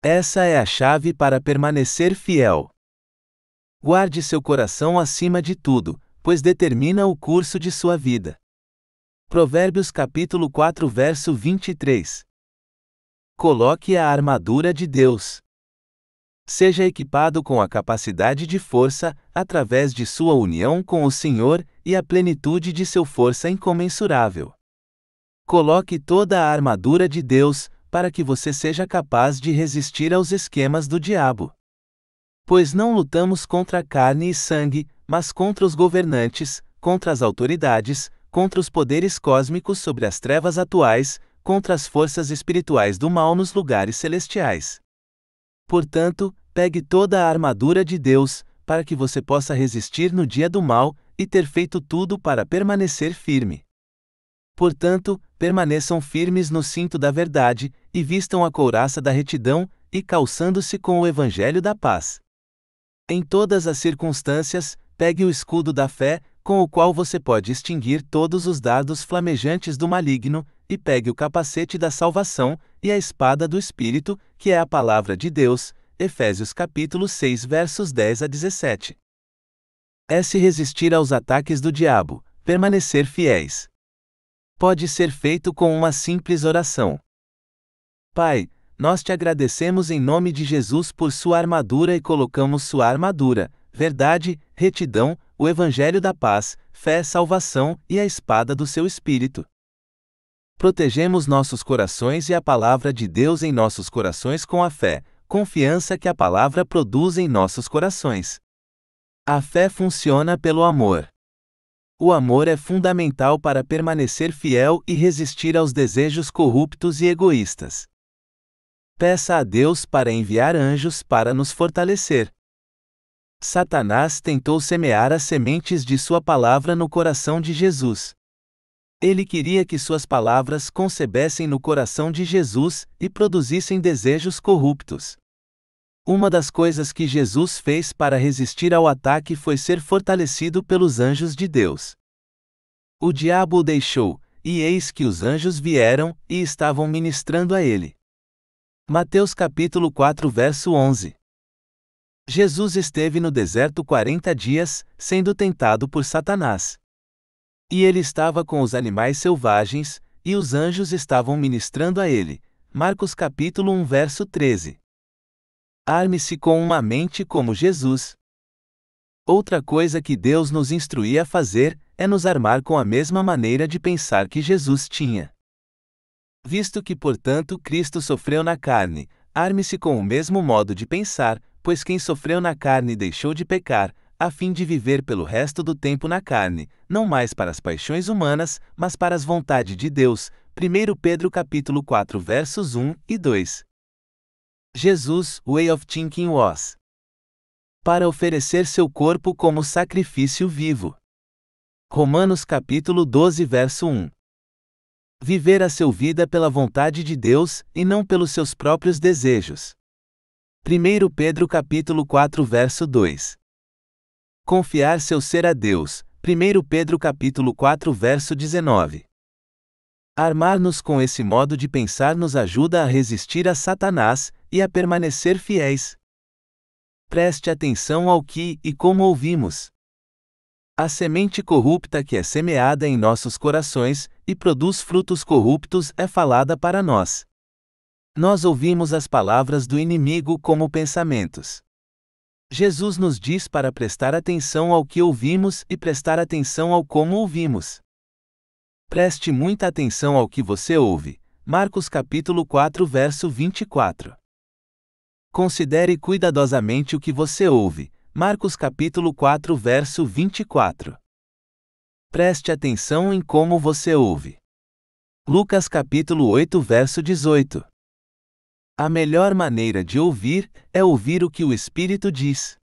Essa é a chave para permanecer fiel. Guarde seu coração acima de tudo, pois determina o curso de sua vida. Provérbios capítulo 4 verso 23. Coloque a armadura de Deus. Seja equipado com a capacidade de força, através de sua união com o Senhor e a plenitude de seu força incomensurável. Coloque toda a armadura de Deus, para que você seja capaz de resistir aos esquemas do diabo. Pois não lutamos contra carne e sangue, mas contra os governantes, contra as autoridades, contra os poderes cósmicos sobre as trevas atuais, contra as forças espirituais do mal nos lugares celestiais. Portanto, pegue toda a armadura de Deus, para que você possa resistir no dia do mal e ter feito tudo para permanecer firme. Portanto, permaneçam firmes no cinto da verdade, e vistam a couraça da retidão, e calçando-se com o evangelho da paz. Em todas as circunstâncias, pegue o escudo da fé, com o qual você pode extinguir todos os dardos flamejantes do maligno, e pegue o capacete da salvação e a espada do Espírito, que é a palavra de Deus. Efésios capítulo 6 versos 10 a 17. É se resistir aos ataques do diabo, permanecer fiéis. Pode ser feito com uma simples oração. Pai, nós te agradecemos em nome de Jesus por sua armadura e colocamos sua armadura, verdade, retidão, o evangelho da paz, fé, salvação e a espada do seu espírito protegemos nossos corações e a palavra de Deus em nossos corações com a fé, confiança que a palavra produz em nossos corações. A fé funciona pelo amor. O amor é fundamental para permanecer fiel e resistir aos desejos corruptos e egoístas. Peça a Deus para enviar anjos para nos fortalecer. Satanás tentou semear as sementes de sua palavra no coração de Jesus. Ele queria que suas palavras concebessem no coração de Jesus e produzissem desejos corruptos. Uma das coisas que Jesus fez para resistir ao ataque foi ser fortalecido pelos anjos de Deus. O diabo o deixou, e eis que os anjos vieram e estavam ministrando a ele. Mateus capítulo 4 verso 11. Jesus esteve no deserto 40 dias, sendo tentado por Satanás. E ele estava com os animais selvagens, e os anjos estavam ministrando a ele. Marcos capítulo 1 verso 13. Arme-se com uma mente como Jesus. Outra coisa que Deus nos instruía a fazer é nos armar com a mesma maneira de pensar que Jesus tinha. Visto que, portanto, Cristo sofreu na carne, arme-se com o mesmo modo de pensar, pois quem sofreu na carne deixou de pecar, a fim de viver pelo resto do tempo na carne, não mais para as paixões humanas, mas para as vontades de Deus. 1 Pedro capítulo 4 versos 1 e 2. Jesus, Way of Thinking was para oferecer seu corpo como sacrifício vivo. Romanos capítulo 12 verso 1. Viver a seu vida pela vontade de Deus e não pelos seus próprios desejos. 1 Pedro capítulo 4 verso 2. Confiar seu ser a Deus. 1 Pedro capítulo 4, verso 19. Armar-nos com esse modo de pensar nos ajuda a resistir a Satanás e a permanecer fiéis. Preste atenção ao que e como ouvimos. A semente corrupta que é semeada em nossos corações e produz frutos corruptos é falada para nós. Nós ouvimos as palavras do inimigo como pensamentos. Jesus nos diz para prestar atenção ao que ouvimos e prestar atenção ao como ouvimos. Preste muita atenção ao que você ouve. Marcos capítulo 4, verso 24. Considere cuidadosamente o que você ouve. Marcos capítulo 4, verso 24. Preste atenção em como você ouve. Lucas capítulo 8, verso 18. A melhor maneira de ouvir é ouvir o que o Espírito diz.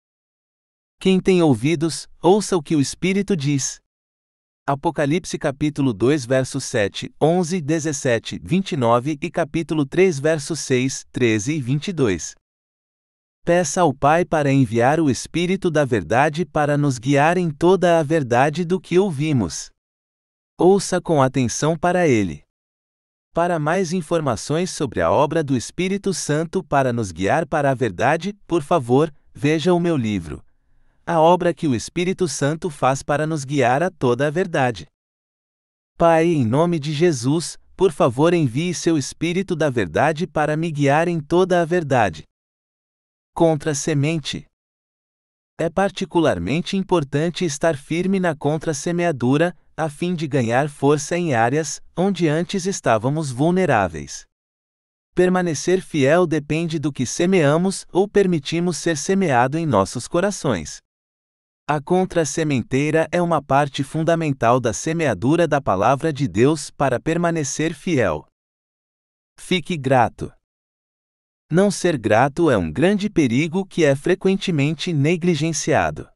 Quem tem ouvidos, ouça o que o Espírito diz. Apocalipse capítulo 2 versos 7, 11, 17, 29 e capítulo 3 versos 6, 13 e 22. Peça ao Pai para enviar o Espírito da verdade para nos guiar em toda a verdade do que ouvimos. Ouça com atenção para ele. Para mais informações sobre a obra do Espírito Santo para nos guiar para a verdade, por favor, veja o meu livro. A obra que o Espírito Santo faz para nos guiar a toda a verdade. Pai, em nome de Jesus, por favor envie seu Espírito da Verdade para me guiar em toda a verdade. Contra-semente. É particularmente importante estar firme na contra-semeadura, a fim de ganhar força em áreas onde antes estávamos vulneráveis. Permanecer fiel depende do que semeamos ou permitimos ser semeado em nossos corações. A contra-sementeira é uma parte fundamental da semeadura da palavra de Deus para permanecer fiel. Fique grato. Não ser grato é um grande perigo que é frequentemente negligenciado.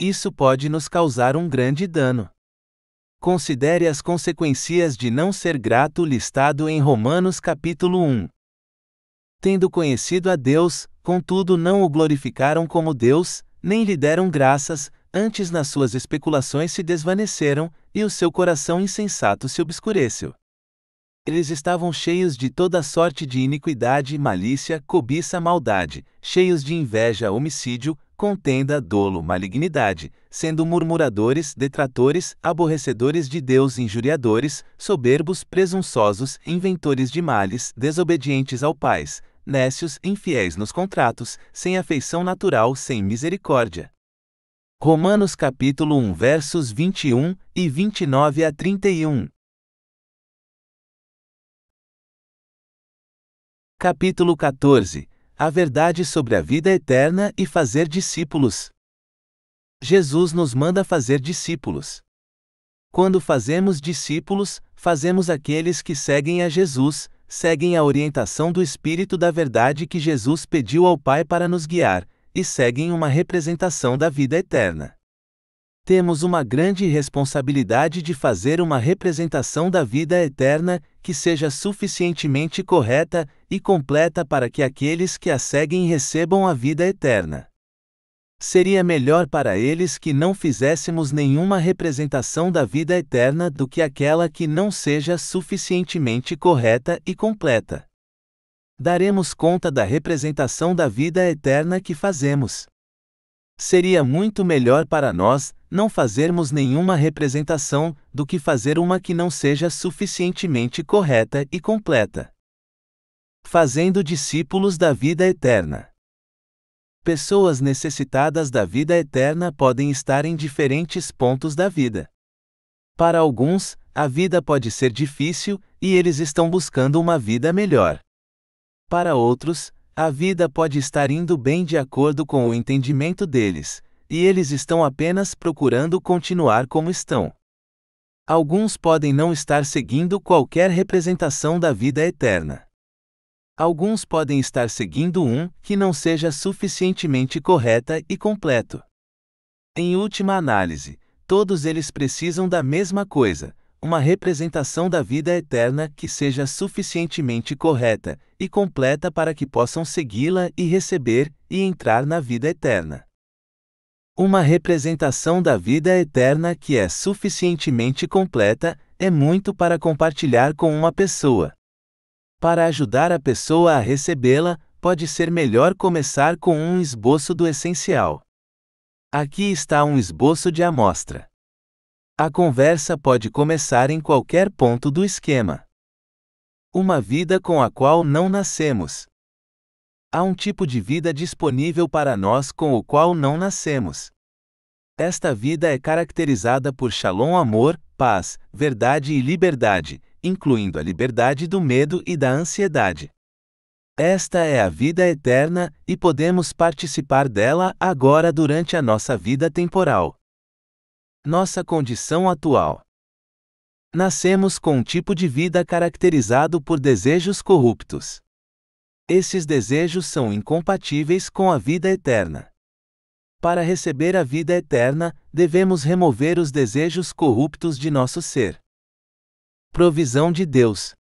Isso pode nos causar um grande dano. Considere as consequências de não ser grato listado em Romanos capítulo 1. Tendo conhecido a Deus, contudo não o glorificaram como Deus, nem lhe deram graças, antes nas suas especulações se desvaneceram, e o seu coração insensato se obscureceu. Eles estavam cheios de toda sorte de iniquidade, malícia, cobiça, maldade, cheios de inveja, homicídio, contenda, dolo, malignidade, sendo murmuradores, detratores, aborrecedores de Deus, injuriadores, soberbos, presunçosos, inventores de males, desobedientes ao Pai, nécios, infiéis nos contratos, sem afeição natural, sem misericórdia. Romanos capítulo 1 versos 21 e 29 a 31 Capítulo 14 A verdade sobre a vida eterna e fazer discípulos. Jesus nos manda fazer discípulos. Quando fazemos discípulos, fazemos aqueles que seguem a Jesus, seguem a orientação do Espírito da Verdade que Jesus pediu ao Pai para nos guiar, e seguem uma representação da vida eterna. Temos uma grande responsabilidade de fazer uma representação da vida eterna que seja suficientemente correta e completa para que aqueles que a seguem recebam a vida eterna. Seria melhor para eles que não fizéssemos nenhuma representação da vida eterna do que aquela que não seja suficientemente correta e completa. Daremos conta da representação da vida eterna que fazemos. Seria muito melhor para nós, não fazermos nenhuma representação do que fazer uma que não seja suficientemente correta e completa. Fazendo discípulos da vida eterna. Pessoas necessitadas da vida eterna podem estar em diferentes pontos da vida. Para alguns, a vida pode ser difícil e eles estão buscando uma vida melhor. Para outros, a vida pode estar indo bem de acordo com o entendimento deles, e eles estão apenas procurando continuar como estão. Alguns podem não estar seguindo qualquer representação da vida eterna. Alguns podem estar seguindo um que não seja suficientemente correta e completo. Em última análise, todos eles precisam da mesma coisa, uma representação da vida eterna que seja suficientemente correta e completa para que possam segui-la e receber e entrar na vida eterna. Uma representação da vida eterna que é suficientemente completa é muito para compartilhar com uma pessoa. Para ajudar a pessoa a recebê-la, pode ser melhor começar com um esboço do essencial. Aqui está um esboço de amostra. A conversa pode começar em qualquer ponto do esquema. Uma vida com a qual não nascemos. Há um tipo de vida disponível para nós com o qual não nascemos. Esta vida é caracterizada por shalom amor, paz, verdade e liberdade, incluindo a liberdade do medo e da ansiedade. Esta é a vida eterna e podemos participar dela agora durante a nossa vida temporal. Nossa condição atual. Nascemos com um tipo de vida caracterizado por desejos corruptos. Esses desejos são incompatíveis com a vida eterna. Para receber a vida eterna, devemos remover os desejos corruptos de nosso ser. Provisão de Deus.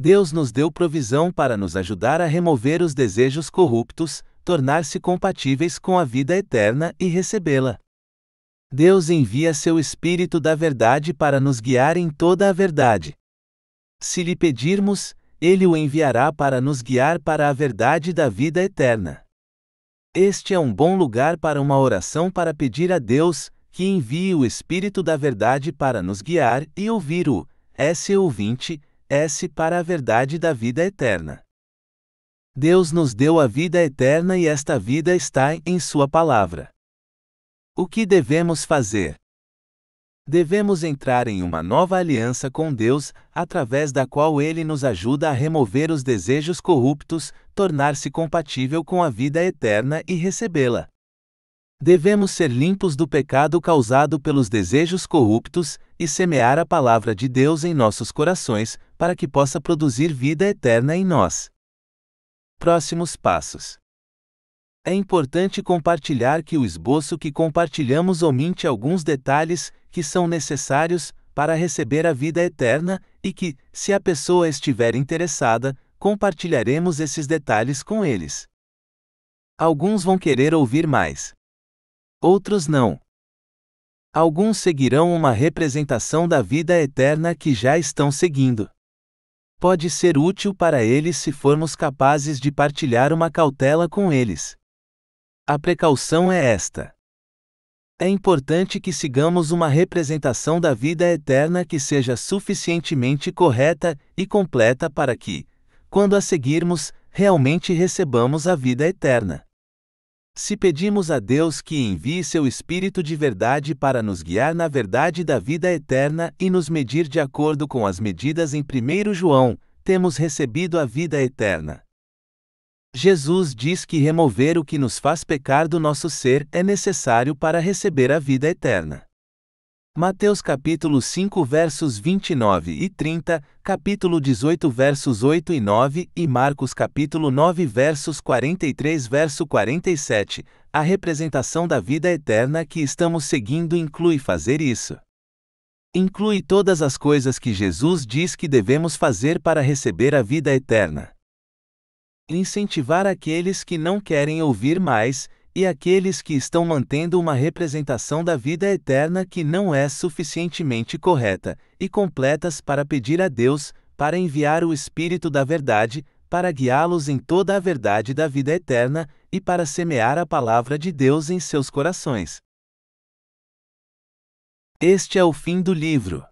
Deus nos deu provisão para nos ajudar a remover os desejos corruptos, tornar-se compatíveis com a vida eterna e recebê-la. Deus envia seu Espírito da Verdade para nos guiar em toda a verdade. Se lhe pedirmos, ele o enviará para nos guiar para a verdade da vida eterna. Este é um bom lugar para uma oração para pedir a Deus que envie o Espírito da Verdade para nos guiar e ouvir o SU20, S para a verdade da vida eterna. Deus nos deu a vida eterna e esta vida está em Sua palavra. O que devemos fazer? devemos entrar em uma nova aliança com Deus, através da qual Ele nos ajuda a remover os desejos corruptos, tornar-se compatível com a vida eterna e recebê-la. Devemos ser limpos do pecado causado pelos desejos corruptos e semear a palavra de Deus em nossos corações, para que possa produzir vida eterna em nós. Próximos passos. É importante compartilhar que o esboço que compartilhamos omite alguns detalhes que são necessários para receber a vida eterna e que, se a pessoa estiver interessada, compartilharemos esses detalhes com eles. Alguns vão querer ouvir mais. Outros não. Alguns seguirão uma representação da vida eterna que já estão seguindo. Pode ser útil para eles se formos capazes de partilhar uma cautela com eles. A precaução é esta. É importante que sigamos uma representação da vida eterna que seja suficientemente correta e completa para que, quando a seguirmos, realmente recebamos a vida eterna. Se pedimos a Deus que envie seu Espírito de verdade para nos guiar na verdade da vida eterna e nos medir de acordo com as medidas em 1 João, temos recebido a vida eterna. Jesus diz que remover o que nos faz pecar do nosso ser é necessário para receber a vida eterna. Mateus capítulo 5 versos 29 e 30, capítulo 18 versos 8 e 9 e Marcos capítulo 9 versos 43 verso 47. A representação da vida eterna que estamos seguindo inclui fazer isso. Inclui todas as coisas que Jesus diz que devemos fazer para receber a vida eterna incentivar aqueles que não querem ouvir mais, e aqueles que estão mantendo uma representação da vida eterna que não é suficientemente correta, e completas para pedir a Deus, para enviar o Espírito da Verdade, para guiá-los em toda a verdade da vida eterna, e para semear a palavra de Deus em seus corações. Este é o fim do livro.